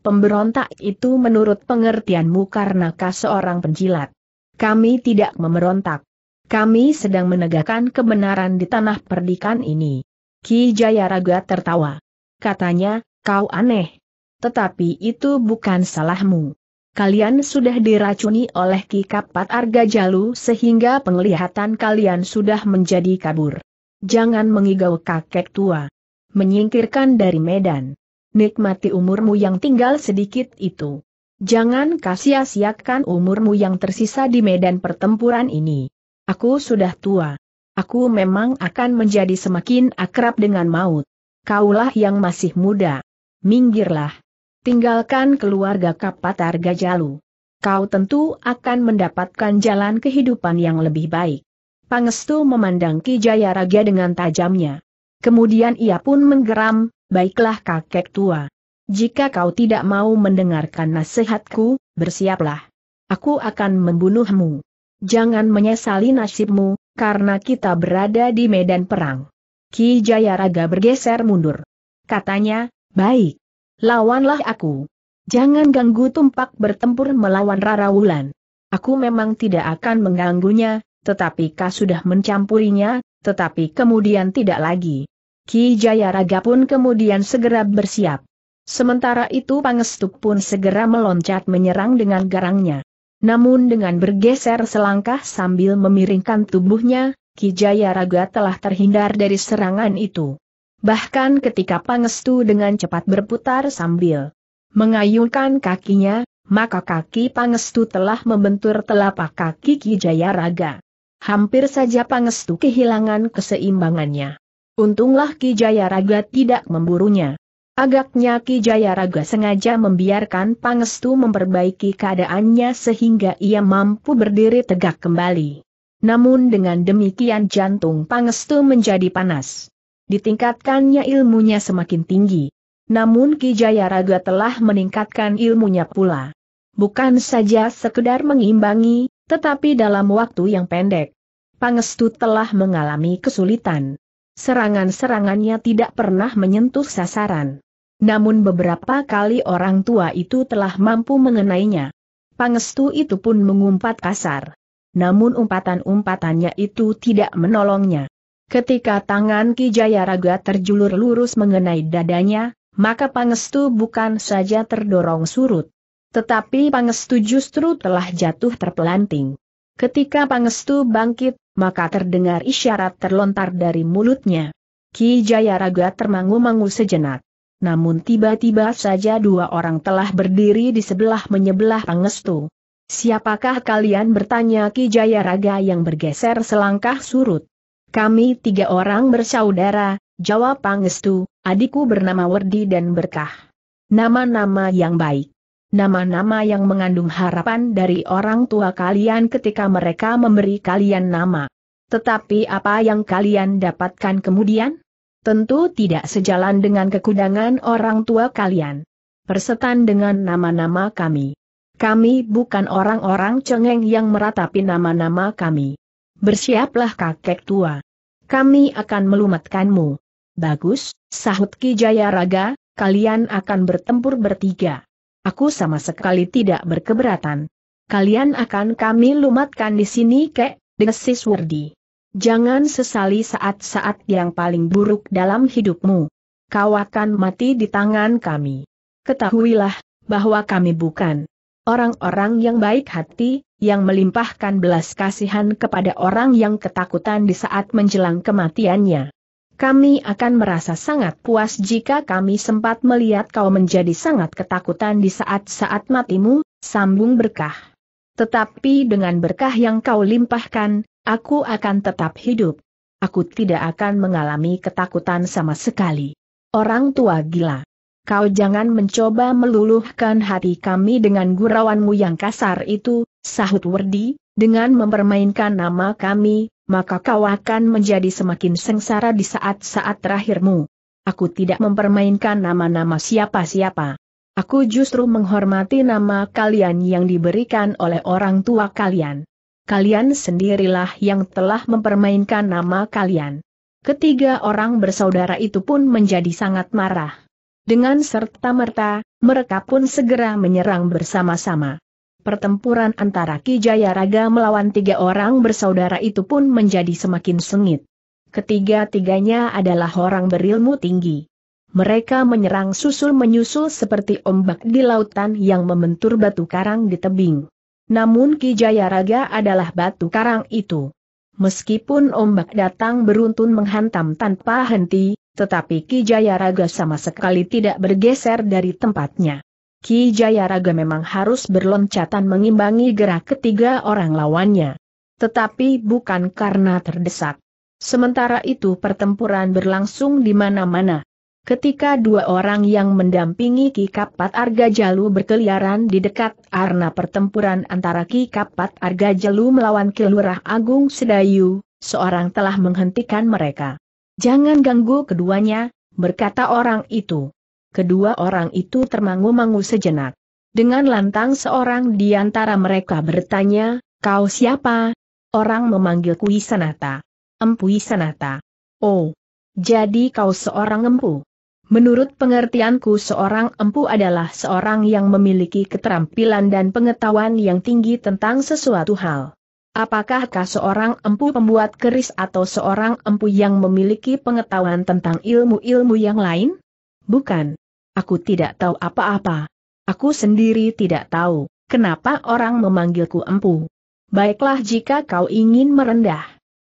Pemberontak itu menurut pengertianmu karena kau seorang penjilat. Kami tidak memberontak. Kami sedang menegakkan kebenaran di tanah perdikan ini. Ki Jayaraga tertawa. Katanya, kau aneh. Tetapi itu bukan salahmu. Kalian sudah diracuni oleh Ki Kapat Arga Jalu sehingga penglihatan kalian sudah menjadi kabur. Jangan mengigau kakek tua. Menyingkirkan dari medan. Nikmati umurmu yang tinggal sedikit itu. Jangan kasia-siakan umurmu yang tersisa di medan pertempuran ini. Aku sudah tua. Aku memang akan menjadi semakin akrab dengan maut. Kaulah yang masih muda. Minggirlah. Tinggalkan keluarga Kapatar Gajalu. Kau tentu akan mendapatkan jalan kehidupan yang lebih baik. Pangestu memandang Ki Jayaraja dengan tajamnya. Kemudian ia pun menggeram, baiklah kakek tua. Jika kau tidak mau mendengarkan nasihatku, bersiaplah. Aku akan membunuhmu. Jangan menyesali nasibmu, karena kita berada di medan perang. Ki Jayaraga bergeser mundur. Katanya, baik. Lawanlah aku. Jangan ganggu tumpak bertempur melawan Rara Wulan. Aku memang tidak akan mengganggunya, tetapi kau sudah mencampurinya, tetapi kemudian tidak lagi. Ki Jayaraga pun kemudian segera bersiap. Sementara itu Pangestu pun segera meloncat menyerang dengan garangnya. Namun dengan bergeser selangkah sambil memiringkan tubuhnya, Kijaya Raga telah terhindar dari serangan itu. Bahkan ketika Pangestu dengan cepat berputar sambil mengayunkan kakinya, maka kaki Pangestu telah membentur telapak kaki Kijaya Raga. Hampir saja Pangestu kehilangan keseimbangannya. Untunglah Kijaya Raga tidak memburunya. Agaknya Ki Jayaraga sengaja membiarkan Pangestu memperbaiki keadaannya sehingga ia mampu berdiri tegak kembali. Namun dengan demikian jantung Pangestu menjadi panas. Ditingkatkannya ilmunya semakin tinggi. Namun Ki Jayaraga telah meningkatkan ilmunya pula. Bukan saja sekedar mengimbangi, tetapi dalam waktu yang pendek. Pangestu telah mengalami kesulitan. Serangan-serangannya tidak pernah menyentuh sasaran. Namun beberapa kali orang tua itu telah mampu mengenainya. Pangestu itu pun mengumpat kasar. Namun umpatan-umpatannya itu tidak menolongnya. Ketika tangan Kijaya Raga terjulur lurus mengenai dadanya, maka Pangestu bukan saja terdorong surut. Tetapi Pangestu justru telah jatuh terpelanting. Ketika Pangestu bangkit, maka terdengar isyarat terlontar dari mulutnya. Ki Jayaraga termangu-mangu sejenak namun tiba-tiba saja dua orang telah berdiri di sebelah menyebelah Pangestu. Siapakah kalian bertanya Ki Jayaraga yang bergeser selangkah surut? Kami tiga orang bersaudara, jawab Pangestu, adikku bernama Werdi dan Berkah. Nama-nama yang baik. Nama-nama yang mengandung harapan dari orang tua kalian ketika mereka memberi kalian nama. Tetapi apa yang kalian dapatkan kemudian? Tentu tidak sejalan dengan kekudangan orang tua kalian. Persetan dengan nama-nama kami. Kami bukan orang-orang cengeng yang meratapi nama-nama kami. Bersiaplah kakek tua. Kami akan melumatkanmu. Bagus, sahut Ki Jayaraga, kalian akan bertempur bertiga. Aku sama sekali tidak berkeberatan. Kalian akan kami lumatkan di sini kek, desis Wardi. Jangan sesali saat-saat yang paling buruk dalam hidupmu. Kau akan mati di tangan kami. Ketahuilah, bahwa kami bukan orang-orang yang baik hati, yang melimpahkan belas kasihan kepada orang yang ketakutan di saat menjelang kematiannya. Kami akan merasa sangat puas jika kami sempat melihat kau menjadi sangat ketakutan di saat-saat matimu, sambung berkah. Tetapi dengan berkah yang kau limpahkan, Aku akan tetap hidup. Aku tidak akan mengalami ketakutan sama sekali. Orang tua gila. Kau jangan mencoba meluluhkan hati kami dengan gurauanmu yang kasar itu, sahut Werdi, dengan mempermainkan nama kami, maka kau akan menjadi semakin sengsara di saat-saat terakhirmu. Aku tidak mempermainkan nama-nama siapa-siapa. Aku justru menghormati nama kalian yang diberikan oleh orang tua kalian kalian sendirilah yang telah mempermainkan nama kalian. Ketiga orang bersaudara itu pun menjadi sangat marah. Dengan serta-merta, mereka pun segera menyerang bersama-sama. Pertempuran antara Ki Jayaraga melawan tiga orang bersaudara itu pun menjadi semakin sengit. Ketiga-tiganya adalah orang berilmu tinggi. Mereka menyerang susul-menyusul seperti ombak di lautan yang membentur batu karang di tebing. Namun Ki Jayaraga adalah batu karang itu. Meskipun ombak datang beruntun menghantam tanpa henti, tetapi Ki Jayaraga sama sekali tidak bergeser dari tempatnya. Ki Jayaraga memang harus berloncatan mengimbangi gerak ketiga orang lawannya. Tetapi bukan karena terdesak. Sementara itu pertempuran berlangsung di mana-mana. Ketika dua orang yang mendampingi Ki Kapat Argajalu berkeliaran di dekat arena pertempuran antara Ki Kapat Argajalu melawan Kilurah Agung Sedayu, seorang telah menghentikan mereka. Jangan ganggu keduanya, berkata orang itu. Kedua orang itu termangu-mangu sejenak. Dengan lantang seorang di antara mereka bertanya, kau siapa? Orang memanggil Kui Sanata. Empu Sanata. Oh, jadi kau seorang empu. Menurut pengertianku seorang empu adalah seorang yang memiliki keterampilan dan pengetahuan yang tinggi tentang sesuatu hal. Apakahkah seorang empu pembuat keris atau seorang empu yang memiliki pengetahuan tentang ilmu-ilmu yang lain? Bukan. Aku tidak tahu apa-apa. Aku sendiri tidak tahu, kenapa orang memanggilku empu. Baiklah jika kau ingin merendah.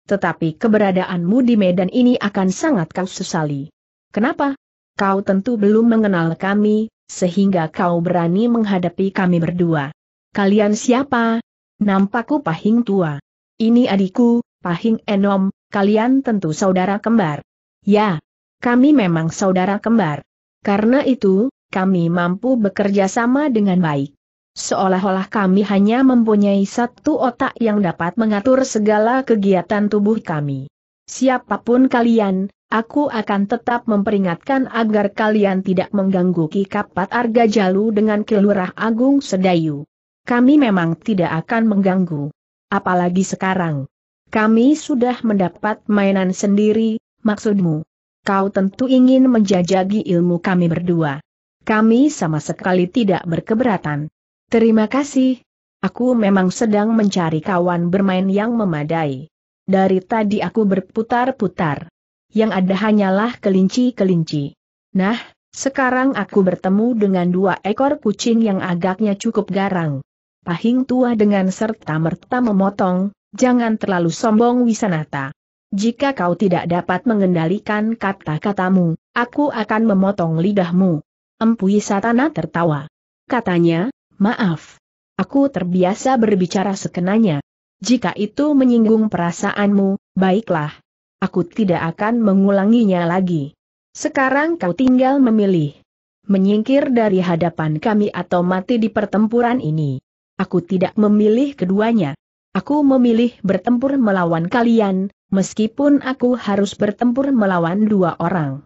Tetapi keberadaanmu di medan ini akan sangat kau sesali. Kenapa? kau tentu belum mengenal kami, sehingga kau berani menghadapi kami berdua. Kalian siapa? Nampakku Pahing Tua. Ini adikku, Pahing Enom, kalian tentu saudara kembar. Ya, kami memang saudara kembar. Karena itu, kami mampu bekerja sama dengan baik. Seolah-olah kami hanya mempunyai satu otak yang dapat mengatur segala kegiatan tubuh kami. Siapapun kalian, aku akan tetap memperingatkan agar kalian tidak mengganggu Ki Kapat Arga Jalu dengan Kelurah Agung Sedayu. Kami memang tidak akan mengganggu. Apalagi sekarang. Kami sudah mendapat mainan sendiri, maksudmu. Kau tentu ingin menjajagi ilmu kami berdua. Kami sama sekali tidak berkeberatan. Terima kasih. Aku memang sedang mencari kawan bermain yang memadai. Dari tadi aku berputar-putar. Yang ada hanyalah kelinci-kelinci. Nah, sekarang aku bertemu dengan dua ekor kucing yang agaknya cukup garang. Pahing tua dengan serta-merta memotong, jangan terlalu sombong Wisanata. Jika kau tidak dapat mengendalikan kata-katamu, aku akan memotong lidahmu. Empu Wisanata tertawa. Katanya, maaf. Aku terbiasa berbicara sekenanya. Jika itu menyinggung perasaanmu, baiklah. Aku tidak akan mengulanginya lagi. Sekarang kau tinggal memilih. Menyingkir dari hadapan kami atau mati di pertempuran ini. Aku tidak memilih keduanya. Aku memilih bertempur melawan kalian, meskipun aku harus bertempur melawan dua orang.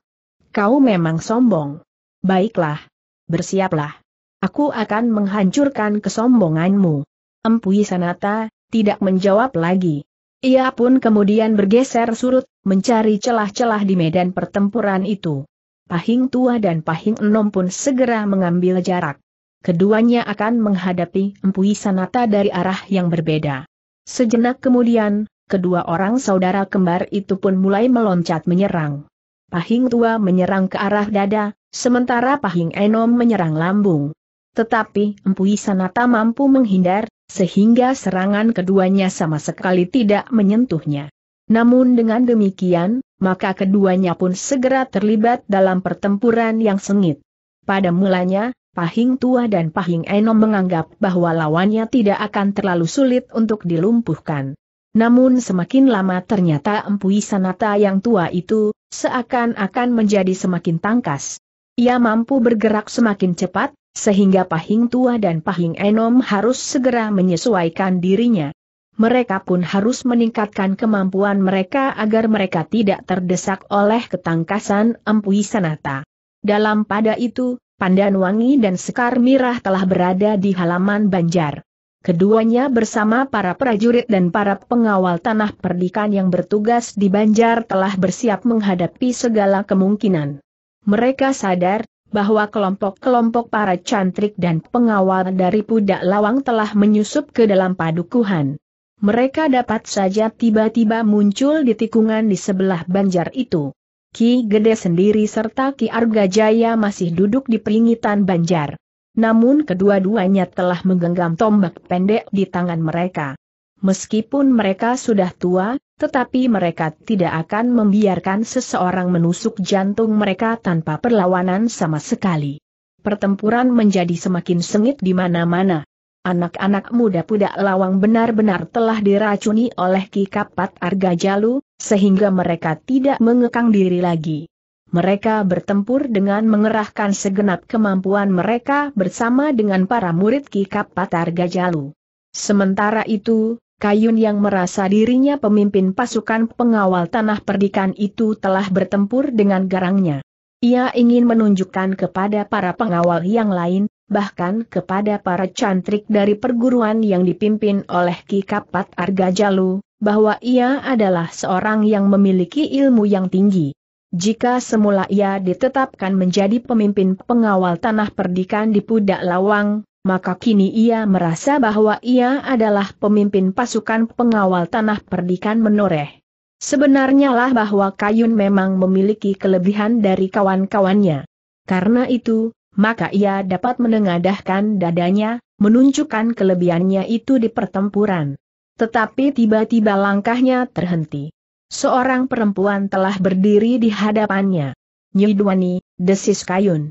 Kau memang sombong. Baiklah. Bersiaplah. Aku akan menghancurkan kesombonganmu. Empui Sanata, tidak menjawab lagi. Ia pun kemudian bergeser surut, mencari celah-celah di medan pertempuran itu. Pahing tua dan pahing enom pun segera mengambil jarak. Keduanya akan menghadapi empui sanata dari arah yang berbeda. Sejenak kemudian, kedua orang saudara kembar itu pun mulai meloncat menyerang. Pahing tua menyerang ke arah dada, sementara pahing enom menyerang lambung. Tetapi empui sanata mampu menghindar, sehingga serangan keduanya sama sekali tidak menyentuhnya. Namun dengan demikian, maka keduanya pun segera terlibat dalam pertempuran yang sengit. Pada mulanya, Pahing Tua dan Pahing Enom menganggap bahwa lawannya tidak akan terlalu sulit untuk dilumpuhkan. Namun semakin lama ternyata Empu Sanata yang tua itu, seakan-akan menjadi semakin tangkas. Ia mampu bergerak semakin cepat, sehingga Pahing Tua dan Pahing Enom harus segera menyesuaikan dirinya. Mereka pun harus meningkatkan kemampuan mereka agar mereka tidak terdesak oleh ketangkasan Empui Sanata. Dalam pada itu, Pandan Wangi dan Sekar Mirah telah berada di halaman Banjar. Keduanya bersama para prajurit dan para pengawal tanah perdikan yang bertugas di Banjar telah bersiap menghadapi segala kemungkinan. Mereka sadar, bahwa kelompok-kelompok para cantrik dan pengawal dari Pudak Lawang telah menyusup ke dalam padukuhan. Mereka dapat saja tiba-tiba muncul di tikungan di sebelah banjar itu. Ki Gede sendiri serta Ki Arga Jaya masih duduk di peringitan banjar. Namun kedua-duanya telah menggenggam tombak pendek di tangan mereka. Meskipun mereka sudah tua, tetapi mereka tidak akan membiarkan seseorang menusuk jantung mereka tanpa perlawanan sama sekali. Pertempuran menjadi semakin sengit di mana-mana. Anak-anak muda pudak lawang benar-benar telah diracuni oleh Ki Kapat Jalu, sehingga mereka tidak mengekang diri lagi. Mereka bertempur dengan mengerahkan segenap kemampuan mereka bersama dengan para murid Ki Kapat Jalu. Sementara itu, Kayun yang merasa dirinya pemimpin pasukan pengawal tanah perdikan itu telah bertempur dengan garangnya. Ia ingin menunjukkan kepada para pengawal yang lain, bahkan kepada para cantrik dari perguruan yang dipimpin oleh Ki Kapat Argajalu, bahwa ia adalah seorang yang memiliki ilmu yang tinggi. Jika semula ia ditetapkan menjadi pemimpin pengawal tanah perdikan di Pudak Lawang, maka kini ia merasa bahwa ia adalah pemimpin pasukan pengawal tanah perdikan menoreh. Sebenarnya lah bahwa Kayun memang memiliki kelebihan dari kawan-kawannya. Karena itu, maka ia dapat menengadahkan dadanya, menunjukkan kelebihannya itu di pertempuran. Tetapi tiba-tiba langkahnya terhenti. Seorang perempuan telah berdiri di hadapannya. Nyidwani, desis Kayun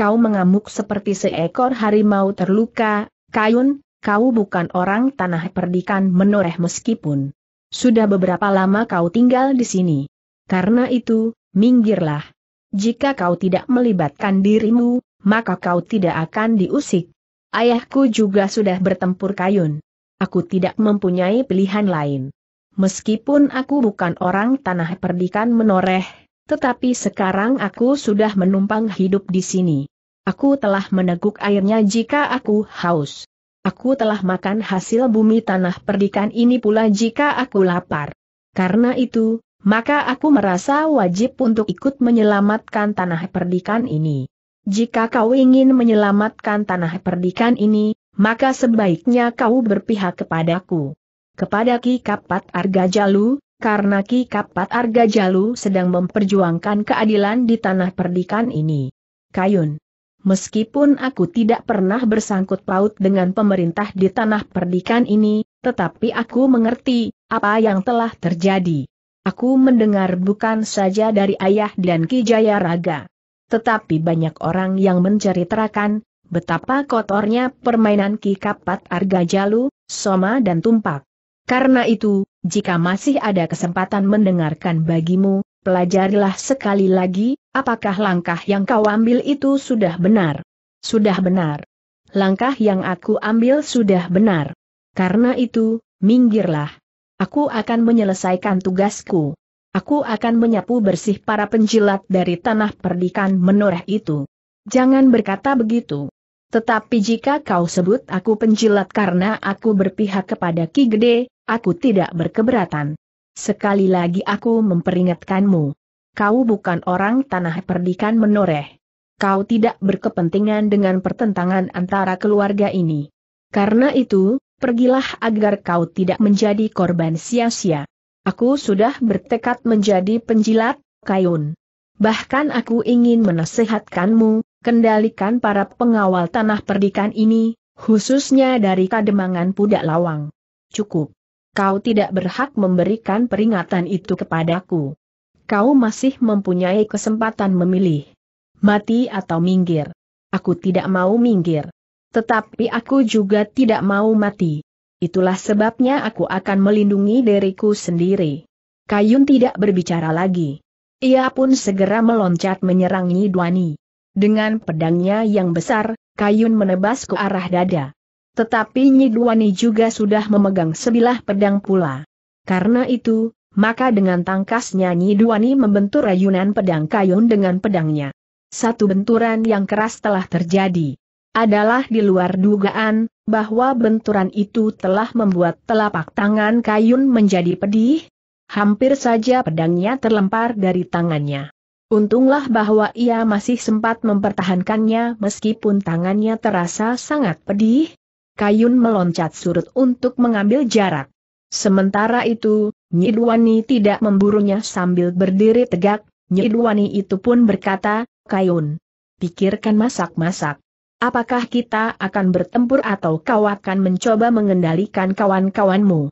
kau mengamuk seperti seekor harimau terluka, Kayun, kau bukan orang tanah perdikan menoreh meskipun. Sudah beberapa lama kau tinggal di sini. Karena itu, minggirlah. Jika kau tidak melibatkan dirimu, maka kau tidak akan diusik. Ayahku juga sudah bertempur Kayun. Aku tidak mempunyai pilihan lain. Meskipun aku bukan orang tanah perdikan menoreh, tetapi sekarang aku sudah menumpang hidup di sini. Aku telah meneguk airnya jika aku haus. Aku telah makan hasil bumi tanah perdikan ini pula jika aku lapar. Karena itu, maka aku merasa wajib untuk ikut menyelamatkan tanah perdikan ini. Jika kau ingin menyelamatkan tanah perdikan ini, maka sebaiknya kau berpihak kepadaku. Kepada Ki Kapat Argajalu, karena Ki Kapat Arga Jalu sedang memperjuangkan keadilan di tanah perdikan ini. Kayun. Meskipun aku tidak pernah bersangkut paut dengan pemerintah di tanah perdikan ini, tetapi aku mengerti apa yang telah terjadi. Aku mendengar bukan saja dari ayah dan Ki Raga, Tetapi banyak orang yang menceritakan betapa kotornya permainan Ki Kapat Arga Jalu, Soma dan Tumpak. Karena itu, jika masih ada kesempatan mendengarkan bagimu, pelajarilah sekali lagi, apakah langkah yang kau ambil itu sudah benar. Sudah benar. Langkah yang aku ambil sudah benar. Karena itu, minggirlah. Aku akan menyelesaikan tugasku. Aku akan menyapu bersih para penjilat dari tanah perdikan menoreh itu. Jangan berkata begitu. Tetapi jika kau sebut aku penjilat karena aku berpihak kepada Ki Gede, aku tidak berkeberatan. Sekali lagi aku memperingatkanmu. Kau bukan orang tanah perdikan menoreh. Kau tidak berkepentingan dengan pertentangan antara keluarga ini. Karena itu, pergilah agar kau tidak menjadi korban sia-sia. Aku sudah bertekad menjadi penjilat, Kayun. Bahkan aku ingin menasehatkanmu, kendalikan para pengawal tanah perdikan ini, khususnya dari kademangan pudak lawang. Cukup. Kau tidak berhak memberikan peringatan itu kepadaku. Kau masih mempunyai kesempatan memilih. Mati atau minggir. Aku tidak mau minggir. Tetapi aku juga tidak mau mati. Itulah sebabnya aku akan melindungi diriku sendiri. Kayun tidak berbicara lagi. Ia pun segera meloncat menyerang Nyi Dwani. Dengan pedangnya yang besar, Kayun menebas ke arah dada. Tetapi Nyidwani juga sudah memegang sebilah pedang pula. Karena itu, maka dengan tangkasnya Nyidwani membentur rayunan pedang Kayun dengan pedangnya. Satu benturan yang keras telah terjadi. Adalah di luar dugaan, bahwa benturan itu telah membuat telapak tangan Kayun menjadi pedih, hampir saja pedangnya terlempar dari tangannya. Untunglah bahwa ia masih sempat mempertahankannya meskipun tangannya terasa sangat pedih. Kayun meloncat surut untuk mengambil jarak. Sementara itu, Nyidwani tidak memburunya sambil berdiri tegak, Nyidwani itu pun berkata, Kayun, pikirkan masak-masak. Apakah kita akan bertempur atau kau akan mencoba mengendalikan kawan-kawanmu?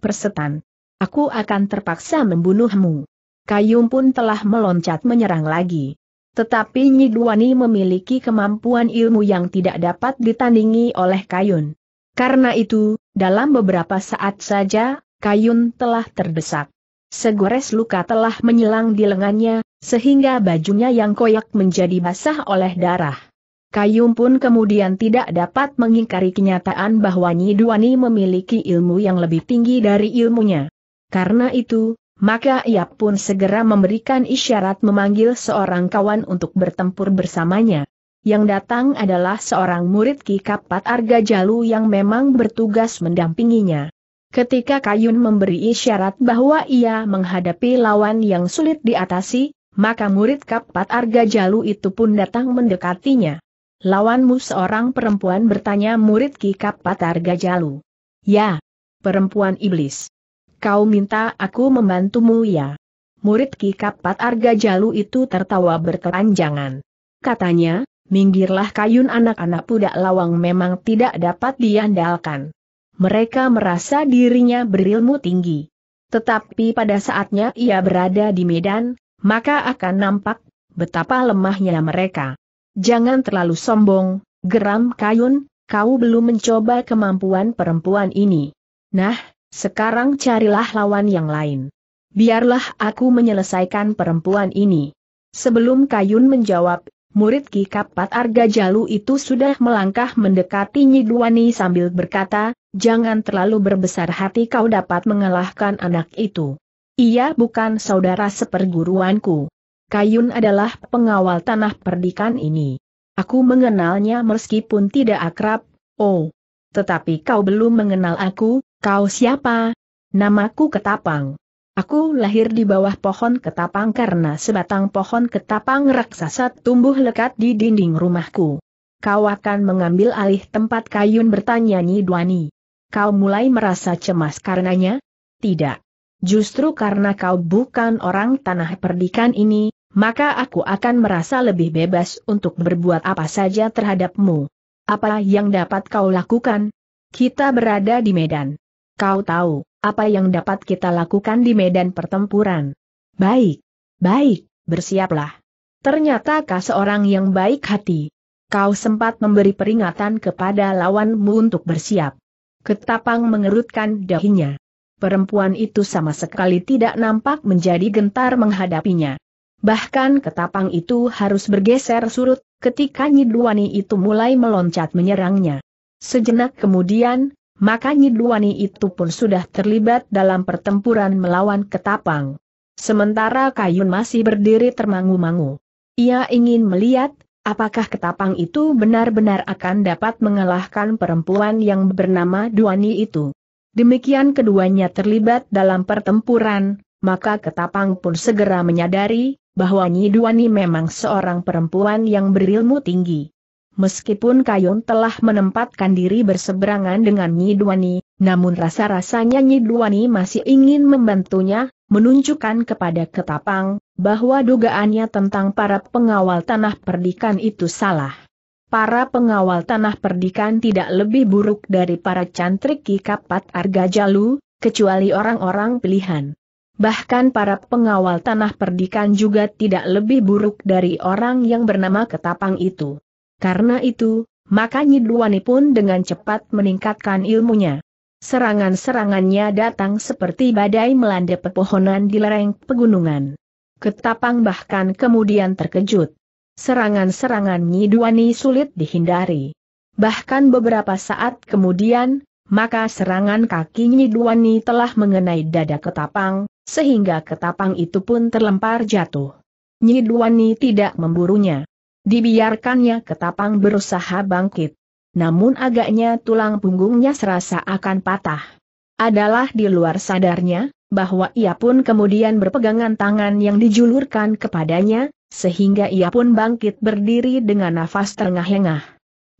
Persetan. Aku akan terpaksa membunuhmu. Kayum pun telah meloncat menyerang lagi. Tetapi Nyi Duwani memiliki kemampuan ilmu yang tidak dapat ditandingi oleh Kayun. Karena itu, dalam beberapa saat saja, Kayun telah terdesak. Segores luka telah menyilang di lengannya, sehingga bajunya yang koyak menjadi basah oleh darah. Kayum pun kemudian tidak dapat mengingkari kenyataan bahwa Nyi Duwani memiliki ilmu yang lebih tinggi dari ilmunya. Karena itu, maka ia pun segera memberikan isyarat memanggil seorang kawan untuk bertempur bersamanya. Yang datang adalah seorang murid Ki Kapat Arga Jalu yang memang bertugas mendampinginya. Ketika Kayun memberi isyarat bahwa ia menghadapi lawan yang sulit diatasi, maka murid Kapat Arga Jalu itu pun datang mendekatinya. Lawanmu seorang perempuan bertanya murid Ki Kapat Arga Jalu. Ya, perempuan iblis kau minta aku membantumu ya. Murid Ki Kapat Arga Jalu itu tertawa berkelanjangan. Katanya, minggirlah kayun anak-anak pudak lawang memang tidak dapat diandalkan. Mereka merasa dirinya berilmu tinggi. Tetapi pada saatnya ia berada di medan, maka akan nampak betapa lemahnya mereka. Jangan terlalu sombong, geram kayun, kau belum mencoba kemampuan perempuan ini. Nah, sekarang carilah lawan yang lain. Biarlah aku menyelesaikan perempuan ini. Sebelum Kayun menjawab, murid Ki Kapat Arga Jalu itu sudah melangkah mendekati nih sambil berkata, jangan terlalu berbesar hati kau dapat mengalahkan anak itu. Ia bukan saudara seperguruanku. Kayun adalah pengawal tanah perdikan ini. Aku mengenalnya meskipun tidak akrab, oh. Tetapi kau belum mengenal aku, Kau siapa? Namaku Ketapang. Aku lahir di bawah pohon ketapang karena sebatang pohon ketapang raksasa tumbuh lekat di dinding rumahku. Kau akan mengambil alih tempat kayun bertanya Dwani. Kau mulai merasa cemas karenanya? Tidak. Justru karena kau bukan orang tanah perdikan ini, maka aku akan merasa lebih bebas untuk berbuat apa saja terhadapmu. Apa yang dapat kau lakukan? Kita berada di Medan. Kau tahu, apa yang dapat kita lakukan di medan pertempuran. Baik, baik, bersiaplah. Ternyata kau seorang yang baik hati. Kau sempat memberi peringatan kepada lawanmu untuk bersiap. Ketapang mengerutkan dahinya. Perempuan itu sama sekali tidak nampak menjadi gentar menghadapinya. Bahkan ketapang itu harus bergeser surut, ketika Nyidwani itu mulai meloncat menyerangnya. Sejenak kemudian, maka Nyidwani itu pun sudah terlibat dalam pertempuran melawan Ketapang. Sementara Kayun masih berdiri termangu-mangu. Ia ingin melihat, apakah Ketapang itu benar-benar akan dapat mengalahkan perempuan yang bernama Duani itu. Demikian keduanya terlibat dalam pertempuran, maka Ketapang pun segera menyadari bahwa Nyi Duani memang seorang perempuan yang berilmu tinggi. Meskipun Kayun telah menempatkan diri berseberangan dengan Nyidwani, namun rasa-rasanya Nyidwani masih ingin membantunya, menunjukkan kepada Ketapang, bahwa dugaannya tentang para pengawal tanah perdikan itu salah. Para pengawal tanah perdikan tidak lebih buruk dari para cantrik Kikapat jalu, kecuali orang-orang pilihan. Bahkan para pengawal tanah perdikan juga tidak lebih buruk dari orang yang bernama Ketapang itu. Karena itu, maka Nyidwani pun dengan cepat meningkatkan ilmunya. Serangan-serangannya datang seperti badai melanda pepohonan di lereng pegunungan. Ketapang bahkan kemudian terkejut. Serangan-serangan Nyidwani sulit dihindari. Bahkan beberapa saat kemudian, maka serangan kaki Nyidwani telah mengenai dada ketapang, sehingga ketapang itu pun terlempar jatuh. Nyidwani tidak memburunya. Dibiarkannya ketapang berusaha bangkit. Namun agaknya tulang punggungnya serasa akan patah. Adalah di luar sadarnya, bahwa ia pun kemudian berpegangan tangan yang dijulurkan kepadanya, sehingga ia pun bangkit berdiri dengan nafas terengah-engah.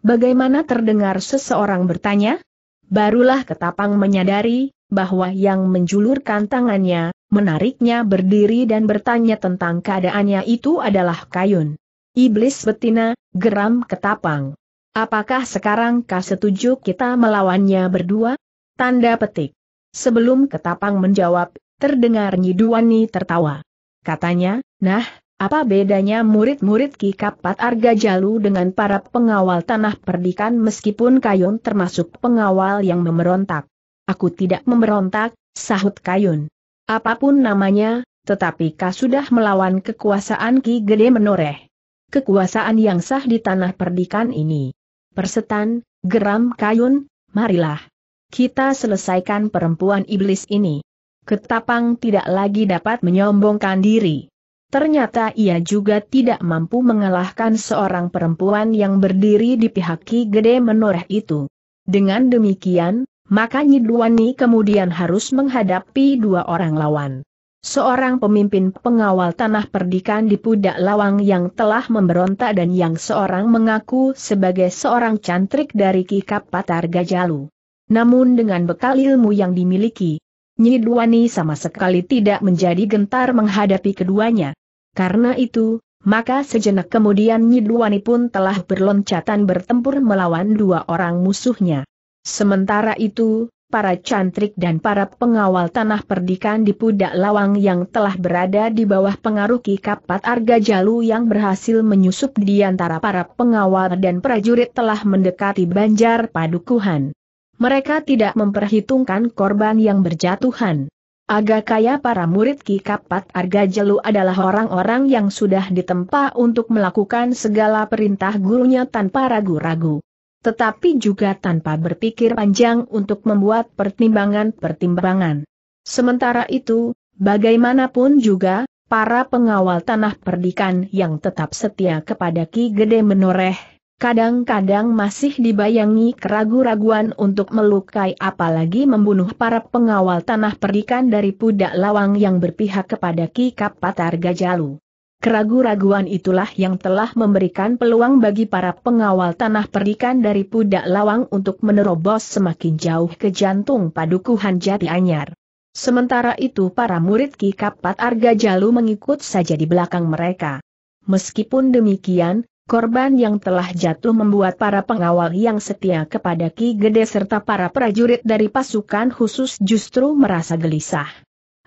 Bagaimana terdengar seseorang bertanya? Barulah ketapang menyadari, bahwa yang menjulurkan tangannya, menariknya berdiri dan bertanya tentang keadaannya itu adalah Kayun. Iblis betina, geram ketapang. Apakah sekarang kau setuju kita melawannya berdua? Tanda petik. Sebelum ketapang menjawab, terdengar Nyiduani tertawa. Katanya, nah, apa bedanya murid-murid Ki Kapat Arga Jalu dengan para pengawal tanah perdikan meskipun Kayun termasuk pengawal yang memberontak. Aku tidak memberontak, sahut Kayun. Apapun namanya, tetapi kau sudah melawan kekuasaan Ki Gede Menoreh kekuasaan yang sah di tanah perdikan ini. Persetan, geram kayun, marilah. Kita selesaikan perempuan iblis ini. Ketapang tidak lagi dapat menyombongkan diri. Ternyata ia juga tidak mampu mengalahkan seorang perempuan yang berdiri di pihak Ki Gede Menoreh itu. Dengan demikian, maka Nyidwani kemudian harus menghadapi dua orang lawan. Seorang pemimpin pengawal tanah perdikan di Pudak Lawang yang telah memberontak dan yang seorang mengaku sebagai seorang cantrik dari Kikap Patar Gajalu. Namun dengan bekal ilmu yang dimiliki, Nyidwani sama sekali tidak menjadi gentar menghadapi keduanya. Karena itu, maka sejenak kemudian Nyidwani pun telah berloncatan bertempur melawan dua orang musuhnya. Sementara itu, para cantrik dan para pengawal tanah perdikan di Pudak Lawang yang telah berada di bawah pengaruh Ki Kapat Arga Jalu yang berhasil menyusup di antara para pengawal dan prajurit telah mendekati Banjar Padukuhan. Mereka tidak memperhitungkan korban yang berjatuhan. Agak kaya para murid Ki Kapat Arga Jalu adalah orang-orang yang sudah ditempa untuk melakukan segala perintah gurunya tanpa ragu-ragu tetapi juga tanpa berpikir panjang untuk membuat pertimbangan-pertimbangan. Sementara itu, bagaimanapun juga, para pengawal tanah perdikan yang tetap setia kepada Ki Gede menoreh, kadang-kadang masih dibayangi keraguan-raguan untuk melukai apalagi membunuh para pengawal tanah perdikan dari Pudak Lawang yang berpihak kepada Ki Kapatar Gajalu. Keragu-raguan itulah yang telah memberikan peluang bagi para pengawal tanah perikan dari Pudak Lawang untuk menerobos semakin jauh ke jantung padukuhan jati anyar. Sementara itu para murid Ki Kapat Arga Jalu mengikut saja di belakang mereka. Meskipun demikian, korban yang telah jatuh membuat para pengawal yang setia kepada Ki Gede serta para prajurit dari pasukan khusus justru merasa gelisah.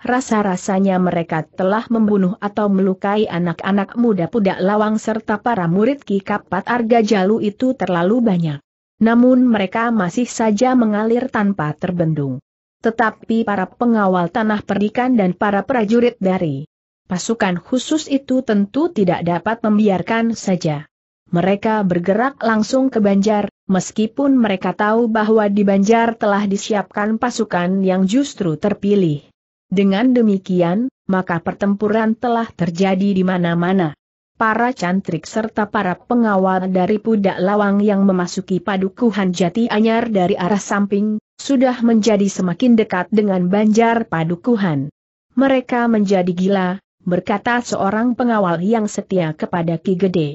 Rasa-rasanya mereka telah membunuh atau melukai anak-anak muda pudak lawang serta para murid Ki Kapat Arga Jalu itu terlalu banyak. Namun mereka masih saja mengalir tanpa terbendung. Tetapi para pengawal tanah perdikan dan para prajurit dari pasukan khusus itu tentu tidak dapat membiarkan saja. Mereka bergerak langsung ke Banjar, meskipun mereka tahu bahwa di Banjar telah disiapkan pasukan yang justru terpilih dengan demikian, maka pertempuran telah terjadi di mana-mana. Para cantrik serta para pengawal dari pudak lawang yang memasuki padukuhan jati anyar dari arah samping, sudah menjadi semakin dekat dengan banjar padukuhan. Mereka menjadi gila, berkata seorang pengawal yang setia kepada Ki Gede.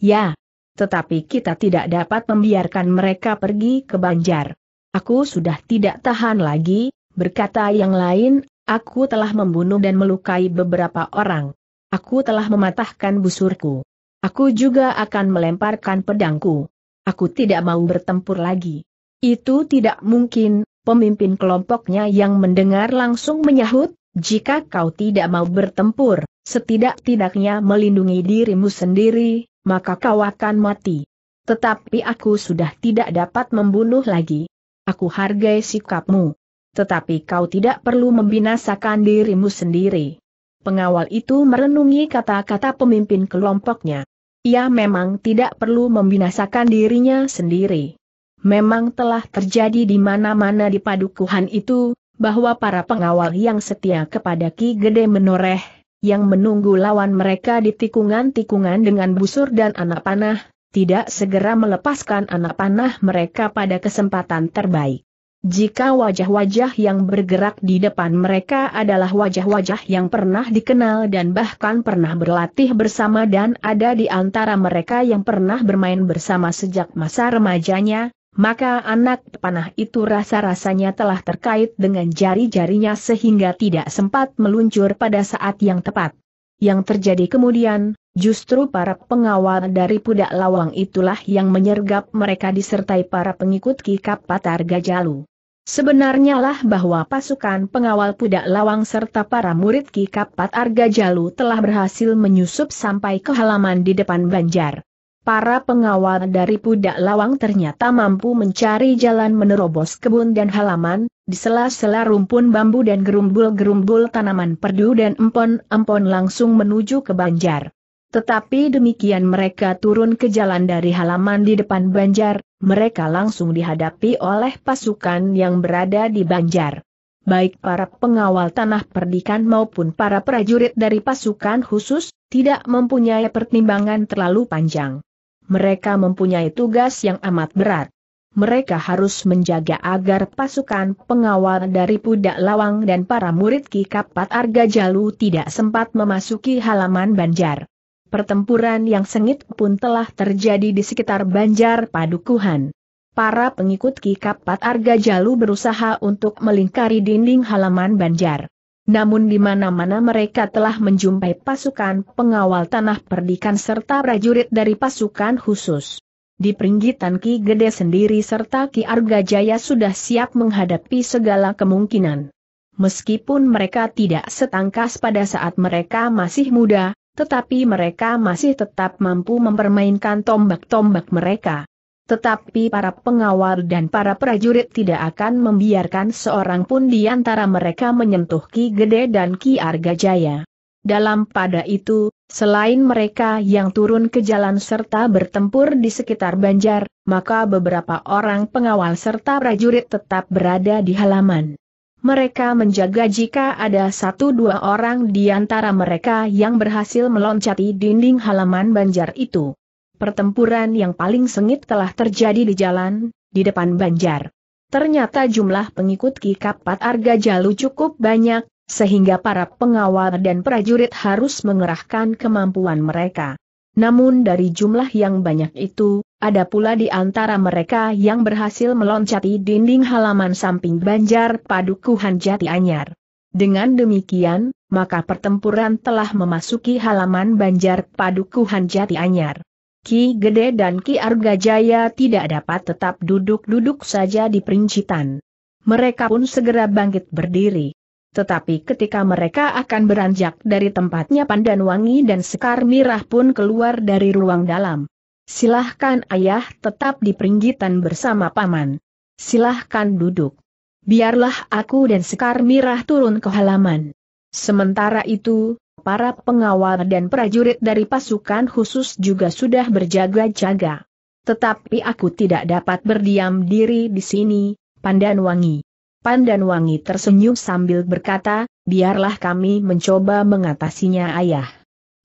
Ya, tetapi kita tidak dapat membiarkan mereka pergi ke banjar. Aku sudah tidak tahan lagi, berkata yang lain, Aku telah membunuh dan melukai beberapa orang. Aku telah mematahkan busurku. Aku juga akan melemparkan pedangku. Aku tidak mau bertempur lagi. Itu tidak mungkin, pemimpin kelompoknya yang mendengar langsung menyahut, jika kau tidak mau bertempur, setidak-tidaknya melindungi dirimu sendiri, maka kau akan mati. Tetapi aku sudah tidak dapat membunuh lagi. Aku hargai sikapmu. Tetapi kau tidak perlu membinasakan dirimu sendiri. Pengawal itu merenungi kata-kata pemimpin kelompoknya. Ia memang tidak perlu membinasakan dirinya sendiri. Memang telah terjadi di mana-mana di padukuhan itu, bahwa para pengawal yang setia kepada Ki Gede menoreh, yang menunggu lawan mereka di tikungan-tikungan dengan busur dan anak panah, tidak segera melepaskan anak panah mereka pada kesempatan terbaik. Jika wajah-wajah yang bergerak di depan mereka adalah wajah-wajah yang pernah dikenal dan bahkan pernah berlatih bersama dan ada di antara mereka yang pernah bermain bersama sejak masa remajanya, maka anak panah itu rasa-rasanya telah terkait dengan jari-jarinya sehingga tidak sempat meluncur pada saat yang tepat. Yang terjadi kemudian, justru para pengawal dari Pudak Lawang itulah yang menyergap mereka disertai para pengikut Ki Kapatar Gajalu. Sebenarnya lah bahwa pasukan pengawal Pudak Lawang serta para murid Ki Kapat Arga Jalu telah berhasil menyusup sampai ke halaman di depan Banjar para pengawal dari Pudak Lawang ternyata mampu mencari jalan menerobos kebun dan halaman, di sela-sela rumpun bambu dan gerumbul-gerumbul tanaman perdu dan empon-empon langsung menuju ke banjar. Tetapi demikian mereka turun ke jalan dari halaman di depan banjar, mereka langsung dihadapi oleh pasukan yang berada di banjar. Baik para pengawal tanah perdikan maupun para prajurit dari pasukan khusus, tidak mempunyai pertimbangan terlalu panjang mereka mempunyai tugas yang amat berat. Mereka harus menjaga agar pasukan pengawal dari Pudak Lawang dan para murid Ki Kapat Arga Jalu tidak sempat memasuki halaman Banjar. Pertempuran yang sengit pun telah terjadi di sekitar Banjar Padukuhan. Para pengikut Ki Kapat Arga Jalu berusaha untuk melingkari dinding halaman Banjar. Namun di mana-mana mereka telah menjumpai pasukan pengawal tanah perdikan serta prajurit dari pasukan khusus. Di peringgitan Ki Gede sendiri serta Ki Arga Jaya sudah siap menghadapi segala kemungkinan. Meskipun mereka tidak setangkas pada saat mereka masih muda, tetapi mereka masih tetap mampu mempermainkan tombak-tombak mereka. Tetapi para pengawal dan para prajurit tidak akan membiarkan seorang pun di antara mereka menyentuh Ki Gede dan Ki Arga Jaya. Dalam pada itu, selain mereka yang turun ke jalan serta bertempur di sekitar Banjar, maka beberapa orang pengawal serta prajurit tetap berada di halaman. Mereka menjaga jika ada satu dua orang di antara mereka yang berhasil meloncati dinding halaman banjar itu pertempuran yang paling sengit telah terjadi di jalan, di depan Banjar. Ternyata jumlah pengikut Ki Kapat Arga Jalu cukup banyak, sehingga para pengawal dan prajurit harus mengerahkan kemampuan mereka. Namun dari jumlah yang banyak itu, ada pula di antara mereka yang berhasil meloncati dinding halaman samping Banjar Padukuhan Jati Anyar. Dengan demikian, maka pertempuran telah memasuki halaman Banjar Padukuhan Jati Anyar. Ki Gede dan Ki Arga Jaya tidak dapat tetap duduk-duduk saja di perincitan. Mereka pun segera bangkit berdiri. Tetapi ketika mereka akan beranjak dari tempatnya pandan wangi dan Sekar Mirah pun keluar dari ruang dalam. Silahkan ayah tetap di peringgitan bersama paman. Silahkan duduk. Biarlah aku dan Sekar Mirah turun ke halaman. Sementara itu, Para pengawal dan prajurit dari pasukan khusus juga sudah berjaga-jaga. Tetapi aku tidak dapat berdiam diri di sini, Pandan Wangi. Pandan Wangi tersenyum sambil berkata, biarlah kami mencoba mengatasinya ayah.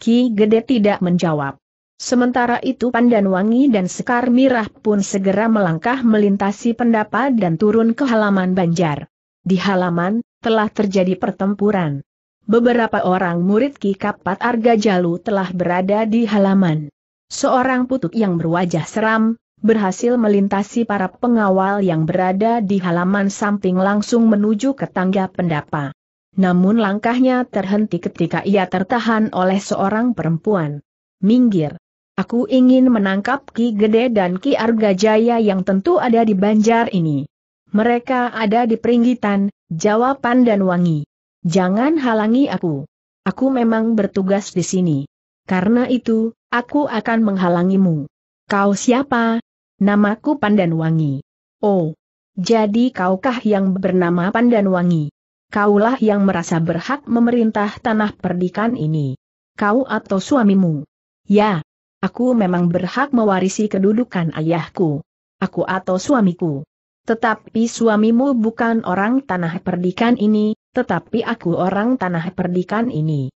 Ki Gede tidak menjawab. Sementara itu Pandan Wangi dan Sekar Mirah pun segera melangkah melintasi pendapat dan turun ke halaman Banjar. Di halaman, telah terjadi pertempuran. Beberapa orang murid Ki Kapat Arga Jalu telah berada di halaman. Seorang putut yang berwajah seram, berhasil melintasi para pengawal yang berada di halaman samping langsung menuju ke tangga pendapa. Namun langkahnya terhenti ketika ia tertahan oleh seorang perempuan. Minggir. Aku ingin menangkap Ki Gede dan Ki Arga Jaya yang tentu ada di banjar ini. Mereka ada di peringgitan, dan Wangi. Jangan halangi aku. Aku memang bertugas di sini. Karena itu, aku akan menghalangimu. Kau siapa? Namaku Pandan Wangi. Oh, jadi kaukah yang bernama Pandan Wangi? Kaulah yang merasa berhak memerintah tanah perdikan ini. Kau atau suamimu? Ya, aku memang berhak mewarisi kedudukan ayahku. Aku atau suamiku. Tetapi suamimu bukan orang tanah perdikan ini, tetapi aku orang tanah perdikan ini.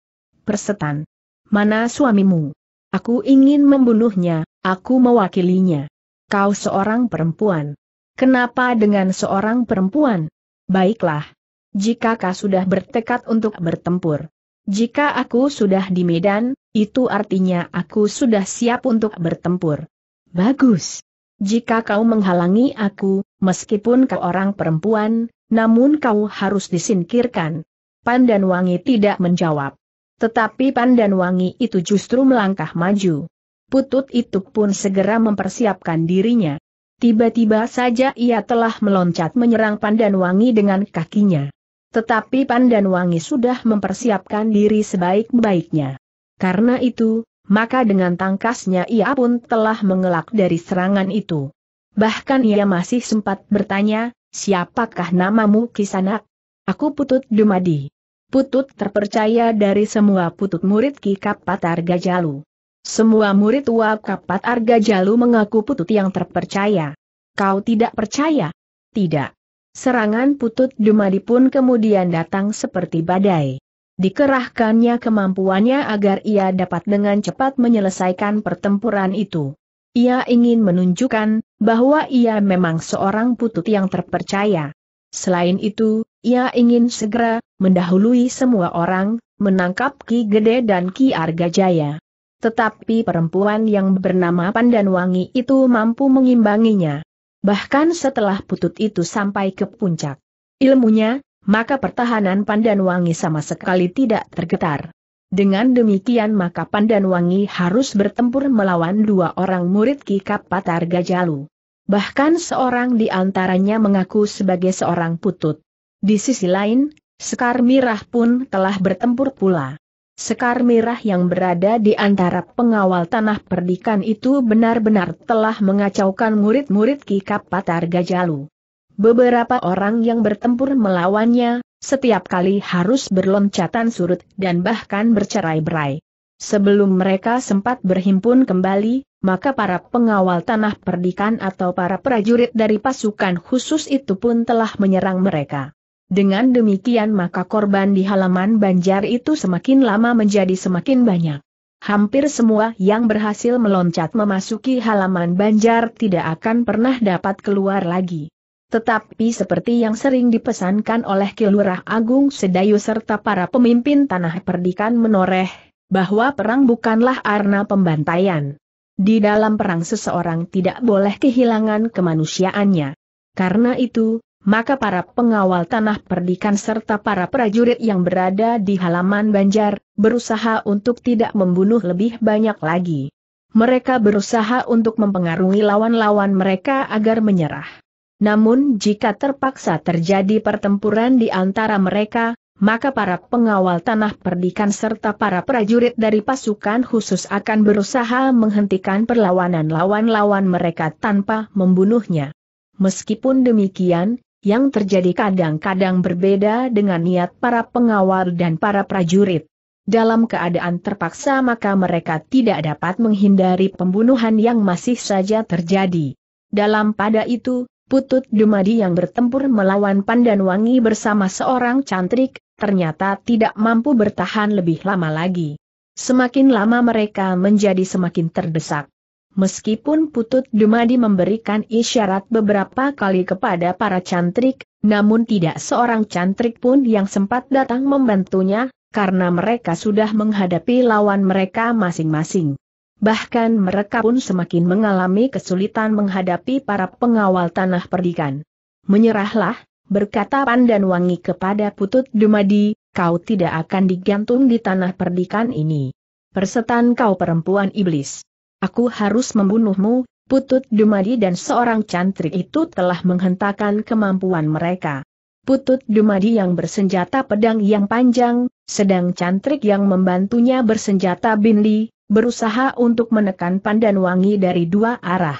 Persetan. Mana suamimu? Aku ingin membunuhnya, aku mewakilinya. Kau seorang perempuan. Kenapa dengan seorang perempuan? Baiklah. Jika kau sudah bertekad untuk bertempur. Jika aku sudah di medan, itu artinya aku sudah siap untuk bertempur. Bagus. Jika kau menghalangi aku, meskipun kau orang perempuan, namun kau harus disingkirkan. Pandan Wangi tidak menjawab. Tetapi Pandan Wangi itu justru melangkah maju. Putut itu pun segera mempersiapkan dirinya. Tiba-tiba saja ia telah meloncat menyerang Pandan Wangi dengan kakinya. Tetapi Pandan Wangi sudah mempersiapkan diri sebaik-baiknya. Karena itu, maka dengan tangkasnya ia pun telah mengelak dari serangan itu. Bahkan ia masih sempat bertanya, siapakah namamu kisanak? Aku Putut Dumadi. Putut terpercaya dari semua putut murid Ki Kapat Jalu. Semua murid tua Kapat Argajalu mengaku Putut yang terpercaya. Kau tidak percaya? Tidak. Serangan Putut Dumadi pun kemudian datang seperti badai. Dikerahkannya kemampuannya agar ia dapat dengan cepat menyelesaikan pertempuran itu. Ia ingin menunjukkan bahwa ia memang seorang putut yang terpercaya. Selain itu, ia ingin segera mendahului semua orang, menangkap Ki Gede dan Ki Arga Jaya. Tetapi perempuan yang bernama Pandanwangi itu mampu mengimbanginya. Bahkan setelah putut itu sampai ke puncak ilmunya, maka pertahanan Pandanwangi sama sekali tidak tergetar. Dengan demikian maka Pandanwangi harus bertempur melawan dua orang murid Ki Kapatar Gajalu. Bahkan seorang di antaranya mengaku sebagai seorang putut. Di sisi lain, Sekar Mirah pun telah bertempur pula. Sekar Mirah yang berada di antara pengawal tanah perdikan itu benar-benar telah mengacaukan murid-murid Ki Kapatar Gajalu. Beberapa orang yang bertempur melawannya, setiap kali harus berloncatan surut dan bahkan bercerai-berai. Sebelum mereka sempat berhimpun kembali, maka para pengawal tanah perdikan atau para prajurit dari pasukan khusus itu pun telah menyerang mereka. Dengan demikian maka korban di halaman banjar itu semakin lama menjadi semakin banyak. Hampir semua yang berhasil meloncat memasuki halaman banjar tidak akan pernah dapat keluar lagi. Tetapi seperti yang sering dipesankan oleh Kilurah Agung Sedayu serta para pemimpin tanah perdikan menoreh, bahwa perang bukanlah arna pembantaian. Di dalam perang seseorang tidak boleh kehilangan kemanusiaannya. Karena itu, maka para pengawal tanah perdikan serta para prajurit yang berada di halaman Banjar, berusaha untuk tidak membunuh lebih banyak lagi. Mereka berusaha untuk mempengaruhi lawan-lawan mereka agar menyerah. Namun jika terpaksa terjadi pertempuran di antara mereka, maka para pengawal tanah perdikan serta para prajurit dari pasukan khusus akan berusaha menghentikan perlawanan lawan-lawan mereka tanpa membunuhnya. Meskipun demikian, yang terjadi kadang-kadang berbeda dengan niat para pengawal dan para prajurit. Dalam keadaan terpaksa maka mereka tidak dapat menghindari pembunuhan yang masih saja terjadi. Dalam pada itu, Putut Dumadi yang bertempur melawan Pandan Wangi bersama seorang cantrik, ternyata tidak mampu bertahan lebih lama lagi. Semakin lama mereka menjadi semakin terdesak. Meskipun Putut Dumadi memberikan isyarat beberapa kali kepada para cantrik, namun tidak seorang cantrik pun yang sempat datang membantunya, karena mereka sudah menghadapi lawan mereka masing-masing. Bahkan mereka pun semakin mengalami kesulitan menghadapi para pengawal tanah perdikan. Menyerahlah, berkata Pandan Wangi kepada Putut Dumadi, kau tidak akan digantung di tanah perdikan ini. Persetan kau perempuan iblis. Aku harus membunuhmu, Putut Dumadi dan seorang cantrik itu telah menghentakkan kemampuan mereka. Putut Dumadi yang bersenjata pedang yang panjang, sedang cantrik yang membantunya bersenjata binli berusaha untuk menekan pandan wangi dari dua arah.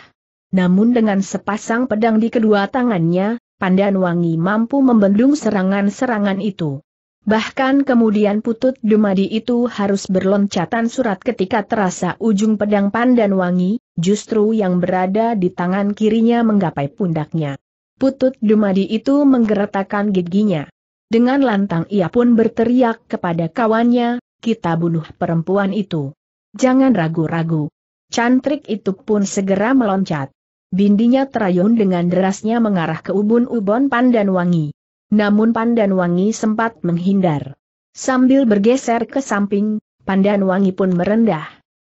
Namun dengan sepasang pedang di kedua tangannya, pandan wangi mampu membendung serangan-serangan itu. Bahkan kemudian putut Dumadi itu harus berloncatan surat ketika terasa ujung pedang pandan wangi, justru yang berada di tangan kirinya menggapai pundaknya. Putut Dumadi itu menggeretakkan giginya. Dengan lantang ia pun berteriak kepada kawannya, kita bunuh perempuan itu. Jangan ragu-ragu. Cantrik itu pun segera meloncat. Bindinya terayun dengan derasnya mengarah ke ubun ubun Pandan Wangi. Namun Pandan Wangi sempat menghindar. Sambil bergeser ke samping, Pandan Wangi pun merendah.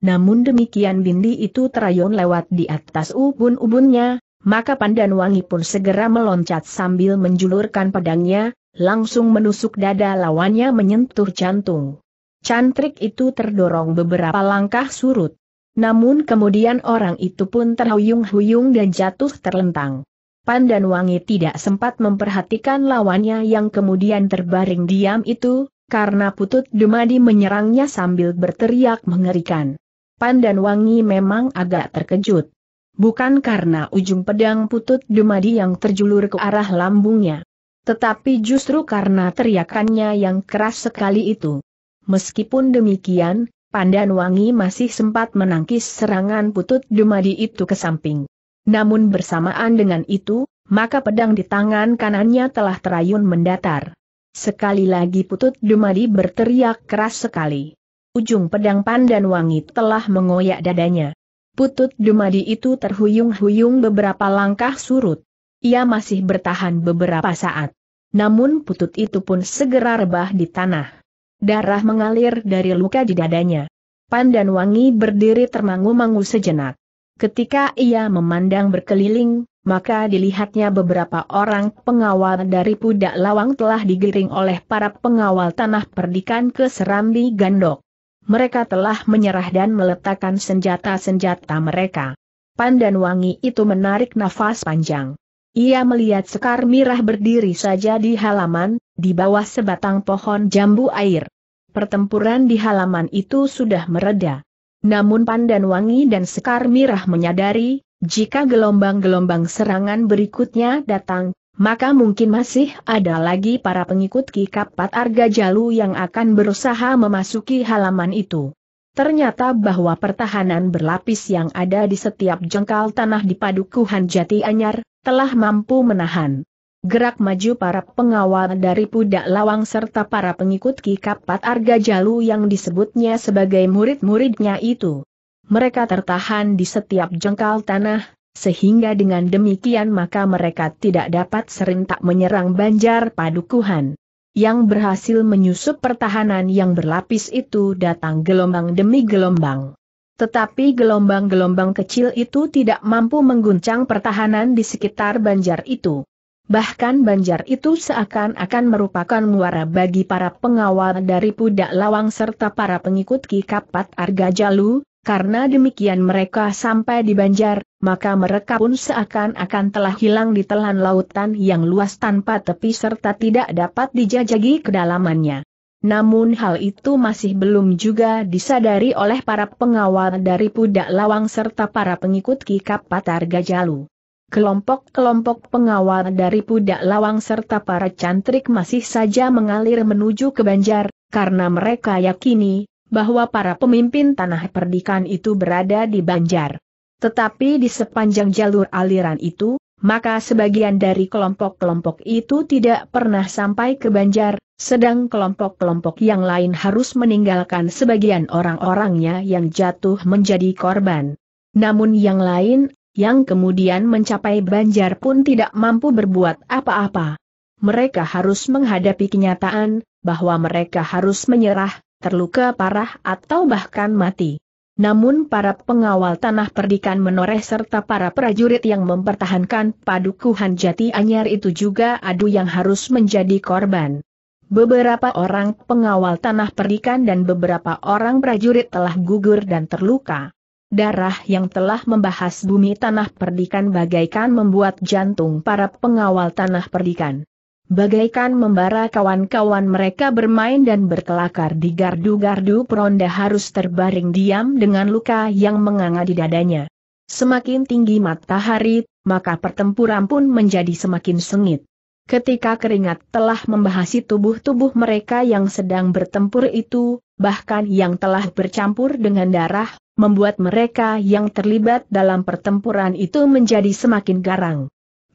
Namun demikian bindi itu terayun lewat di atas ubun-ubunnya, maka Pandan Wangi pun segera meloncat sambil menjulurkan pedangnya, langsung menusuk dada lawannya menyentuh jantung cantrik itu terdorong beberapa langkah surut. Namun kemudian orang itu pun terhuyung-huyung dan jatuh terlentang. Pan dan Wangi tidak sempat memperhatikan lawannya yang kemudian terbaring diam itu, karena putut Dumadi menyerangnya sambil berteriak mengerikan. Pan dan Wangi memang agak terkejut. Bukan karena ujung pedang putut Dumadi yang terjulur ke arah lambungnya. Tetapi justru karena teriakannya yang keras sekali itu. Meskipun demikian, Pandan Wangi masih sempat menangkis serangan putut Dumadi itu ke samping. Namun bersamaan dengan itu, maka pedang di tangan kanannya telah terayun mendatar. Sekali lagi putut Dumadi berteriak keras sekali. Ujung pedang Pandan Wangi telah mengoyak dadanya. Putut Dumadi itu terhuyung-huyung beberapa langkah surut. Ia masih bertahan beberapa saat. Namun putut itu pun segera rebah di tanah. Darah mengalir dari luka di dadanya. Pan dan Wangi berdiri termangu-mangu sejenak. Ketika ia memandang berkeliling, maka dilihatnya beberapa orang pengawal dari Pudak Lawang telah digiring oleh para pengawal tanah perdikan ke Serambi Gandok. Mereka telah menyerah dan meletakkan senjata-senjata mereka. Pan dan Wangi itu menarik nafas panjang. Ia melihat Sekar Mirah berdiri saja di halaman, di bawah sebatang pohon jambu air. Pertempuran di halaman itu sudah mereda. Namun Pandan Wangi dan Sekar Mirah menyadari, jika gelombang-gelombang serangan berikutnya datang, maka mungkin masih ada lagi para pengikut Ki Kapat Arga Jalu yang akan berusaha memasuki halaman itu. Ternyata bahwa pertahanan berlapis yang ada di setiap jengkal tanah di padukuhan Jati Anyar, telah mampu menahan gerak maju para pengawal dari Pudak Lawang serta para pengikut Ki Kapat Arga Jalu yang disebutnya sebagai murid-muridnya itu. Mereka tertahan di setiap jengkal tanah, sehingga dengan demikian maka mereka tidak dapat serentak menyerang Banjar Padukuhan yang berhasil menyusup pertahanan yang berlapis itu datang gelombang demi gelombang. Tetapi gelombang-gelombang kecil itu tidak mampu mengguncang pertahanan di sekitar banjar itu. Bahkan banjar itu seakan-akan merupakan muara bagi para pengawal dari Pudak Lawang serta para pengikut Ki Kapat Arga Jalu, karena demikian mereka sampai di banjar, maka mereka pun seakan-akan telah hilang di telan lautan yang luas tanpa tepi serta tidak dapat dijajagi kedalamannya. Namun hal itu masih belum juga disadari oleh para pengawal dari Pudak Lawang serta para pengikut Ki Kapatar Gajalu. Kelompok-kelompok pengawal dari Pudak Lawang serta para cantrik masih saja mengalir menuju ke Banjar, karena mereka yakini, bahwa para pemimpin tanah perdikan itu berada di Banjar. Tetapi di sepanjang jalur aliran itu, maka sebagian dari kelompok-kelompok itu tidak pernah sampai ke Banjar, sedang kelompok-kelompok yang lain harus meninggalkan sebagian orang-orangnya yang jatuh menjadi korban. Namun yang lain, yang kemudian mencapai Banjar pun tidak mampu berbuat apa-apa. Mereka harus menghadapi kenyataan, bahwa mereka harus menyerah, terluka parah atau bahkan mati. Namun para pengawal tanah perdikan menoreh serta para prajurit yang mempertahankan padukuhan jati anyar itu juga adu yang harus menjadi korban. Beberapa orang pengawal tanah perdikan dan beberapa orang prajurit telah gugur dan terluka. Darah yang telah membahas bumi tanah perdikan bagaikan membuat jantung para pengawal tanah perdikan. Bagaikan membara kawan-kawan mereka bermain dan berkelakar di gardu-gardu peronda harus terbaring diam dengan luka yang menganga di dadanya. Semakin tinggi matahari, maka pertempuran pun menjadi semakin sengit. Ketika keringat telah membahasi tubuh-tubuh mereka yang sedang bertempur itu, bahkan yang telah bercampur dengan darah, membuat mereka yang terlibat dalam pertempuran itu menjadi semakin garang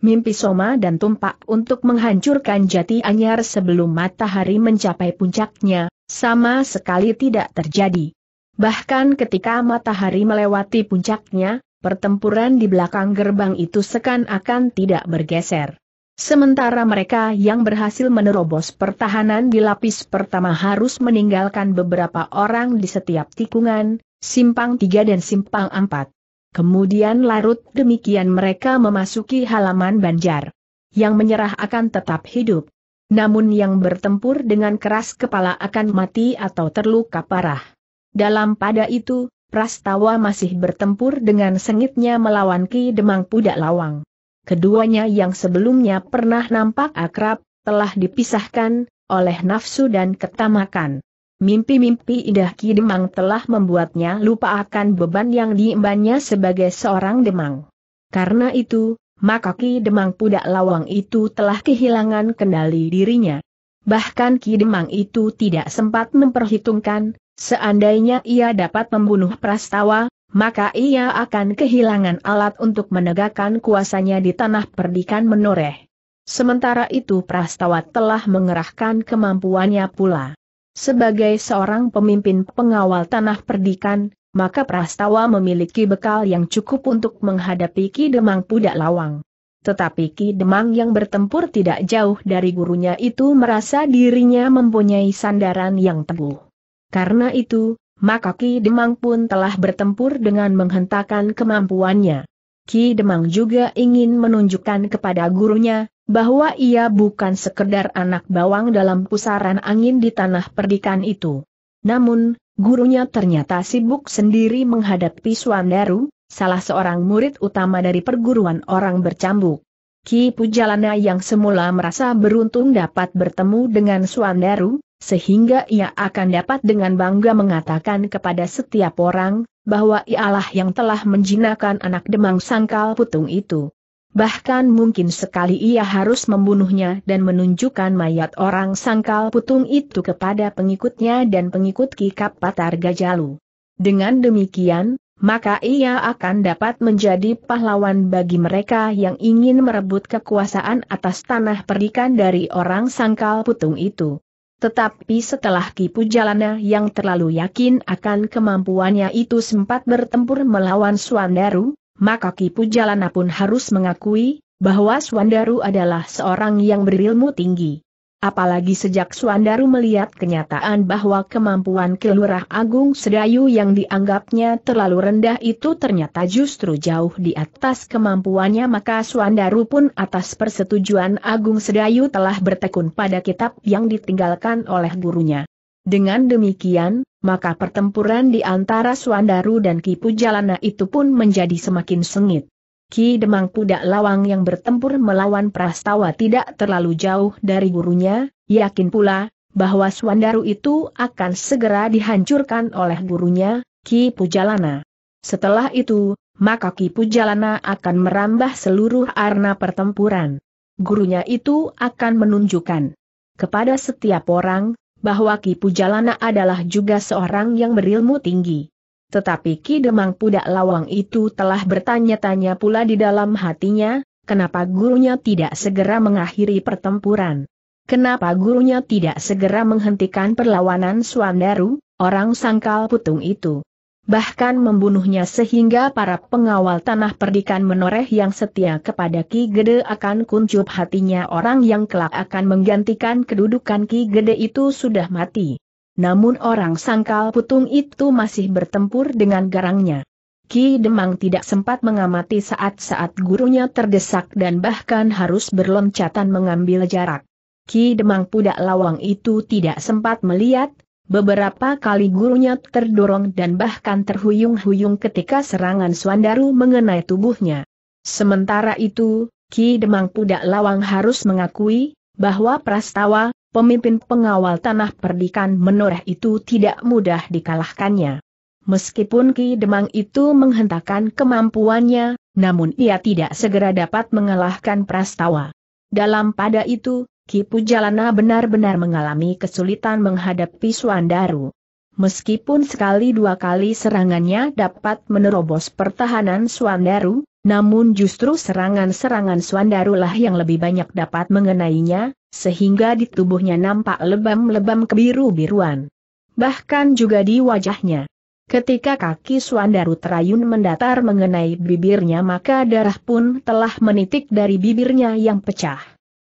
mimpi Soma dan Tumpak untuk menghancurkan jati anyar sebelum matahari mencapai puncaknya, sama sekali tidak terjadi. Bahkan ketika matahari melewati puncaknya, pertempuran di belakang gerbang itu sekan-akan tidak bergeser. Sementara mereka yang berhasil menerobos pertahanan di lapis pertama harus meninggalkan beberapa orang di setiap tikungan, simpang tiga dan simpang empat. Kemudian larut demikian mereka memasuki halaman Banjar. Yang menyerah akan tetap hidup. Namun yang bertempur dengan keras kepala akan mati atau terluka parah. Dalam pada itu, Prastawa masih bertempur dengan sengitnya melawan Ki Demang Pudak Lawang. Keduanya yang sebelumnya pernah nampak akrab, telah dipisahkan, oleh nafsu dan ketamakan. Mimpi-mimpi indah Ki Demang telah membuatnya lupa akan beban yang diembannya sebagai seorang Demang. Karena itu, maka Ki Demang Pudak Lawang itu telah kehilangan kendali dirinya. Bahkan Ki Demang itu tidak sempat memperhitungkan, seandainya ia dapat membunuh Prastawa, maka ia akan kehilangan alat untuk menegakkan kuasanya di tanah perdikan menoreh. Sementara itu Prastawa telah mengerahkan kemampuannya pula. Sebagai seorang pemimpin pengawal tanah perdikan, maka Prastawa memiliki bekal yang cukup untuk menghadapi Ki Demang Pudak Lawang. Tetapi Ki Demang yang bertempur tidak jauh dari gurunya itu merasa dirinya mempunyai sandaran yang teguh. Karena itu, maka Ki Demang pun telah bertempur dengan menghentakkan kemampuannya. Ki Demang juga ingin menunjukkan kepada gurunya, bahwa ia bukan sekedar anak bawang dalam pusaran angin di tanah perdikan itu. Namun, gurunya ternyata sibuk sendiri menghadapi Suandaru, salah seorang murid utama dari perguruan orang bercambuk. Ki Pujalana yang semula merasa beruntung dapat bertemu dengan Suandaru, sehingga ia akan dapat dengan bangga mengatakan kepada setiap orang, bahwa ialah yang telah menjinakkan anak demang sangkal putung itu. Bahkan mungkin sekali ia harus membunuhnya dan menunjukkan mayat orang sangkal putung itu kepada pengikutnya dan pengikut Kikap Patar Gajalu. Dengan demikian, maka ia akan dapat menjadi pahlawan bagi mereka yang ingin merebut kekuasaan atas tanah perdikan dari orang sangkal putung itu. Tetapi setelah Kipu Jalana yang terlalu yakin akan kemampuannya itu sempat bertempur melawan Suandaru, maka Kipu Jalana pun harus mengakui, bahwa Swandaru adalah seorang yang berilmu tinggi. Apalagi sejak Swandaru melihat kenyataan bahwa kemampuan Kelurah Agung Sedayu yang dianggapnya terlalu rendah itu ternyata justru jauh di atas kemampuannya maka Swandaru pun atas persetujuan Agung Sedayu telah bertekun pada kitab yang ditinggalkan oleh gurunya. Dengan demikian, maka pertempuran di antara Suandaru dan Ki Pujalana itu pun menjadi semakin sengit. Ki Demang Pudak Lawang yang bertempur melawan Prastawa tidak terlalu jauh dari gurunya, yakin pula, bahwa Suandaru itu akan segera dihancurkan oleh gurunya, Ki Pujalana. Setelah itu, maka Ki Pujalana akan merambah seluruh arna pertempuran. Gurunya itu akan menunjukkan kepada setiap orang, bahwa Ki Pujalana adalah juga seorang yang berilmu tinggi. Tetapi Ki Demang Pudak Lawang itu telah bertanya-tanya pula di dalam hatinya, kenapa gurunya tidak segera mengakhiri pertempuran. Kenapa gurunya tidak segera menghentikan perlawanan Suandaru, orang sangkal putung itu bahkan membunuhnya sehingga para pengawal tanah perdikan menoreh yang setia kepada Ki Gede akan kuncup hatinya orang yang kelak akan menggantikan kedudukan Ki Gede itu sudah mati. Namun orang sangkal putung itu masih bertempur dengan garangnya. Ki Demang tidak sempat mengamati saat-saat gurunya terdesak dan bahkan harus berloncatan mengambil jarak. Ki Demang Pudak Lawang itu tidak sempat melihat, Beberapa kali gurunya terdorong dan bahkan terhuyung-huyung ketika serangan Swandaru mengenai tubuhnya. Sementara itu, Ki Demang Pudak Lawang harus mengakui, bahwa Prastawa, pemimpin pengawal tanah perdikan menoreh itu tidak mudah dikalahkannya. Meskipun Ki Demang itu menghentakkan kemampuannya, namun ia tidak segera dapat mengalahkan Prastawa. Dalam pada itu, Kipu Jalana benar-benar mengalami kesulitan menghadapi Suandaru. Meskipun sekali dua kali serangannya dapat menerobos pertahanan Suandaru, namun justru serangan-serangan Suandaru lah yang lebih banyak dapat mengenainya, sehingga di tubuhnya nampak lebam-lebam kebiru-biruan. Bahkan juga di wajahnya. Ketika kaki Suandaru terayun mendatar mengenai bibirnya maka darah pun telah menitik dari bibirnya yang pecah.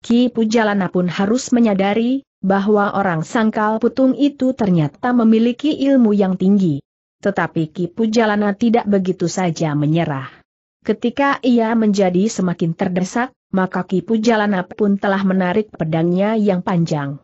Ki Pujalana pun harus menyadari, bahwa orang sangkal putung itu ternyata memiliki ilmu yang tinggi. Tetapi Ki Pujalana tidak begitu saja menyerah. Ketika ia menjadi semakin terdesak, maka Ki Pujalana pun telah menarik pedangnya yang panjang.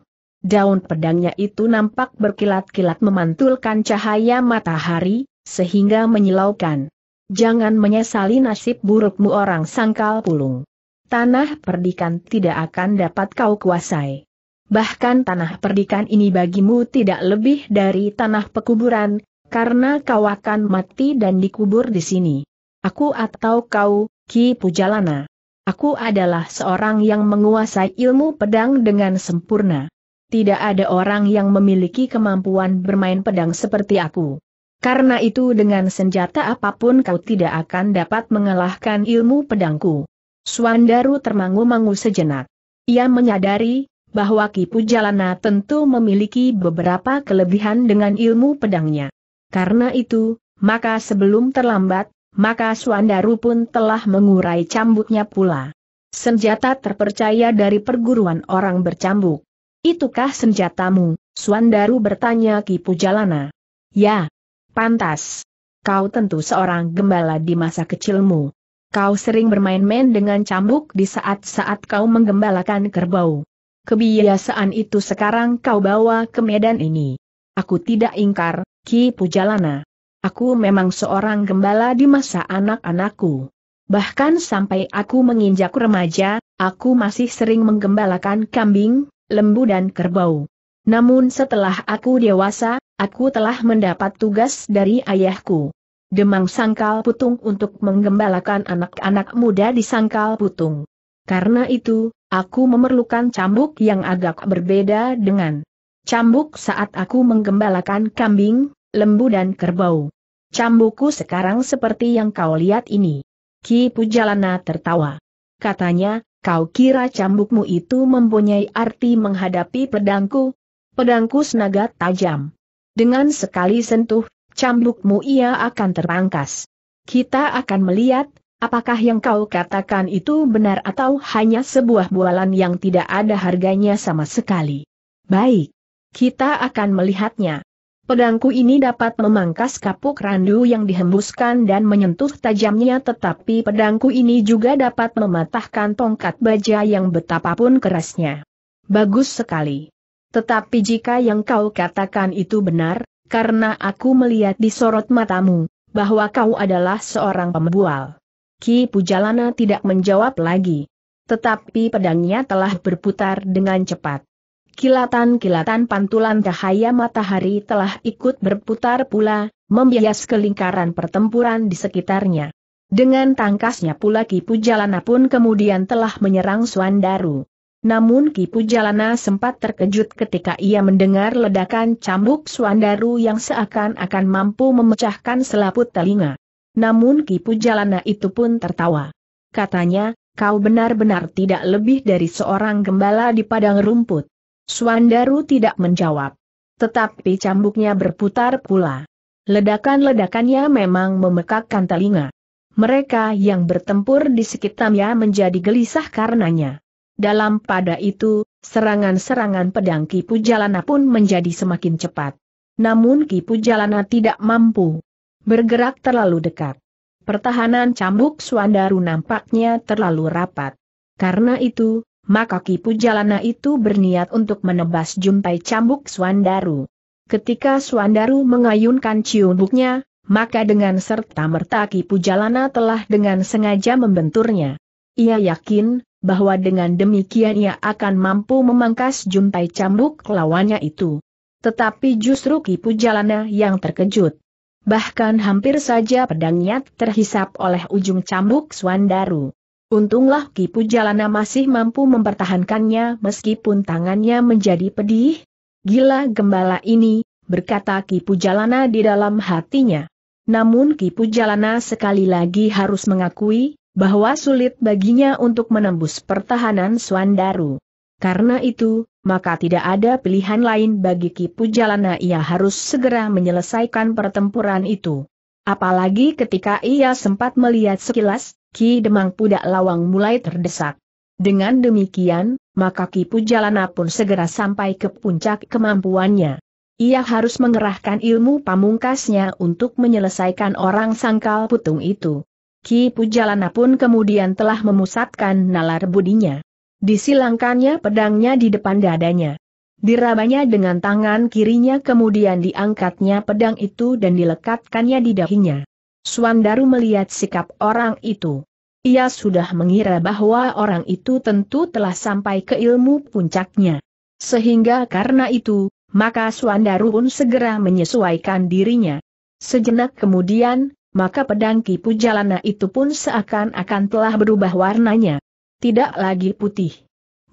Daun pedangnya itu nampak berkilat-kilat memantulkan cahaya matahari, sehingga menyilaukan. Jangan menyesali nasib burukmu orang sangkal pulung tanah perdikan tidak akan dapat kau kuasai. Bahkan tanah perdikan ini bagimu tidak lebih dari tanah pekuburan, karena kau akan mati dan dikubur di sini. Aku atau kau, Ki Pujalana. Aku adalah seorang yang menguasai ilmu pedang dengan sempurna. Tidak ada orang yang memiliki kemampuan bermain pedang seperti aku. Karena itu dengan senjata apapun kau tidak akan dapat mengalahkan ilmu pedangku. Suandaru termangu-mangu sejenak. Ia menyadari, bahwa Kipu Jalana tentu memiliki beberapa kelebihan dengan ilmu pedangnya. Karena itu, maka sebelum terlambat, maka Suandaru pun telah mengurai cambuknya pula. Senjata terpercaya dari perguruan orang bercambuk. Itukah senjatamu? Suandaru bertanya Kipu Jalana. Ya. Pantas. Kau tentu seorang gembala di masa kecilmu. Kau sering bermain-main dengan cambuk di saat-saat kau menggembalakan kerbau. Kebiasaan itu sekarang kau bawa ke medan ini. Aku tidak ingkar, Ki Pujalana. Aku memang seorang gembala di masa anak-anakku. Bahkan sampai aku menginjak remaja, aku masih sering menggembalakan kambing, lembu dan kerbau. Namun setelah aku dewasa, aku telah mendapat tugas dari ayahku. Demang Sangkal Putung untuk menggembalakan anak-anak muda di Sangkal Putung. Karena itu, aku memerlukan cambuk yang agak berbeda dengan cambuk saat aku menggembalakan kambing, lembu dan kerbau. Cambukku sekarang seperti yang kau lihat ini. Ki Pujalana tertawa. Katanya, kau kira cambukmu itu mempunyai arti menghadapi pedangku? Pedangku senaga tajam. Dengan sekali sentuh, cambukmu ia akan terpangkas. Kita akan melihat, apakah yang kau katakan itu benar atau hanya sebuah bualan yang tidak ada harganya sama sekali. Baik. Kita akan melihatnya. Pedangku ini dapat memangkas kapuk randu yang dihembuskan dan menyentuh tajamnya tetapi pedangku ini juga dapat mematahkan tongkat baja yang betapapun kerasnya. Bagus sekali. Tetapi jika yang kau katakan itu benar, karena aku melihat di sorot matamu, bahwa kau adalah seorang pembual. Ki Pujalana tidak menjawab lagi. Tetapi pedangnya telah berputar dengan cepat. Kilatan-kilatan pantulan cahaya matahari telah ikut berputar pula, membias ke pertempuran di sekitarnya. Dengan tangkasnya pula Ki Pujalana pun kemudian telah menyerang Suandaru. Namun Kipu Jalana sempat terkejut ketika ia mendengar ledakan cambuk Suandaru yang seakan-akan mampu memecahkan selaput telinga. Namun Kipu Jalana itu pun tertawa. Katanya, kau benar-benar tidak lebih dari seorang gembala di padang rumput. Suandaru tidak menjawab. Tetapi cambuknya berputar pula. Ledakan-ledakannya memang memekakkan telinga. Mereka yang bertempur di sekitarnya menjadi gelisah karenanya. Dalam pada itu, serangan-serangan pedang Kipu Jalana pun menjadi semakin cepat. Namun Kipu Jalana tidak mampu bergerak terlalu dekat. Pertahanan cambuk Suandaru nampaknya terlalu rapat. Karena itu, maka Kipu Jalana itu berniat untuk menebas jumpai cambuk Suandaru. Ketika Suandaru mengayunkan ciumbuknya, maka dengan serta merta Kipu Jalana telah dengan sengaja membenturnya. Ia yakin, bahwa dengan demikian ia akan mampu memangkas juntai cambuk lawannya itu. Tetapi justru Kipu Jalana yang terkejut. Bahkan hampir saja pedangnya terhisap oleh ujung cambuk Swandaru. Untunglah Kipu Jalana masih mampu mempertahankannya meskipun tangannya menjadi pedih. Gila gembala ini, berkata Kipu Jalana di dalam hatinya. Namun Kipu Jalana sekali lagi harus mengakui, bahwa sulit baginya untuk menembus pertahanan Swandaru. Karena itu, maka tidak ada pilihan lain bagi Kipu Jalana ia harus segera menyelesaikan pertempuran itu. Apalagi ketika ia sempat melihat sekilas, Ki Demang Pudak Lawang mulai terdesak. Dengan demikian, maka Kipu Jalana pun segera sampai ke puncak kemampuannya. Ia harus mengerahkan ilmu pamungkasnya untuk menyelesaikan orang sangkal putung itu. Ki Pujalana pun kemudian telah memusatkan nalar budinya. Disilangkannya pedangnya di depan dadanya. Dirabanya dengan tangan kirinya kemudian diangkatnya pedang itu dan dilekatkannya di dahinya. Suandaru melihat sikap orang itu. Ia sudah mengira bahwa orang itu tentu telah sampai ke ilmu puncaknya. Sehingga karena itu, maka Suandaru pun segera menyesuaikan dirinya. Sejenak kemudian, maka pedang kipu jalana itu pun seakan-akan telah berubah warnanya. Tidak lagi putih.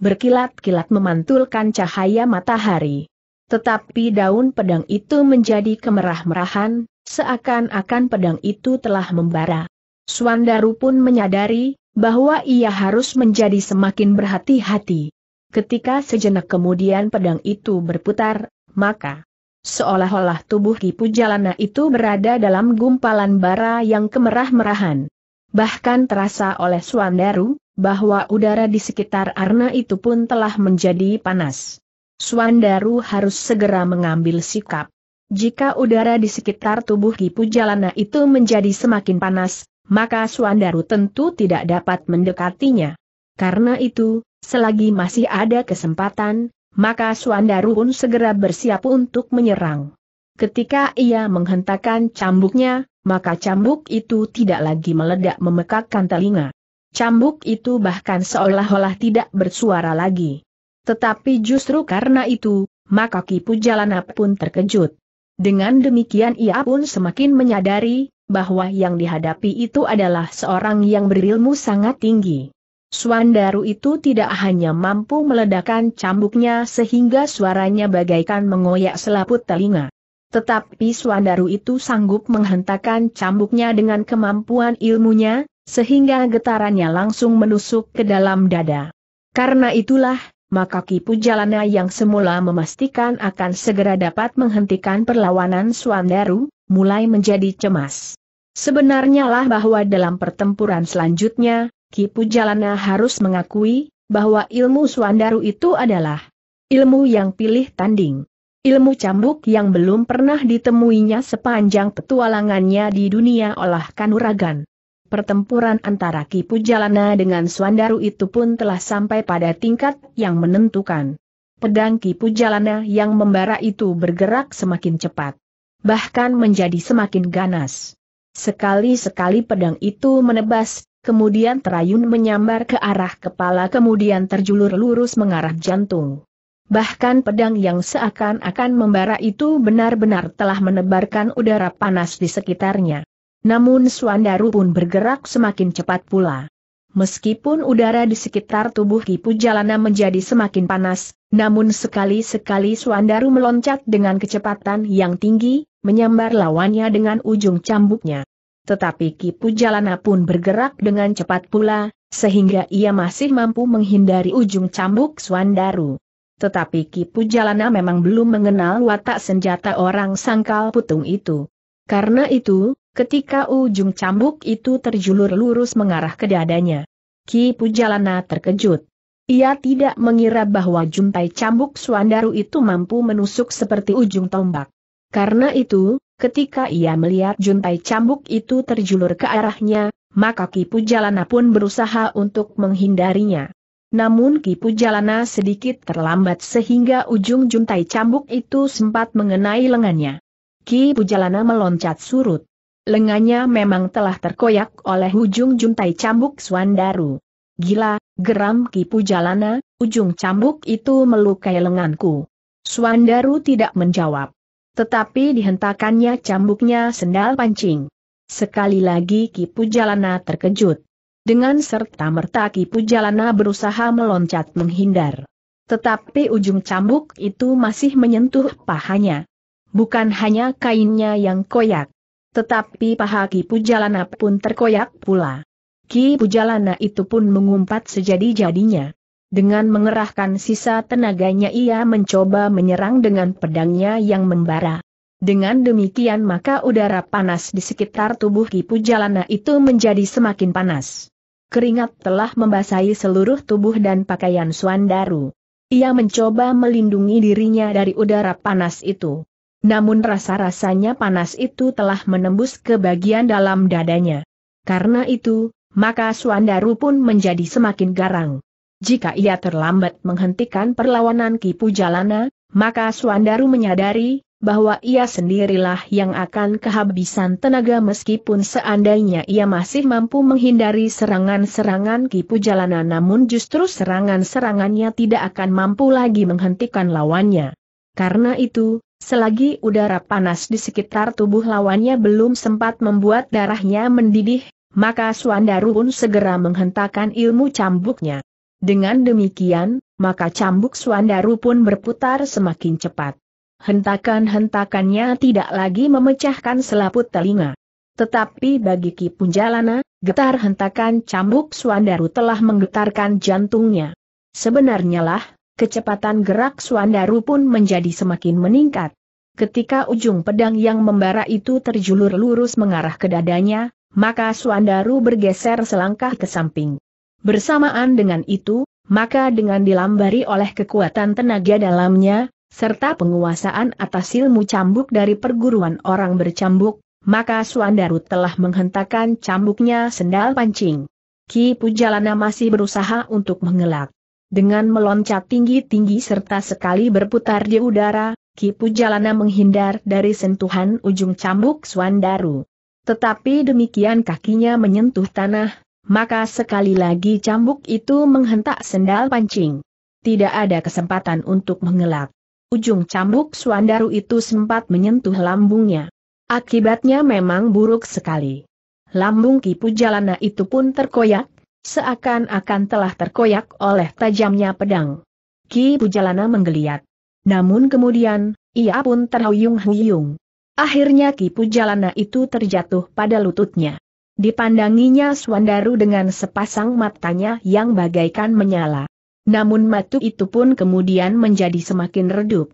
Berkilat-kilat memantulkan cahaya matahari. Tetapi daun pedang itu menjadi kemerah-merahan, seakan-akan pedang itu telah membara. Suandaru pun menyadari, bahwa ia harus menjadi semakin berhati-hati. Ketika sejenak kemudian pedang itu berputar, maka Seolah-olah tubuh Kipu Jalana itu berada dalam gumpalan bara yang kemerah-merahan. Bahkan terasa oleh Swandaru, bahwa udara di sekitar Arna itu pun telah menjadi panas. Swandaru harus segera mengambil sikap. Jika udara di sekitar tubuh Kipu Jalana itu menjadi semakin panas, maka Suandaru tentu tidak dapat mendekatinya. Karena itu, selagi masih ada kesempatan, maka Suandaru pun segera bersiap untuk menyerang. Ketika ia menghentakkan cambuknya, maka cambuk itu tidak lagi meledak memekakkan telinga. Cambuk itu bahkan seolah-olah tidak bersuara lagi. Tetapi justru karena itu, maka Kipu Jalana pun terkejut. Dengan demikian ia pun semakin menyadari, bahwa yang dihadapi itu adalah seorang yang berilmu sangat tinggi. Suandaru itu tidak hanya mampu meledakkan cambuknya sehingga suaranya bagaikan mengoyak selaput telinga. Tetapi Suandaru itu sanggup menghentakkan cambuknya dengan kemampuan ilmunya, sehingga getarannya langsung menusuk ke dalam dada. Karena itulah, maka Kipu Jalana yang semula memastikan akan segera dapat menghentikan perlawanan Suandaru, mulai menjadi cemas. Sebenarnya lah bahwa dalam pertempuran selanjutnya, Kipu Jalana harus mengakui bahwa ilmu Suandaru itu adalah ilmu yang pilih tanding. Ilmu cambuk yang belum pernah ditemuinya sepanjang petualangannya di dunia olah kanuragan. Pertempuran antara Kipu Jalana dengan Suandaru itu pun telah sampai pada tingkat yang menentukan. Pedang Kipu Jalana yang membara itu bergerak semakin cepat. Bahkan menjadi semakin ganas. Sekali-sekali pedang itu menebas kemudian terayun menyambar ke arah kepala kemudian terjulur lurus mengarah jantung. Bahkan pedang yang seakan-akan membara itu benar-benar telah menebarkan udara panas di sekitarnya. Namun Suandaru pun bergerak semakin cepat pula. Meskipun udara di sekitar tubuh Kipu Jalana menjadi semakin panas, namun sekali-sekali Suandaru meloncat dengan kecepatan yang tinggi, menyambar lawannya dengan ujung cambuknya tetapi Kipu Jalana pun bergerak dengan cepat pula, sehingga ia masih mampu menghindari ujung cambuk Swandaru. Tetapi Kipu Jalana memang belum mengenal watak senjata orang sangkal putung itu. Karena itu, ketika ujung cambuk itu terjulur lurus mengarah ke dadanya. Kipu Jalana terkejut. Ia tidak mengira bahwa jumpai cambuk Swandaru itu mampu menusuk seperti ujung tombak. Karena itu, Ketika ia melihat juntai cambuk itu terjulur ke arahnya, maka Kipu Jalana pun berusaha untuk menghindarinya. Namun Kipu Jalana sedikit terlambat sehingga ujung juntai cambuk itu sempat mengenai lengannya. Kipu Jalana meloncat surut. Lengannya memang telah terkoyak oleh ujung juntai cambuk Swandaru. Gila, geram Kipu Jalana, ujung cambuk itu melukai lenganku. Swandaru tidak menjawab. Tetapi dihentakannya cambuknya sendal pancing. Sekali lagi Kipu Jalana terkejut. Dengan serta merta Kipu Jalana berusaha meloncat menghindar. Tetapi ujung cambuk itu masih menyentuh pahanya. Bukan hanya kainnya yang koyak. Tetapi paha Kipu Jalana pun terkoyak pula. Kipu Jalana itu pun mengumpat sejadi-jadinya. Dengan mengerahkan sisa tenaganya ia mencoba menyerang dengan pedangnya yang membara. Dengan demikian maka udara panas di sekitar tubuh Kipu Jalana itu menjadi semakin panas. Keringat telah membasahi seluruh tubuh dan pakaian Suandaru. Ia mencoba melindungi dirinya dari udara panas itu. Namun rasa-rasanya panas itu telah menembus ke bagian dalam dadanya. Karena itu, maka Suandaru pun menjadi semakin garang. Jika ia terlambat menghentikan perlawanan Kipu Jalana, maka Suandaru menyadari bahwa ia sendirilah yang akan kehabisan tenaga meskipun seandainya ia masih mampu menghindari serangan-serangan Kipu Jalana namun justru serangan-serangannya tidak akan mampu lagi menghentikan lawannya. Karena itu, selagi udara panas di sekitar tubuh lawannya belum sempat membuat darahnya mendidih, maka Suandaru pun segera menghentakkan ilmu cambuknya. Dengan demikian, maka cambuk Swandaru pun berputar semakin cepat. Hentakan-hentakannya tidak lagi memecahkan selaput telinga. Tetapi bagi Ki Punjalana, getar hentakan cambuk Swandaru telah menggetarkan jantungnya. Sebenarnya lah, kecepatan gerak Swandaru pun menjadi semakin meningkat. Ketika ujung pedang yang membara itu terjulur lurus mengarah ke dadanya, maka Swandaru bergeser selangkah ke samping. Bersamaan dengan itu, maka dengan dilambari oleh kekuatan tenaga dalamnya, serta penguasaan atas ilmu cambuk dari perguruan orang bercambuk, maka Suandaru telah menghentakkan cambuknya sendal pancing. Ki Pujalana masih berusaha untuk mengelak. Dengan meloncat tinggi-tinggi serta sekali berputar di udara, Ki Pujalana menghindar dari sentuhan ujung cambuk Suandaru. Tetapi demikian kakinya menyentuh tanah, maka sekali lagi cambuk itu menghentak sendal pancing. Tidak ada kesempatan untuk mengelak. Ujung cambuk Suandaru itu sempat menyentuh lambungnya. Akibatnya memang buruk sekali. Lambung Kipu Jalana itu pun terkoyak, seakan-akan telah terkoyak oleh tajamnya pedang. Kipu Jalana menggeliat. Namun kemudian, ia pun terhuyung-huyung. Akhirnya Kipu Jalana itu terjatuh pada lututnya. Dipandanginya Swandaru dengan sepasang matanya yang bagaikan menyala. Namun matu itu pun kemudian menjadi semakin redup.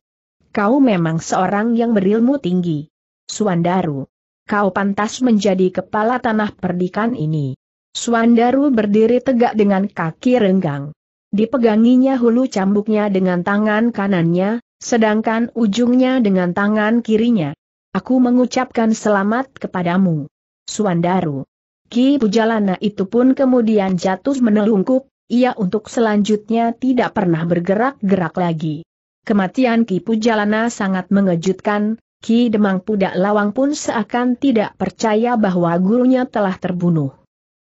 Kau memang seorang yang berilmu tinggi. Swandaru. Kau pantas menjadi kepala tanah perdikan ini. Swandaru berdiri tegak dengan kaki renggang. Dipeganginya hulu cambuknya dengan tangan kanannya, sedangkan ujungnya dengan tangan kirinya. Aku mengucapkan selamat kepadamu. Swandaru. Ki Pujalana itu pun kemudian jatuh menelungkup, ia untuk selanjutnya tidak pernah bergerak-gerak lagi. Kematian Ki Pujalana sangat mengejutkan, Ki Demang Pudak Lawang pun seakan tidak percaya bahwa gurunya telah terbunuh.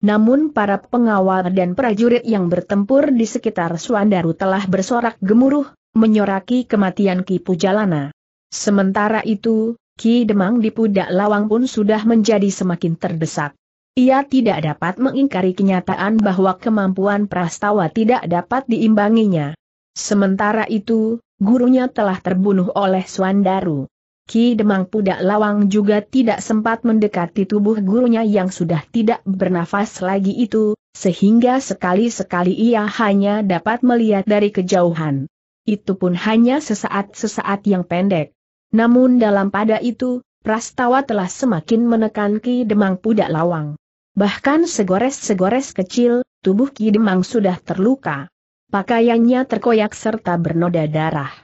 Namun para pengawal dan prajurit yang bertempur di sekitar Suandaru telah bersorak gemuruh, menyoraki kematian Ki Pujalana. Sementara itu, Ki Demang di Pudak Lawang pun sudah menjadi semakin terdesak. Ia tidak dapat mengingkari kenyataan bahwa kemampuan Prastawa tidak dapat diimbanginya. Sementara itu, gurunya telah terbunuh oleh Swandaru. Ki Demang Pudak Lawang juga tidak sempat mendekati tubuh gurunya yang sudah tidak bernafas lagi itu, sehingga sekali-sekali ia hanya dapat melihat dari kejauhan. Itu pun hanya sesaat-sesaat yang pendek. Namun dalam pada itu, Prastawa telah semakin menekan Ki Demang Pudak Lawang. Bahkan segores-segores kecil, tubuh Ki Demang sudah terluka. Pakaiannya terkoyak serta bernoda darah.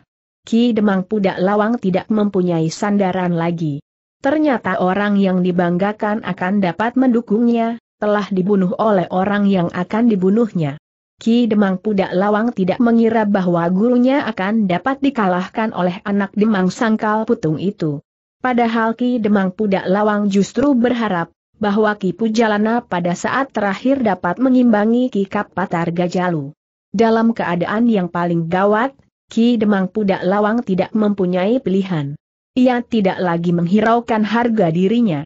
Ki Demang Pudak Lawang tidak mempunyai sandaran lagi. Ternyata orang yang dibanggakan akan dapat mendukungnya, telah dibunuh oleh orang yang akan dibunuhnya. Ki Demang Pudak Lawang tidak mengira bahwa gurunya akan dapat dikalahkan oleh anak Demang Sangkal Putung itu. Padahal Ki Demang Pudak Lawang justru berharap bahwa Kipu Jalana pada saat terakhir dapat mengimbangi Ki Kapatar Gajalu. Dalam keadaan yang paling gawat, Ki Demang Pudak Lawang tidak mempunyai pilihan. Ia tidak lagi menghiraukan harga dirinya.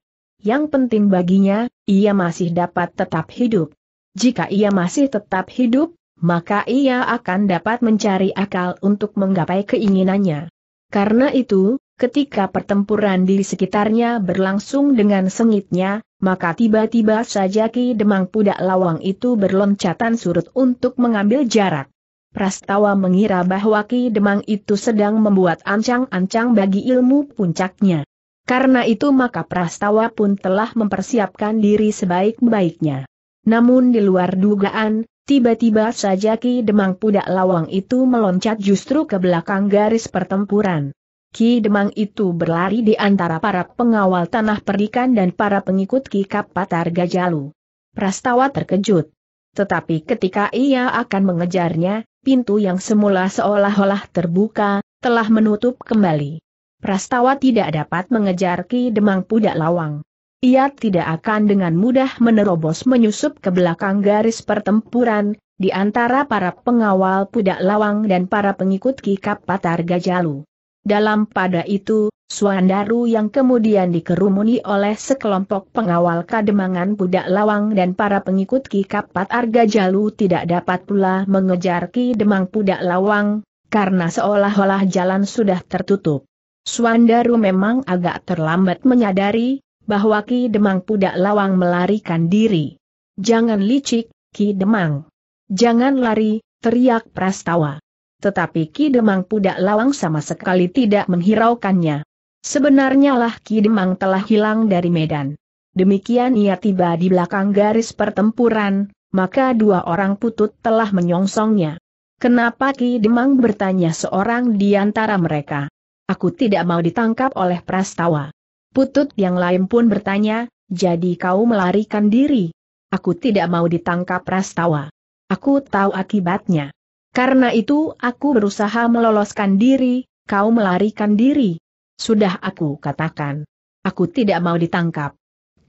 Yang penting baginya, ia masih dapat tetap hidup. Jika ia masih tetap hidup, maka ia akan dapat mencari akal untuk menggapai keinginannya. Karena itu, Ketika pertempuran di sekitarnya berlangsung dengan sengitnya, maka tiba-tiba saja Ki Demang Pudak Lawang itu berloncatan surut untuk mengambil jarak. Prastawa mengira bahwa Ki Demang itu sedang membuat ancang-ancang bagi ilmu puncaknya. Karena itu maka Prastawa pun telah mempersiapkan diri sebaik-baiknya. Namun di luar dugaan, tiba-tiba saja Ki Demang Pudak Lawang itu meloncat justru ke belakang garis pertempuran. Ki Demang itu berlari di antara para pengawal tanah perdikan dan para pengikut Ki Kapatar Gajalu. Prastawa terkejut. Tetapi ketika ia akan mengejarnya, pintu yang semula seolah-olah terbuka, telah menutup kembali. Prastawa tidak dapat mengejar Ki Demang Pudak Lawang. Ia tidak akan dengan mudah menerobos menyusup ke belakang garis pertempuran, di antara para pengawal Pudak Lawang dan para pengikut Ki Kapatar Gajalu. Dalam pada itu, Suandaru yang kemudian dikerumuni oleh sekelompok pengawal kademangan budak lawang dan para pengikut Ki Kapat Arga Jalu tidak dapat pula mengejar Ki Demang budak lawang, karena seolah-olah jalan sudah tertutup. Suandaru memang agak terlambat menyadari, bahwa Ki Demang budak lawang melarikan diri. Jangan licik, Ki Demang. Jangan lari, teriak Prastawa tetapi Ki Demang Pudak Lawang sama sekali tidak menghiraukannya. Sebenarnya lah Ki Demang telah hilang dari medan. Demikian ia tiba di belakang garis pertempuran, maka dua orang putut telah menyongsongnya. Kenapa Ki Demang bertanya seorang di antara mereka? Aku tidak mau ditangkap oleh Prastawa. Putut yang lain pun bertanya, jadi kau melarikan diri. Aku tidak mau ditangkap Prastawa. Aku tahu akibatnya. Karena itu aku berusaha meloloskan diri, kau melarikan diri. Sudah aku katakan. Aku tidak mau ditangkap.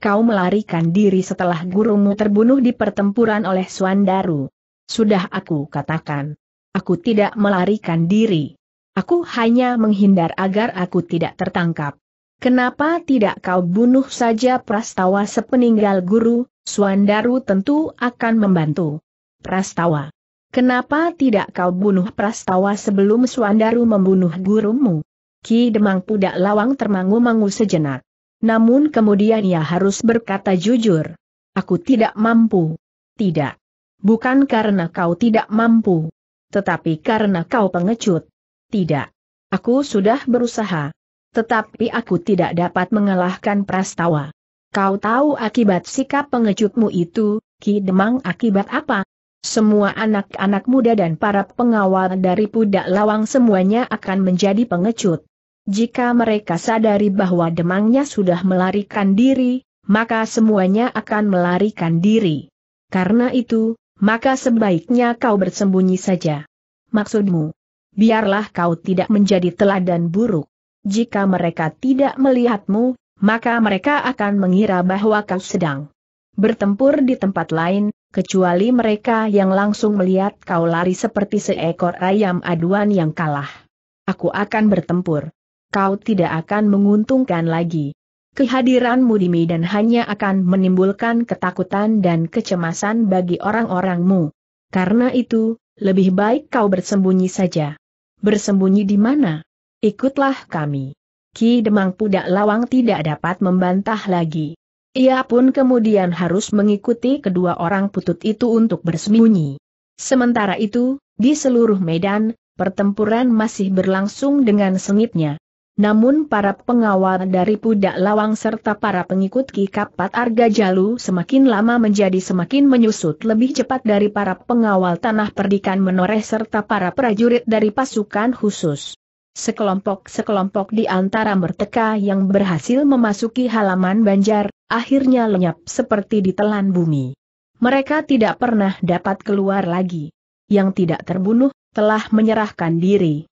Kau melarikan diri setelah gurumu terbunuh di pertempuran oleh Suandaru. Sudah aku katakan. Aku tidak melarikan diri. Aku hanya menghindar agar aku tidak tertangkap. Kenapa tidak kau bunuh saja Prastawa sepeninggal guru, Suandaru tentu akan membantu. Prastawa. Kenapa tidak kau bunuh Prastawa sebelum Suandaru membunuh gurumu? Ki Demang Pudak Lawang termangu-mangu sejenak. Namun kemudian ia harus berkata jujur. Aku tidak mampu. Tidak. Bukan karena kau tidak mampu. Tetapi karena kau pengecut. Tidak. Aku sudah berusaha. Tetapi aku tidak dapat mengalahkan Prastawa. Kau tahu akibat sikap pengecutmu itu, Ki Demang akibat apa? Semua anak-anak muda dan para pengawal dari Pudak Lawang semuanya akan menjadi pengecut. Jika mereka sadari bahwa demangnya sudah melarikan diri, maka semuanya akan melarikan diri. Karena itu, maka sebaiknya kau bersembunyi saja. Maksudmu, biarlah kau tidak menjadi teladan buruk. Jika mereka tidak melihatmu, maka mereka akan mengira bahwa kau sedang bertempur di tempat lain, kecuali mereka yang langsung melihat kau lari seperti seekor ayam aduan yang kalah. Aku akan bertempur. Kau tidak akan menguntungkan lagi. Kehadiranmu di Medan hanya akan menimbulkan ketakutan dan kecemasan bagi orang-orangmu. Karena itu, lebih baik kau bersembunyi saja. Bersembunyi di mana? Ikutlah kami. Ki Demang Pudak Lawang tidak dapat membantah lagi. Ia pun kemudian harus mengikuti kedua orang putut itu untuk bersembunyi. Sementara itu, di seluruh medan, pertempuran masih berlangsung dengan sengitnya. Namun para pengawal dari Pudak Lawang serta para pengikut Ki Kapat Arga Jalu semakin lama menjadi semakin menyusut lebih cepat dari para pengawal tanah perdikan menoreh serta para prajurit dari pasukan khusus. Sekelompok-sekelompok di antara merteka yang berhasil memasuki halaman banjar, akhirnya lenyap seperti ditelan bumi. Mereka tidak pernah dapat keluar lagi. Yang tidak terbunuh, telah menyerahkan diri.